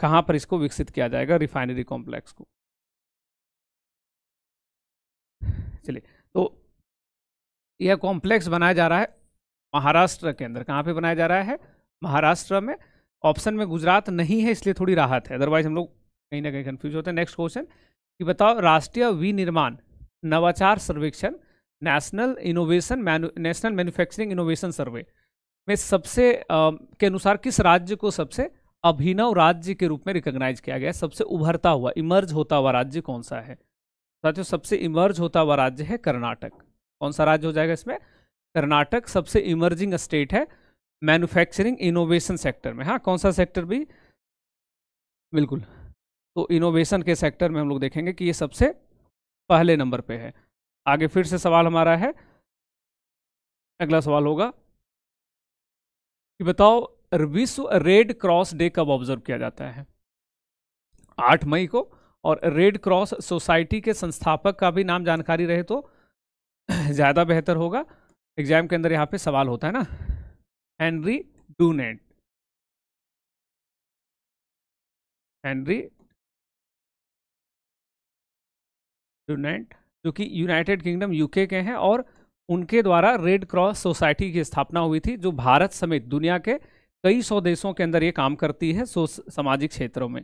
कहाँ पर इसको विकसित किया जाएगा रिफाइनरी कॉम्प्लेक्स को चलिए तो यह कॉम्प्लेक्स बनाया जा रहा है महाराष्ट्र के अंदर कहाँ पे बनाया जा रहा है महाराष्ट्र में ऑप्शन में गुजरात नहीं है इसलिए थोड़ी राहत है अदरवाइज हम लोग कहीं ना कहीं कन्फ्यूज होते हैं नेक्स्ट क्वेश्चन कि बताओ राष्ट्रीय विनिर्माण नवाचार सर्वेक्षण national innovation national manufacturing innovation survey में सबसे आ, के अनुसार किस राज्य को सबसे अभिनव राज्य के रूप में रिकॉग्नाइज किया गया सबसे उभरता हुआ इमर्ज होता हुआ राज्य कौन सा है साथियों सबसे इमर्ज होता हुआ राज्य है कर्नाटक कौन सा राज्य हो जाएगा इसमें कर्नाटक सबसे इमर्जिंग स्टेट है मैन्युफैक्चरिंग इनोवेशन सेक्टर में हाँ कौन सा सेक्टर भी बिल्कुल तो इनोवेशन के सेक्टर में हम लोग देखेंगे कि ये सबसे पहले नंबर पे है आगे फिर से सवाल हमारा है अगला सवाल होगा कि बताओ विश्व रेड क्रॉस डे कब ऑब्जर्व किया जाता है आठ मई को और रेड क्रॉस सोसाइटी के संस्थापक का भी नाम जानकारी रहे तो ज़्यादा बेहतर होगा एग्जाम के अंदर यहां पे सवाल होता है ना हेनरी डूनेट हेनरी यूनाइट जो कि यूनाइटेड किंगडम यूके के हैं और उनके द्वारा रेड क्रॉस सोसाइटी की स्थापना हुई थी जो भारत समेत दुनिया के कई सौ देशों के अंदर ये काम करती है सो सामाजिक क्षेत्रों में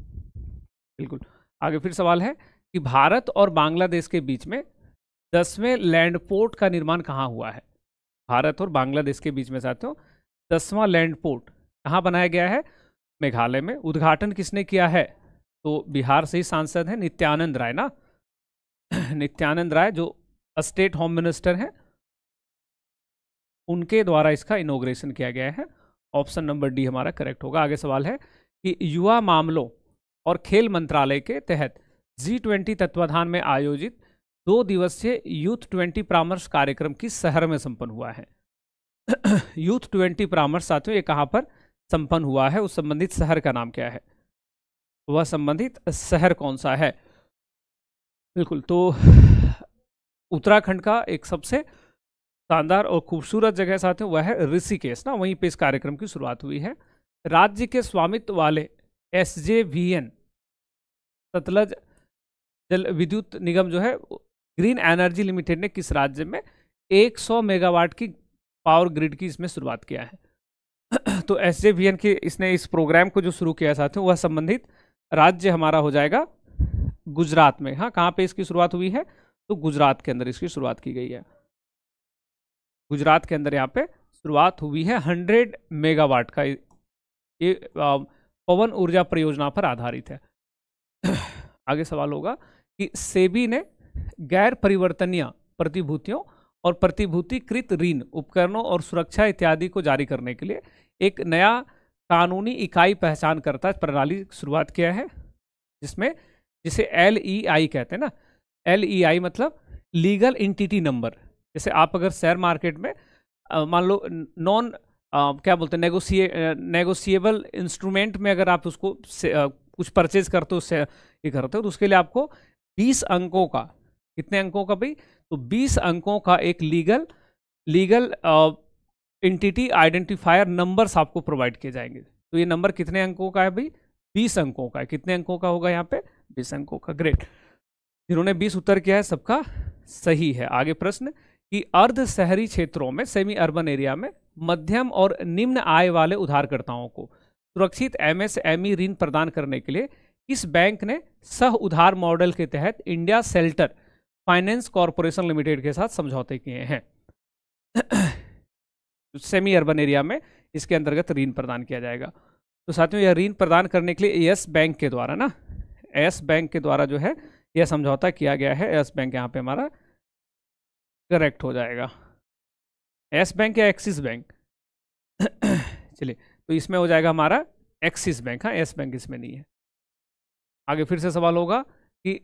बिल्कुल आगे फिर सवाल है कि भारत और बांग्लादेश के बीच में दसवें लैंड पोर्ट का निर्माण कहाँ हुआ है भारत और बांग्लादेश के बीच में हो दसवां लैंड पोर्ट कहाँ बनाया गया है मेघालय में उद्घाटन किसने किया है तो बिहार से ही सांसद हैं नित्यानंद राय ना नित्यानंद राय जो स्टेट होम मिनिस्टर हैं उनके द्वारा इसका इनोग्रेशन किया गया है ऑप्शन नंबर डी हमारा करेक्ट होगा आगे सवाल है कि युवा मामलों और खेल मंत्रालय के तहत जी ट्वेंटी तत्वाधान में आयोजित दो दिवसीय यूथ ट्वेंटी परामर्श कार्यक्रम किस शहर में संपन्न हुआ है यूथ ट्वेंटी परामर्श साथियों ये कहाँ पर संपन्न हुआ है उस संबंधित शहर का नाम क्या है वह संबंधित शहर कौन सा है बिल्कुल तो उत्तराखंड का एक सबसे शानदार और खूबसूरत जगह साथ वह है ऋषिकेश ना वहीं पे इस कार्यक्रम की शुरुआत हुई है राज्य के स्वामित्व वाले S J V N Satluj Jal Vidyut निगम जो है ग्रीन एनर्जी लिमिटेड ने किस राज्य में 100 मेगावाट की पावर ग्रिड की इसमें शुरुआत किया है तो एस जे वी एन की इसने इस प्रोग्राम को जो शुरू किया साथ वह संबंधित राज्य हमारा हो जाएगा गुजरात में हाँ कहाँ पे इसकी शुरुआत हुई है तो गुजरात के अंदर इसकी शुरुआत की गई है गुजरात के अंदर यहाँ पे शुरुआत हुई है हंड्रेड मेगावाट का ये पवन ऊर्जा परियोजना पर आधारित है आगे सवाल होगा कि सेबी ने गैर परिवर्तनीय प्रतिभूतियों और प्रतिभूतिकृत ऋण उपकरणों और सुरक्षा इत्यादि को जारी करने के लिए एक नया कानूनी इकाई पहचान करता प्रणाली शुरुआत किया है जिसमें जिसे एल ई आई कहते हैं ना एल ई आई मतलब लीगल इंटिटी नंबर जैसे आप अगर शेयर मार्केट में मान लो नॉन क्या बोलते हैं नेगोसिए नेगोसिएबल इंस्ट्रूमेंट में अगर आप उसको आ, कुछ परचेज करते हो ये करते हो तो उसके लिए आपको बीस अंकों का कितने अंकों का भाई तो बीस अंकों का एक legal legal entity identifier numbers आपको प्रोवाइड किए जाएंगे तो ये नंबर कितने अंकों का है भाई बीस अंकों का है कितने अंकों का होगा यहाँ पे बीस अंकों का ग्रेट जिन्होंने बीस उत्तर किया है सबका सही है आगे प्रश्न कि अर्ध शहरी क्षेत्रों में सेमी अर्बन एरिया में मध्यम और निम्न आय वाले उधारकर्ताओं को सुरक्षित एमएसएमई e ऋण प्रदान करने के लिए इस बैंक ने सह उधार मॉडल के तहत India shelter finance corporation limited के साथ समझौते किए हैं सेमी अर्बन एरिया में इसके अंतर्गत ऋण प्रदान किया जाएगा तो साथियों यह ऋण प्रदान करने के लिए यस बैंक के द्वारा ना यस बैंक के द्वारा जो है यह समझौता किया गया है यस बैंक यहाँ पे हमारा करेक्ट हो जाएगा यस बैंक या एक्सिस बैंक चलिए तो इसमें हो जाएगा हमारा एक्सिस बैंक हाँ यस बैंक इसमें नहीं है आगे फिर से सवाल होगा कि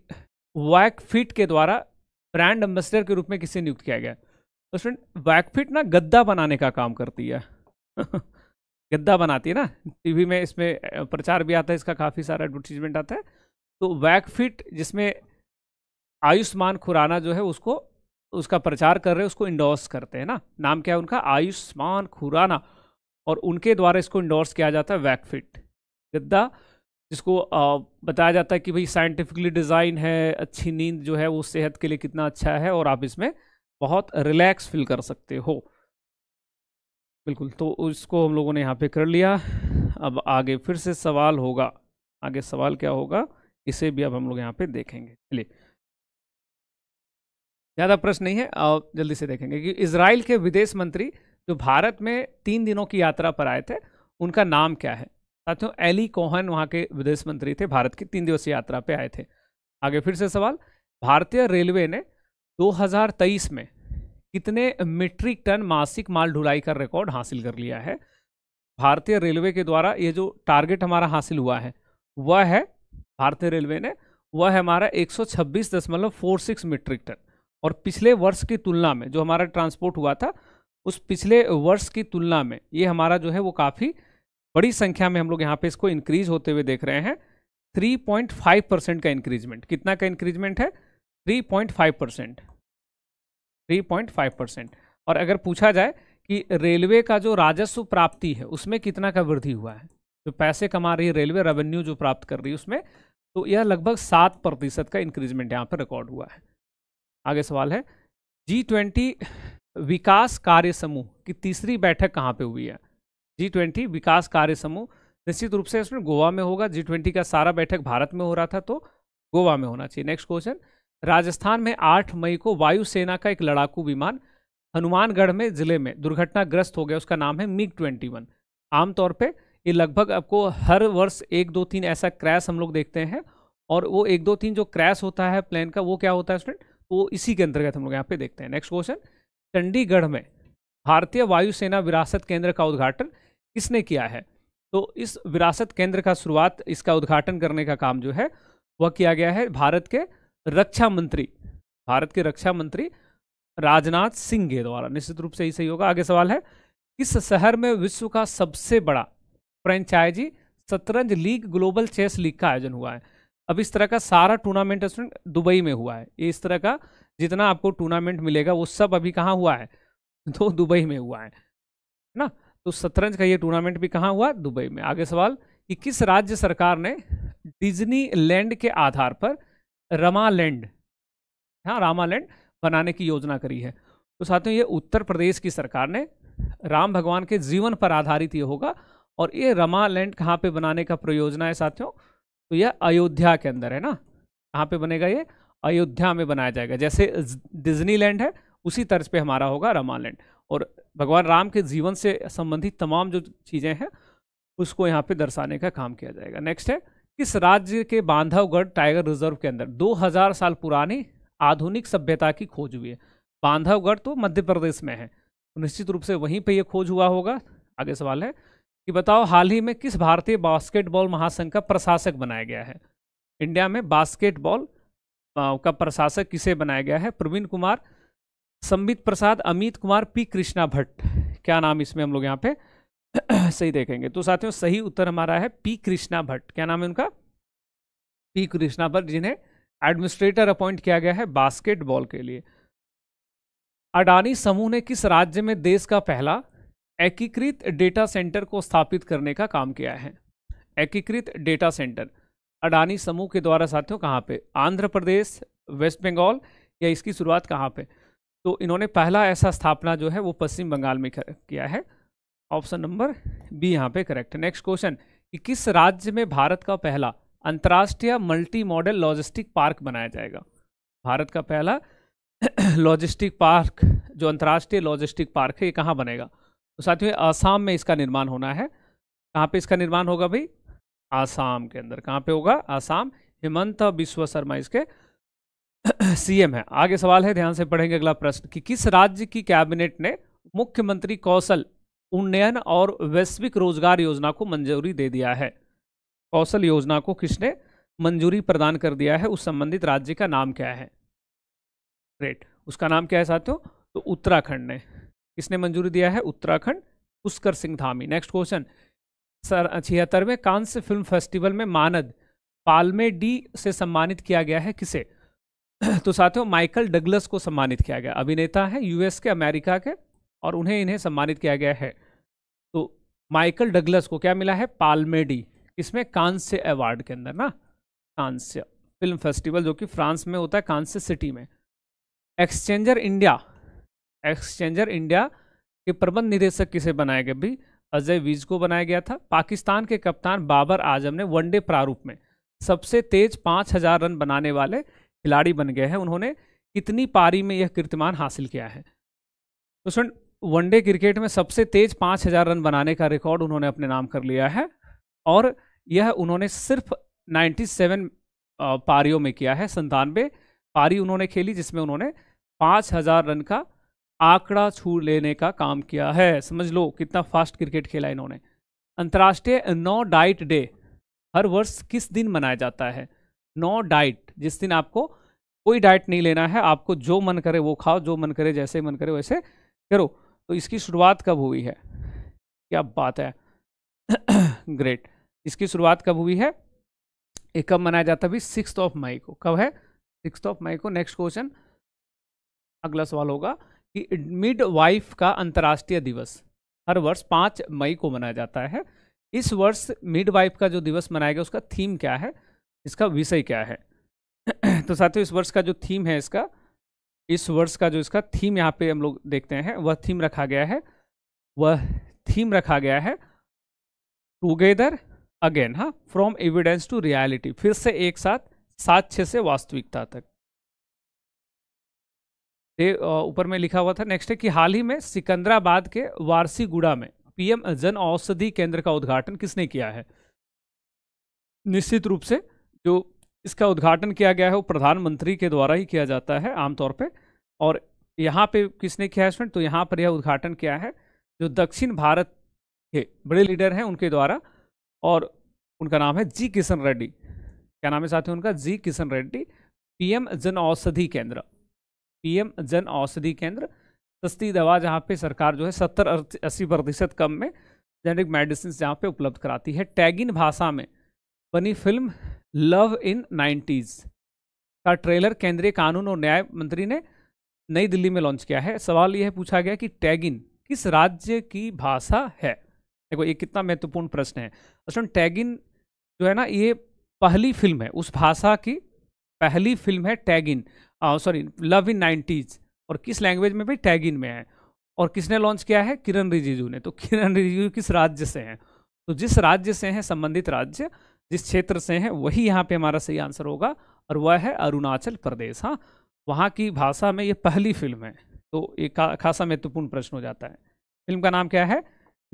वैक फिट के द्वारा ब्रांड एम्बेसडर के रूप में किसे नियुक्त किया गया तो बैकफिट ना गद्दा बनाने का काम करती है गद्दा बनाती है ना टीवी में इसमें प्रचार भी आता है इसका काफ़ी सारा एडवर्टीजमेंट आता है तो वैकफिट जिसमें आयुष्मान खुराना जो है उसको उसका प्रचार कर रहे हैं उसको इंडोर्स करते हैं ना नाम क्या है उनका आयुष्मान खुराना और उनके द्वारा इसको इंडोर्स किया जाता है वैकफिट गद्दा जिसको बताया जाता है कि भाई साइंटिफिकली डिज़ाइन है अच्छी नींद जो है वो सेहत के लिए कितना अच्छा है और आप इसमें बहुत रिलैक्स फील कर सकते हो बिल्कुल तो उसको हम लोगों ने यहाँ पे कर लिया अब आगे फिर से सवाल होगा आगे सवाल क्या होगा इसे भी अब हम लोग यहाँ पे देखेंगे चलिए ज़्यादा प्रश्न नहीं है और जल्दी से देखेंगे कि इसराइल के विदेश मंत्री जो भारत में तीन दिनों की यात्रा पर आए थे उनका नाम क्या है साथियों एली कोहन वहाँ के विदेश मंत्री थे भारत की तीन दिवसीय यात्रा पे आए थे आगे फिर से सवाल भारतीय रेलवे ने 2023 में कितने मीट्रिक टन मासिक माल ढुलाई का रिकॉर्ड हासिल कर लिया है भारतीय रेलवे के द्वारा ये जो टारगेट हमारा हासिल हुआ है वह है भारतीय रेलवे ने वह है हमारा 126.46 मीट्रिक टन और पिछले वर्ष की तुलना में जो हमारा ट्रांसपोर्ट हुआ था उस पिछले वर्ष की तुलना में ये हमारा जो है वो काफ़ी बड़ी संख्या में हम लोग यहाँ पे इसको इंक्रीज होते हुए देख रहे हैं 3.5 परसेंट का इंक्रीजमेंट कितना का इंक्रीजमेंट है 3.5 परसेंट फाइव परसेंट और अगर पूछा जाए कि रेलवे का जो राजस्व प्राप्ति है उसमें कितना का वृद्धि हुआ है जो पैसे कमा रही है रेलवे रेवेन्यू जो प्राप्त कर रही है उसमें तो यह लगभग सात प्रतिशत का इंक्रीजमेंट यहाँ पर रिकॉर्ड हुआ है आगे सवाल है जी ट्वेंटी विकास कार्य समूह की तीसरी बैठक कहाँ पे हुई है जी ट्वेंटी विकास कार्य समूह निश्चित रूप से इसमें गोवा में होगा जी ट्वेंटी का सारा बैठक भारत में हो रहा था तो गोवा में होना चाहिए नेक्स्ट क्वेश्चन राजस्थान में 8 मई को वायुसेना का एक लड़ाकू विमान हनुमानगढ़ में जिले में दुर्घटनाग्रस्त हो गया उसका नाम है मिग ट्वेंटी वन आमतौर पर ये लगभग आपको हर वर्ष एक दो तीन ऐसा क्रैश हम लोग देखते हैं और वो एक दो तीन जो क्रैश होता है प्लेन का वो क्या होता है स्टूडेंट वो इसी के अंतर्गत हम लोग यहाँ पे देखते हैं नेक्स्ट क्वेश्चन चंडीगढ़ में भारतीय वायुसेना विरासत केंद्र का उद्घाटन किसने किया है तो इस विरासत केंद्र का शुरुआत इसका उद्घाटन करने का काम जो है वह किया गया है भारत के रक्षा मंत्री भारत के रक्षा मंत्री राजनाथ सिंह के द्वारा निश्चित रूप से ही सही होगा आगे सवाल है किस शहर में विश्व का सबसे बड़ा फ्रेंचाइजी शतरंज लीग ग्लोबल चेस लीग का आयोजन हुआ है अब इस तरह का सारा टूर्नामेंट दुबई में हुआ है इस तरह का जितना आपको टूर्नामेंट मिलेगा वो सब अभी कहाँ हुआ है तो दुबई में हुआ है ना तो शतरंज का ये टूर्नामेंट भी कहाँ हुआ दुबई में आगे सवाल कि किस राज्य सरकार ने डिज्नी लैंड के आधार पर रमालैंड हाँ रामालैंड बनाने की योजना करी है तो साथियों ये उत्तर प्रदेश की सरकार ने राम भगवान के जीवन पर आधारित ये होगा और ये रमा लैंड कहाँ पे बनाने का प्रयोजना है साथियों तो यह अयोध्या के अंदर है ना कहाँ पे बनेगा ये अयोध्या में बनाया जाएगा जैसे डिज्नीलैंड है उसी तर्ज पे हमारा होगा रमा लैंड और भगवान राम के जीवन से संबंधित तमाम जो चीज़ें हैं उसको यहाँ पे दर्शाने का काम किया जाएगा नेक्स्ट है किस राज्य के बांधवगढ़ टाइगर रिजर्व के अंदर 2000 साल पुरानी आधुनिक सभ्यता की खोज हुई है बांधवगढ़ तो मध्य प्रदेश में है तो निश्चित रूप से वहीं पे ये खोज हुआ होगा आगे सवाल है कि बताओ हाल ही में किस भारतीय बास्केटबॉल महासंघ का प्रशासक बनाया गया है इंडिया में बास्केटबॉल का प्रशासक किसे बनाया गया है प्रवीण कुमार संबित प्रसाद अमित कुमार पी कृष्णा भट्ट क्या नाम इसमें हम लोग यहाँ पे सही देखेंगे तो साथियों सही उत्तर हमारा है पी कृष्णा भट्ट क्या नाम है उनका पी कृष्णा भट्ट जिन्हें एडमिनिस्ट्रेटर अपॉइंट किया गया है बास्केटबॉल के लिए अडानी समूह ने किस राज्य में देश का पहला एकीकृत डेटा सेंटर को स्थापित करने का काम किया है एकीकृत डेटा सेंटर अडानी समूह के द्वारा साथियों कहाँ पे आंध्र प्रदेश वेस्ट बंगाल या इसकी शुरुआत कहाँ पे तो इन्होंने पहला ऐसा स्थापना जो है वो पश्चिम बंगाल में किया है ऑप्शन नंबर बी यहाँ पे करेक्ट नेक्स्ट क्वेश्चन कि किस राज्य में भारत का पहला अंतर्राष्ट्रीय मल्टी मॉडल लॉजिस्टिक पार्क बनाया जाएगा भारत का पहला लॉजिस्टिक पार्क जो अंतर्राष्ट्रीय लॉजिस्टिक पार्क है ये कहाँ बनेगा तो साथियों आसाम में इसका निर्माण होना है कहाँ पे इसका निर्माण होगा भाई आसाम के अंदर कहाँ पे होगा आसाम हेमंत विश्व शर्मा इसके सीएम है आगे सवाल है ध्यान से पढ़ेंगे अगला प्रश्न कि किस राज्य की कैबिनेट ने मुख्यमंत्री कौशल उन्नयन और वैश्विक रोजगार योजना को मंजूरी दे दिया है कौशल योजना को किसने मंजूरी प्रदान कर दिया है उस संबंधित राज्य का नाम क्या है ग्रेट उसका नाम क्या है साथियों तो उत्तराखंड ने किसने मंजूरी दिया है Uttarakhand Pushkar Singh Dhami next question sir छिहत्तरवें कांस्य फिल्म फेस्टिवल में मानद पालमे डी से सम्मानित किया गया है किसे तो साथियों माइकल डगलस को सम्मानित किया गया अभिनेता है यूएस के अमेरिका के और उन्हें इन्हें सम्मानित किया गया है तो माइकल डगलस को क्या मिला है पालमेडी इसमें कांस्य अवार्ड के अंदर ना कांस्य फिल्म फेस्टिवल जो कि फ्रांस में होता है कांस्य सिटी में एक्सचेंजर इंडिया एक्सचेंजर इंडिया के प्रबंध निदेशक किसे बनाए गए भी अजय विज को बनाया गया था पाकिस्तान के कप्तान बाबर आजम ने वनडे प्रारूप में सबसे तेज पाँच हजार रन बनाने वाले खिलाड़ी बन गए हैं उन्होंने कितनी पारी में यह कीर्तिमान हासिल किया है तो स्टूडेंट वनडे क्रिकेट में सबसे तेज पाँच हजार रन बनाने का रिकॉर्ड उन्होंने अपने नाम कर लिया है और यह उन्होंने सिर्फ 97 पारियों में किया है संतानवे पारी उन्होंने खेली जिसमें उन्होंने पाँच हजार रन का आंकड़ा छू लेने का काम किया है समझ लो कितना फास्ट क्रिकेट खेला इन्होंने अंतर्राष्ट्रीय नो डाइट डे हर वर्ष किस दिन मनाया जाता है नो डाइट जिस दिन आपको कोई डाइट नहीं लेना है आपको जो मन करे वो खाओ जो मन करे जैसे मन करे वैसे करो तो इसकी शुरुआत कब हुई है क्या बात है ग्रेट इसकी शुरुआत कब हुई है ये कब मनाया जाता है सिक्स ऑफ मई को कब है सिक्स ऑफ मई को नेक्स्ट क्वेश्चन अगला सवाल होगा कि मिड वाइफ का अंतर्राष्ट्रीय दिवस हर वर्ष पाँच मई को मनाया जाता है इस वर्ष मिड वाइफ का जो दिवस मनाया गया उसका थीम क्या है इसका विषय क्या है तो साथियों इस वर्ष का जो थीम है इसका इस वर्ष का जो इसका थीम यहाँ पे हम लोग देखते हैं वह थीम रखा गया है वह थीम रखा गया है टूगेदर अगेन हाँ फ्रॉम एविडेंस टू रियलिटी फिर से एक साथ सात छः से वास्तविकता तक ऊपर में लिखा हुआ था नेक्स्ट है कि हाल ही में सिकंदराबाद के वारसीगुड़ा में पीएम जन औषधि केंद्र का उद्घाटन किसने किया है निश्चित रूप से जो इसका उद्घाटन किया गया है वो प्रधानमंत्री के द्वारा ही किया जाता है आमतौर पर और यहाँ पे किसने किया है तो यहाँ पर यह उद्घाटन किया है जो दक्षिण भारत के बड़े लीडर हैं उनके द्वारा और उनका नाम है जी किशन रेड्डी क्या नाम है साथियों उनका जी किशन रेड्डी पीएम जन औषधि केंद्र पीएम जन औषधि केंद्र सस्ती दवा जहाँ पे सरकार जो है सत्तर अस्सी प्रतिशत कम में जेनरिक मेडिसिन जहाँ पे उपलब्ध कराती है टैगिन भाषा में बनी फिल्म लव इन नाइन्टीज का ट्रेलर केंद्रीय कानून और न्याय मंत्री ने नई दिल्ली में लॉन्च किया है सवाल यह पूछा गया कि टैगिन किस राज्य की भाषा है देखो ये कितना महत्वपूर्ण प्रश्न है असल टैगिन जो है ना ये पहली फिल्म है उस भाषा की पहली फिल्म है Tagin sorry love in nineties और किस लैंग्वेज में भाई टैगिन में है और किसने लॉन्च किया है किरण रिजिजू ने तो किरण रिजिजू किस राज्य से हैं तो जिस राज्य से हैं संबंधित राज्य जिस क्षेत्र से हैं वही यहाँ पे हमारा सही आंसर होगा और वह है अरुणाचल प्रदेश हाँ वहाँ की भाषा में ये पहली फिल्म है तो ये खासा महत्वपूर्ण प्रश्न हो जाता है फिल्म का नाम क्या है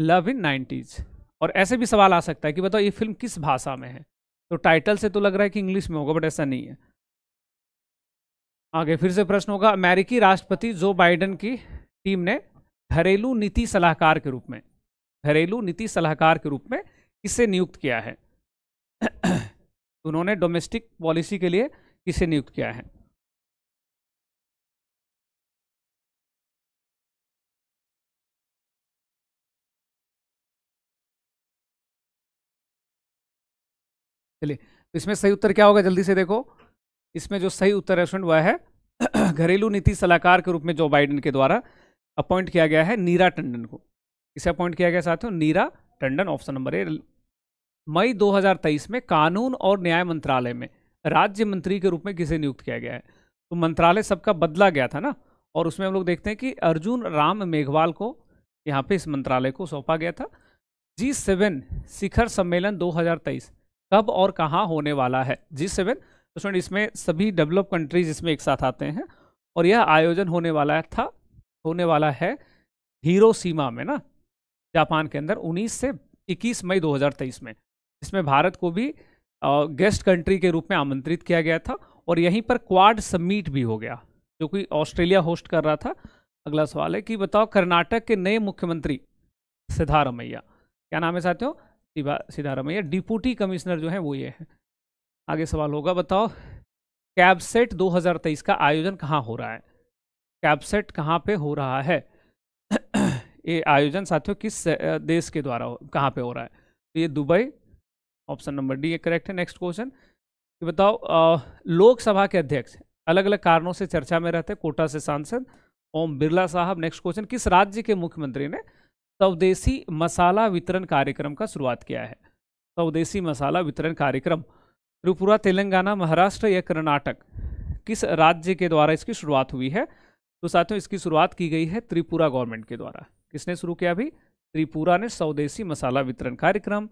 लव इन नाइन्टीज और ऐसे भी सवाल आ सकता है कि बताओ ये फिल्म किस भाषा में है तो टाइटल से तो लग रहा है कि इंग्लिश में होगा बट ऐसा नहीं है आगे फिर से प्रश्न होगा अमेरिकी राष्ट्रपति जो बाइडन की टीम ने घरेलू नीति सलाहकार के रूप में घरेलू नीति सलाहकार के रूप में किसे नियुक्त किया है तो उन्होंने डोमेस्टिक पॉलिसी के लिए किसे नियुक्त किया है चलिए तो इसमें सही उत्तर क्या होगा जल्दी से देखो इसमें जो सही उत्तर है स्टूडेंट वह है घरेलू नीति सलाहकार के रूप में जो बाइडेन के द्वारा अपॉइंट किया गया है नीरा टंडन को इसे अपॉइंट किया गया साथियों Neera Tandon option number A मई 2023 में कानून और न्याय मंत्रालय में राज्य मंत्री के रूप में किसे नियुक्त किया गया है तो मंत्रालय सबका बदला गया था ना और उसमें हम लोग देखते हैं कि अर्जुन राम मेघवाल को यहाँ पे इस मंत्रालय को सौंपा गया था जी सेवन शिखर सम्मेलन 2023 कब और कहाँ होने वाला है जी सेवन तो इसमें सभी डेवलप कंट्रीज इसमें एक साथ आते हैं और यह आयोजन होने वाला था होने वाला है हीरो सीमा में ना जापान के अंदर 19 से 21 मई 2023 में जिसमें भारत को भी गेस्ट कंट्री के रूप में आमंत्रित किया गया था और यहीं पर क्वाड समिट भी हो गया जो कि ऑस्ट्रेलिया होस्ट कर रहा था अगला सवाल है कि बताओ कर्नाटक के नए मुख्यमंत्री सिद्धारमैया क्या नाम है साथियों सिद्धारमैया डिप्यूटी कमिश्नर जो है वो ये है आगे सवाल होगा बताओ कैबसेट 2023 का आयोजन कहाँ हो रहा है कैबसेट कहाँ पे हो रहा है ये आयोजन साथियों किस देश के द्वारा कहाँ पे हो रहा है तो ये Dubai option number D correct है नेक्स्ट क्वेश्चन बताओ लोकसभा के अध्यक्ष अलग अलग कारणों से चर्चा में रहते कोटा से सांसद ओम बिरला साहब नेक्स्ट क्वेश्चन किस राज्य के मुख्यमंत्री ने स्वदेशी मसाला वितरण कार्यक्रम का शुरुआत किया है स्वदेशी मसाला वितरण कार्यक्रम त्रिपुरा तेलंगाना महाराष्ट्र या कर्नाटक किस राज्य के द्वारा इसकी शुरुआत हुई है तो साथियों इसकी शुरुआत की गई है त्रिपुरा गवर्नमेंट के द्वारा किसने शुरू किया अभी त्रिपुरा ने स्वदेशी मसाला वितरण कार्यक्रम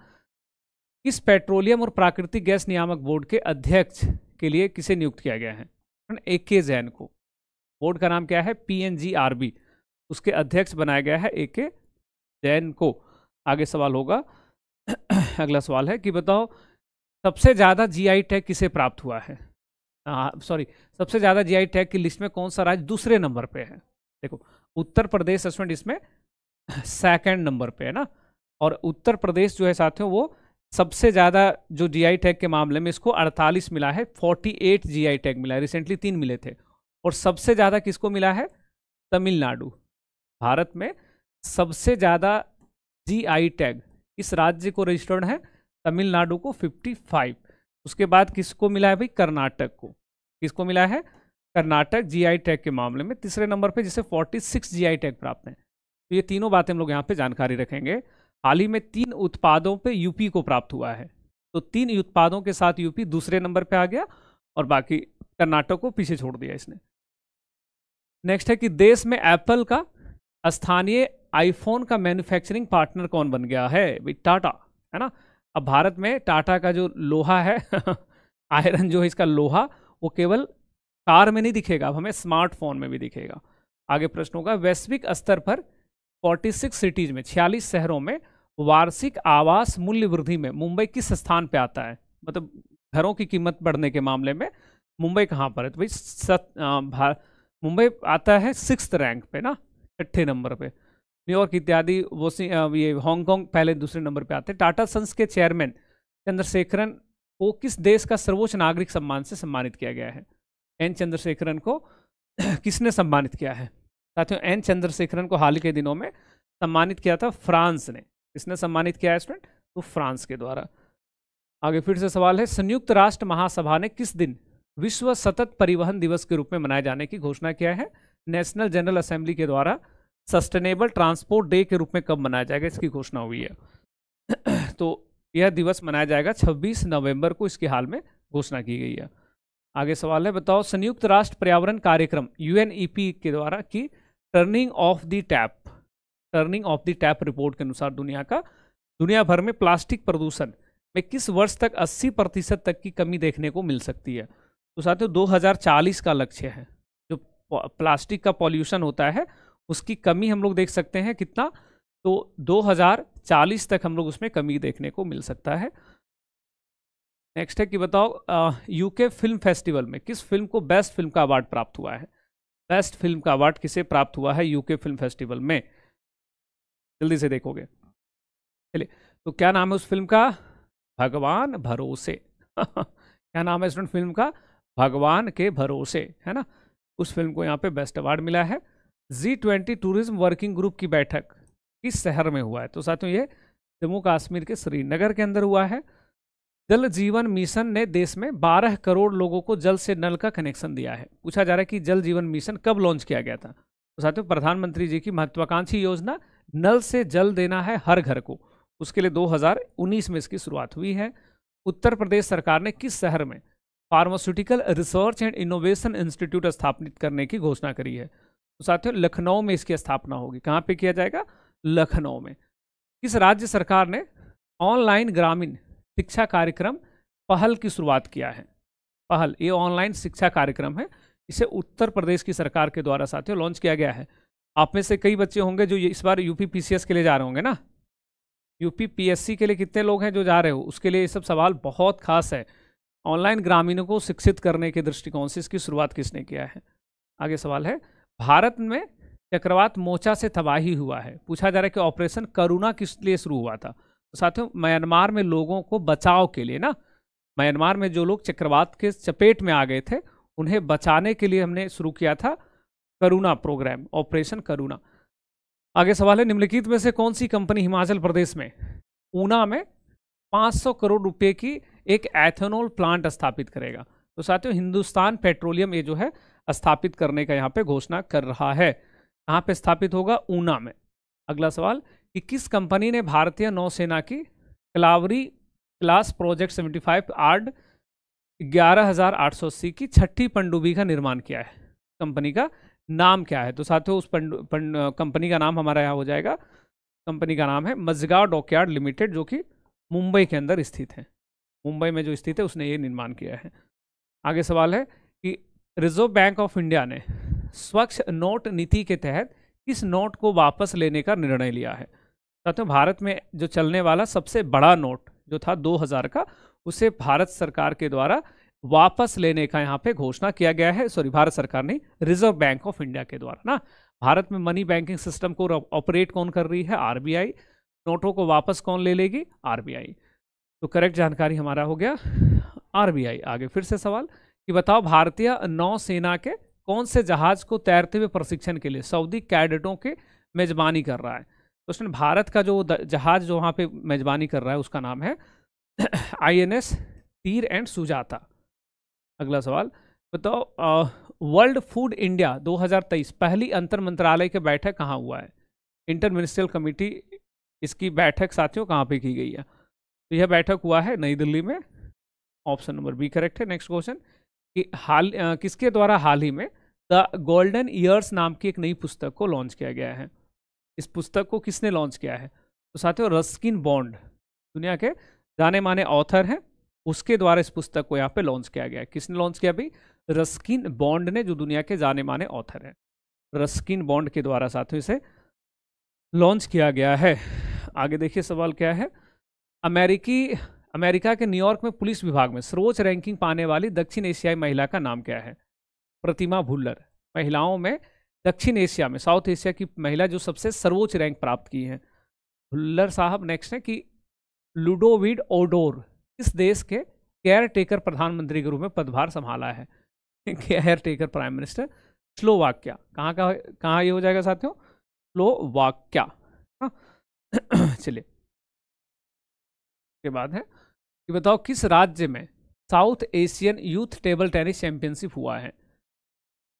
इस पेट्रोलियम और प्राकृतिक गैस नियामक बोर्ड के अध्यक्ष के लिए किसे नियुक्त किया गया है ए के जैन को बोर्ड का नाम क्या है पी उसके अध्यक्ष बनाया गया है ए के जैन को आगे सवाल होगा अगला सवाल है कि बताओ सबसे ज़्यादा जीआई टैग किसे प्राप्त हुआ है सॉरी सबसे ज़्यादा जीआई टैग की लिस्ट में कौन सा राज्य दूसरे नंबर पे है देखो उत्तर प्रदेश सस्पेंड इसमें सेकंड नंबर पे है ना और उत्तर प्रदेश जो है साथियों वो सबसे ज़्यादा जो जीआई टैग के मामले में इसको 48 मिला है 48 जीआई टैग मिला है रिसेंटली तीन मिले थे और सबसे ज़्यादा किसको मिला है तमिलनाडु भारत में सबसे ज़्यादा जीआई टैग इस राज्य को रजिस्टर्ड है तमिलनाडु को 55 उसके बाद किसको मिला है भाई कर्नाटक को किसको मिला है कर्नाटक आई टैग के मामले में तीसरे नंबर पर जिसे फोर्टी सिक्स टैग प्राप्त हैं तो ये तीनों बातें हम लोग यहाँ पे जानकारी रखेंगे हाल ही में तीन उत्पादों पे यूपी को प्राप्त हुआ है तो तीन उत्पादों के साथ यूपी दूसरे नंबर पे आ गया और बाकी कर्नाटक को पीछे छोड़ दिया इसने नेक्स्ट है कि देश में एप्पल का स्थानीय आईफोन का मैन्युफैक्चरिंग पार्टनर कौन बन गया है टाटा है ना अब भारत में टाटा का जो लोहा है आयरन जो है इसका लोहा वो केवल कार में नहीं दिखेगा अब हमें स्मार्टफोन में भी दिखेगा आगे प्रश्न होगा वैश्विक स्तर पर 46 सिटीज में 46 शहरों में वार्षिक आवास मूल्य वृद्धि में मुंबई किस स्थान पे आता है मतलब घरों की कीमत बढ़ने के मामले में मुंबई कहाँ पर है तो भाई सत मुंबई आता है सिक्स रैंक पे ना छठे नंबर पे न्यूयॉर्क इत्यादि वो ये हांगकॉन्ग पहले दूसरे नंबर पे आते हैं टाटा सन्स के चेयरमैन चंद्रशेखरन को किस देश का सर्वोच्च नागरिक सम्मान से सम्मानित किया गया है एन चंद्रशेखरन को किसने सम्मानित किया है साथियों एन चंद्रशेखरन को हाल के दिनों में सम्मानित किया था फ्रांस ने इसने सम्मानित किया है स्टूडेंट तो फ्रांस के द्वारा आगे फिर से सवाल है संयुक्त राष्ट्र महासभा ने किस दिन विश्व सतत परिवहन दिवस के रूप में मनाए जाने की घोषणा किया है नेशनल जनरल असेंबली के द्वारा सस्टेनेबल ट्रांसपोर्ट डे के रूप में कब मनाया जाएगा इसकी घोषणा हुई है तो यह दिवस मनाया जाएगा 26 नवंबर को इसके हाल में घोषणा की गई है आगे सवाल है बताओ संयुक्त राष्ट्र पर्यावरण कार्यक्रम यूएनईपी के द्वारा की turning off the tap turning off the tap report के अनुसार दुनिया का दुनिया भर में प्लास्टिक प्रदूषण में किस वर्ष तक 80 प्रतिशत तक की कमी देखने को मिल सकती है तो साथियों 2040 का लक्ष्य है जो प्लास्टिक का पॉल्यूशन होता है उसकी कमी हम लोग देख सकते हैं कितना तो 2040 तक हम लोग उसमें कमी देखने को मिल सकता है नेक्स्ट है कि बताओ यूके फिल्म फेस्टिवल में किस फिल्म को बेस्ट फिल्म का अवार्ड प्राप्त हुआ है बेस्ट फिल्म का अवार्ड किसे प्राप्त हुआ है यूके फिल्म फेस्टिवल में जल्दी से देखोगे चलिए तो क्या नाम है उस फिल्म का भगवान भरोसे क्या नाम है स्टूडेंट फिल्म का भगवान के भरोसे है ना उस फिल्म को यहाँ पे बेस्ट अवार्ड मिला है G twenty tourism working group की बैठक किस शहर में हुआ है तो साथियों ये जम्मू कश्मीर के श्रीनगर के अंदर हुआ है जल जीवन मिशन ने देश में 12 करोड़ लोगों को जल से नल का कनेक्शन दिया है पूछा जा रहा है कि जल जीवन मिशन कब लॉन्च किया गया था तो साथियों प्रधानमंत्री जी की महत्वाकांक्षी योजना नल से जल देना है हर घर को उसके लिए 2019 में इसकी शुरुआत हुई है उत्तर प्रदेश सरकार ने किस शहर में pharmaceutical research and innovation institute स्थापित करने की घोषणा करी है तो साथियों लखनऊ में इसकी स्थापना होगी कहाँ पे किया जाएगा लखनऊ में किस राज्य सरकार ने ऑनलाइन ग्रामीण शिक्षा कार्यक्रम पहल की शुरुआत किया है पहल ये ऑनलाइन शिक्षा कार्यक्रम है इसे उत्तर प्रदेश की सरकार के द्वारा साथियों लॉन्च किया गया है आप में से कई बच्चे होंगे जो इस बार यूपी पीसीएस के लिए जा रहे होंगे ना यूपी पीएससी के लिए कितने लोग हैं जो जा रहे हो उसके लिए ये सब सवाल बहुत खास है ऑनलाइन ग्रामीणों को शिक्षित करने के दृष्टिकोण से इसकी शुरुआत किसने किया है आगे सवाल है भारत में चक्रवात मोचा से तबाही हुआ है पूछा जा रहा है कि ऑपरेशन करुणा किस लिए शुरू हुआ था साथियों म्यांमार में लोगों को बचाव के लिए ना म्यांमार में जो लोग चक्रवात के चपेट में आ गए थे उन्हें बचाने के लिए हमने शुरू किया था करुणा प्रोग्राम ऑपरेशन करुणा आगे सवाल है निम्नलिखित में से कौन सी कंपनी हिमाचल प्रदेश में ऊना में 500 करोड़ रुपए की एक एथेनॉल प्लांट स्थापित करेगा तो साथियों हिंदुस्तान पेट्रोलियम ये जो है स्थापित करने का यहाँ पे घोषणा कर रहा है कहाँ पे स्थापित होगा ऊना में अगला सवाल कि किस कंपनी ने भारतीय नौसेना की क्लावरी क्लास प्रोजेक्ट 75 आर्ड ग्यारह की छठी पनडुब्बी का निर्माण किया है कंपनी का नाम क्या है तो साथियों उस कंपनी का नाम हमारा यहाँ हो जाएगा कंपनी का नाम है मजगा डॉकयार्ड लिमिटेड जो कि मुंबई के अंदर स्थित है मुंबई में जो स्थित है उसने ये निर्माण किया है आगे सवाल है कि रिजर्व बैंक ऑफ इंडिया ने स्वच्छ नोट नीति के तहत किस नोट को वापस लेने का निर्णय लिया है साथियों तो भारत में जो चलने वाला सबसे बड़ा नोट जो था 2000 का उसे भारत सरकार के द्वारा वापस लेने का यहाँ पे घोषणा किया गया है सॉरी भारत सरकार ने रिजर्व बैंक ऑफ इंडिया के द्वारा ना भारत में मनी बैंकिंग सिस्टम को ऑपरेट कौन कर रही है आरबीआई नोटों को वापस कौन ले लेगी आरबीआई तो करेक्ट जानकारी हमारा हो गया आरबीआई आगे फिर से सवाल कि बताओ भारतीय नौसेना के कौन से जहाज को तैरते हुए प्रशिक्षण के लिए सऊदी कैडेटों के मेजबानी कर रहा है तो उसमें भारत का जो जहाज जो वहाँ पे मेजबानी कर रहा है उसका नाम है आईएनएस तीर एंड सुजाता अगला सवाल बताओ तो, वर्ल्ड फूड इंडिया 2023 पहली अंतर मंत्रालय की बैठक कहाँ हुआ है इंटर मिनिस्ट्रियल कमेटी इसकी बैठक साथियों कहाँ पे की गई है तो यह बैठक हुआ है नई दिल्ली में ऑप्शन नंबर बी करेक्ट है नेक्स्ट क्वेश्चन कि हाल किसके द्वारा हाल ही में द गोल्डन ईयर्स नाम की एक नई पुस्तक को लॉन्च किया गया है इस पुस्तक को किसने लॉन्च किया है तो साथियों रस्किन बॉन्ड दुनिया के जाने माने ऑथर हैं उसके द्वारा इस पुस्तक को यहाँ पे लॉन्च किया गया है किसने लॉन्च किया भाई रस्किन बॉन्ड ने जो दुनिया के जाने माने ऑथर हैं रस्किन बॉन्ड के द्वारा साथियों इसे लॉन्च किया गया है आगे देखिए सवाल क्या है अमेरिकी अमेरिका के न्यूयॉर्क में पुलिस विभाग में सर्वोच्च रैंकिंग पाने वाली दक्षिण एशियाई महिला का नाम क्या है प्रतिमा भुल्लर महिलाओं में दक्षिण एशिया में साउथ एशिया की महिला जो सबसे सर्वोच्च रैंक प्राप्त की हैं हुल्लर साहब नेक्स्ट है कि लूडोविड ओडोर इस देश के केयर टेकर प्रधानमंत्री के रूप में पदभार संभाला है caretaker prime minister Slovakia कहाँ का कहाँ ये हो जाएगा साथियों स्लोवाक्या हाँ। चलिए के बाद है कि बताओ किस राज्य में South Asian youth table tennis championship हुआ है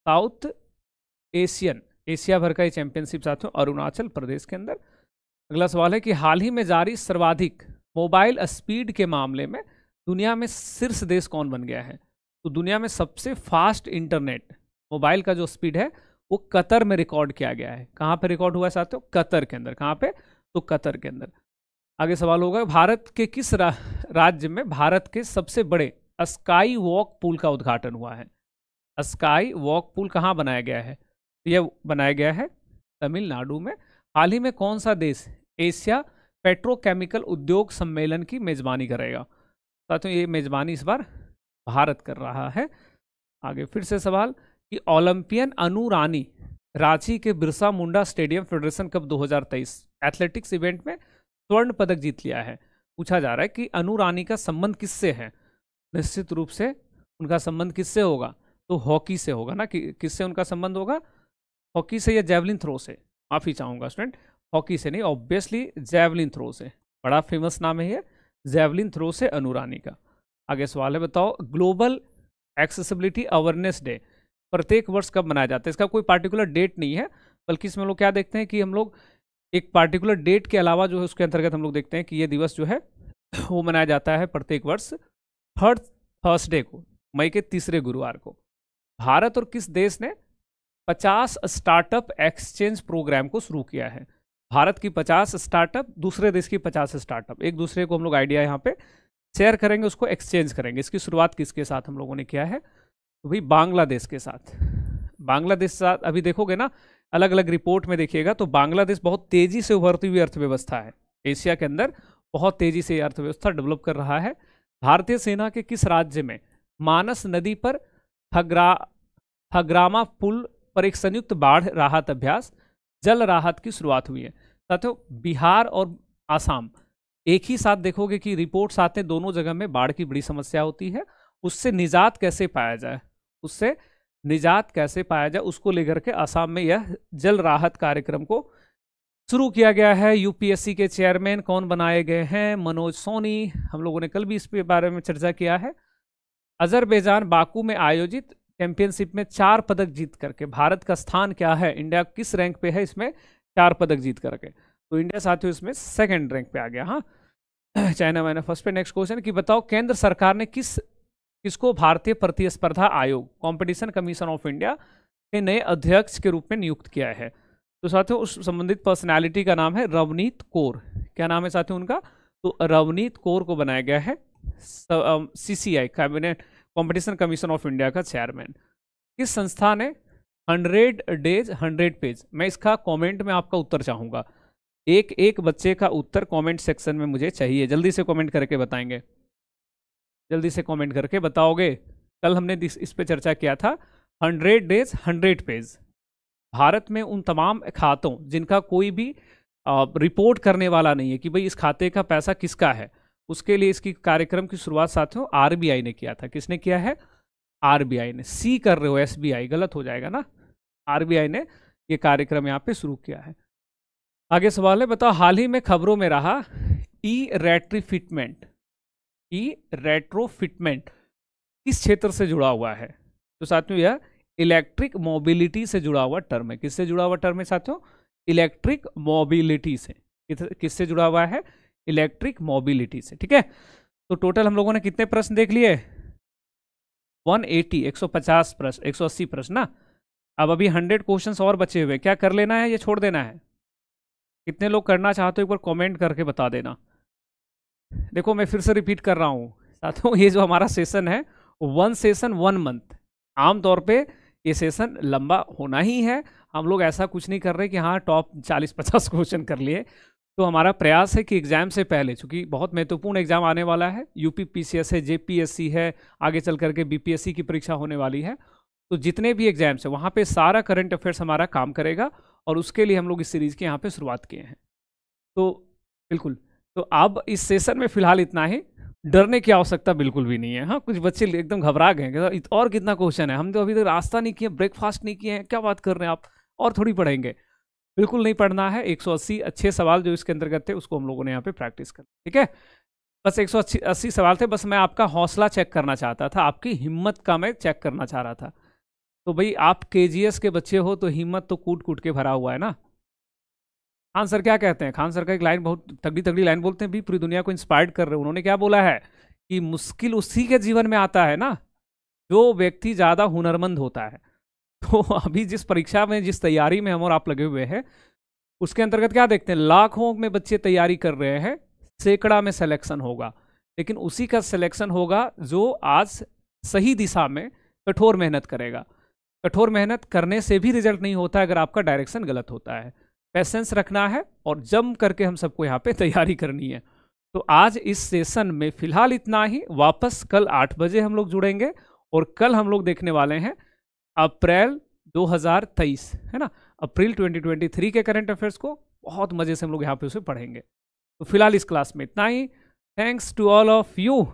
साउथ एशियन एशिया भर का ये चैंपियनशिप साथियों अरुणाचल प्रदेश के अंदर अगला सवाल है कि हाल ही में जारी सर्वाधिक मोबाइल स्पीड के मामले में दुनिया में शीर्ष देश कौन बन गया है तो दुनिया में सबसे फास्ट इंटरनेट मोबाइल का जो स्पीड है वो कतर में रिकॉर्ड किया गया है कहाँ पे रिकॉर्ड हुआ है साथियों कतर के अंदर कहाँ पे तो कतर के अंदर आगे सवाल होगा भारत के किस रा, राज्य में भारत के सबसे बड़े स्काई वॉक पुल का उद्घाटन हुआ है स्काई वॉक पुल कहाँ बनाया गया है तो यह बनाया गया है तमिलनाडु में हाल ही में कौन सा देश एशिया पेट्रोकेमिकल उद्योग सम्मेलन की मेज़बानी करेगा साथियों ये मेज़बानी इस बार भारत कर रहा है आगे फिर से सवाल कि ओलंपियन अनु रानी रांची के Birsa Munda stadium federation cup 2023 athletics event में स्वर्ण पदक जीत लिया है पूछा जा रहा है कि अनु रानी का संबंध किससे है निश्चित रूप से उनका संबंध किससे होगा तो हॉकी से होगा ना कि किससे उनका संबंध होगा हॉकी से या जैवलिन थ्रो से माफ़ी चाहूंगा स्टूडेंट हॉकी से नहीं ऑब्वियसली जैवलिन थ्रो से बड़ा फेमस नाम है ये जैवलिन थ्रो से अनुरानी का आगे सवाल है बताओ ग्लोबल एक्सेसिबिलिटी अवेयरनेस डे प्रत्येक वर्ष कब मनाया जाता है इसका कोई पार्टिकुलर डेट नहीं है बल्कि इसमें हम लोग क्या देखते हैं कि हम लोग एक पार्टिकुलर डेट के अलावा जो है उसके अंतर्गत हम लोग देखते हैं कि ये दिवस जो है वो मनाया जाता है प्रत्येक वर्ष थर्ड थर्सडे को मई के तीसरे गुरुवार को भारत और किस देश ने पचास स्टार्टअप एक्सचेंज प्रोग्राम को शुरू किया है भारत की पचास स्टार्टअप दूसरे देश की पचास स्टार्टअप एक दूसरे को हम लोग आइडिया यहाँ पे शेयर करेंगे उसको एक्सचेंज करेंगे इसकी शुरुआत किसके साथ हम लोगों ने किया है तो भाई बांग्लादेश के साथ बांग्लादेश साथ अभी देखोगे ना अलग अलग रिपोर्ट में देखिएगा तो बांग्लादेश बहुत तेज़ी से उभरती हुई अर्थव्यवस्था है एशिया के अंदर बहुत तेज़ी से अर्थव्यवस्था डेवलप कर रहा है भारतीय सेना के किस राज्य में मानस नदी पर हगरा हगरामा पुल पर एक संयुक्त बाढ़ राहत अभ्यास जल राहत की शुरुआत हुई है साथियों बिहार और आसाम एक ही साथ देखोगे कि रिपोर्ट्स आते हैं दोनों जगह में बाढ़ की बड़ी समस्या होती है उससे निजात कैसे पाया जाए उससे निजात कैसे पाया जाए उसको लेकर के आसाम में यह जल राहत कार्यक्रम को शुरू किया गया है यूपीएससी के चेयरमैन कौन बनाए गए हैं मनोज सोनी हम लोगों ने कल भी इस बारे में चर्चा किया है अजरबैजान बाकू में आयोजित चैंपियनशिप में चार पदक जीत करके भारत का स्थान क्या है इंडिया किस रैंक पे है इसमें चार पदक जीत करके तो इंडिया साथियों इसमें सेकंड रैंक पे आ गया हाँ चाइना मैंने फर्स्ट पे नेक्स्ट क्वेश्चन कि बताओ केंद्र सरकार ने किस किसको भारतीय प्रतिस्पर्धा आयोग कॉम्पिटिशन कमीशन ऑफ इंडिया ने नए अध्यक्ष के रूप में नियुक्त किया है तो साथियों उस संबंधित पर्सनैलिटी का नाम है रवनीत कौर क्या नाम है साथियों उनका तो रवनीत कौर को बनाया गया है CCI cabinet competition commission of India का चेयरमैन इस संस्था ने हंड्रेड डेज हंड्रेड पेज मैं इसका कमेंट में आपका उत्तर चाहूँगा एक एक बच्चे का उत्तर कमेंट सेक्शन में मुझे चाहिए जल्दी से कमेंट करके बताएंगे जल्दी से कमेंट करके बताओगे कल हमने इस पर चर्चा किया था hundred days hundred page Bharat में उन तमाम खातों जिनका कोई भी रिपोर्ट करने वाला नहीं है कि भाई इस खाते का पैसा किसका है उसके लिए इसकी कार्यक्रम की शुरुआत साथियों आरबीआई ने किया था किसने किया है आरबीआई ने सी कर रहे हो एसबीआई गलत हो जाएगा ना आरबीआई ने ये कार्यक्रम यहाँ पे शुरू किया है आगे सवाल है बताओ हाल ही में खबरों में रहा ई रेट्रीफिटमेंट ई रेट्रोफिटमेंट किस क्षेत्र से जुड़ा हुआ है तो साथियों यह इलेक्ट्रिक मोबिलिटी से जुड़ा हुआ टर्म है किससे जुड़ा हुआ टर्म है साथियों इलेक्ट्रिक मोबिलिटी से किससे जुड़ा हुआ है इलेक्ट्रिक मोबिलिटी से ठीक है तो टोटल हम लोगों ने कितने प्रश्न देख लिए 180 150 प्रश्न 180 प्रश्न ना अब अभी 100 क्वेश्चंस और बचे हुए क्या कर लेना है या छोड़ देना है कितने लोग करना चाहते हो एक बार कमेंट करके बता देना देखो मैं फिर से रिपीट कर रहा हूँ साथियों ये जो हमारा सेशन है वन सेशन वन मंथ आमतौर पे ये सेशन लंबा होना ही है हम लोग ऐसा कुछ नहीं कर रहे कि हाँ टॉप 40-50 क्वेश्चन कर लिए तो हमारा प्रयास है कि एग्ज़ाम से पहले चूँकि बहुत महत्वपूर्ण एग्ज़ाम आने वाला है यूपी पीसीएस है जेपीएससी है आगे चल करके बीपीएससी की परीक्षा होने वाली है तो जितने भी एग्ज़ाम्स हैं वहाँ पे सारा करंट अफेयर्स हमारा काम करेगा और उसके लिए हम लोग इस सीरीज़ की यहाँ पे शुरुआत किए हैं तो बिल्कुल तो अब इस सेशन में फ़िलहाल इतना ही डरने की आवश्यकता बिल्कुल भी नहीं है हाँ कुछ बच्चे एकदम घबरा गए और कितना क्वेश्चन है हम तो अभी तक रास्ता नहीं किए ब्रेकफास्ट नहीं किए हैं क्या बात कर रहे हैं आप और थोड़ी पढ़ेंगे बिल्कुल नहीं पढ़ना है 180 अच्छे सवाल जो इसके अंतर्गत थे उसको हम लोगों ने यहाँ पे प्रैक्टिस कर ठीक है बस 180 सवाल थे बस मैं आपका हौसला चेक करना चाहता था आपकी हिम्मत का मैं चेक करना चाह रहा था तो भाई आप के के बच्चे हो तो हिम्मत तो कूट कूट के भरा हुआ है ना खान सर क्या कहते हैं खान सर का एक लाइन बहुत तगड़ी तगड़ी लाइन बोलते हैं भी पूरी दुनिया को इंस्पायर्ड कर रहे हैं उन्होंने क्या बोला है कि मुश्किल उसी के जीवन में आता है ना जो व्यक्ति ज़्यादा हुनरमंद होता है तो अभी जिस परीक्षा में जिस तैयारी में हम और आप लगे हुए हैं उसके अंतर्गत क्या देखते हैं लाखों में बच्चे तैयारी कर रहे हैं सैकड़ा में सिलेक्शन होगा लेकिन उसी का सिलेक्शन होगा जो आज सही दिशा में कठोर मेहनत करेगा कठोर मेहनत करने से भी रिजल्ट नहीं होता अगर आपका डायरेक्शन गलत होता है पैसेंस रखना है और जम करके हम सबको यहाँ पे तैयारी करनी है तो आज इस सेशन में फिलहाल इतना ही वापस कल आठ बजे हम लोग जुड़ेंगे और कल हम लोग देखने वाले हैं अप्रैल 2023 है ना अप्रैल 2023 के करंट अफेयर्स को बहुत मज़े से हम लोग यहाँ पे उसे पढ़ेंगे तो फिलहाल इस क्लास में इतना ही thanks to all of you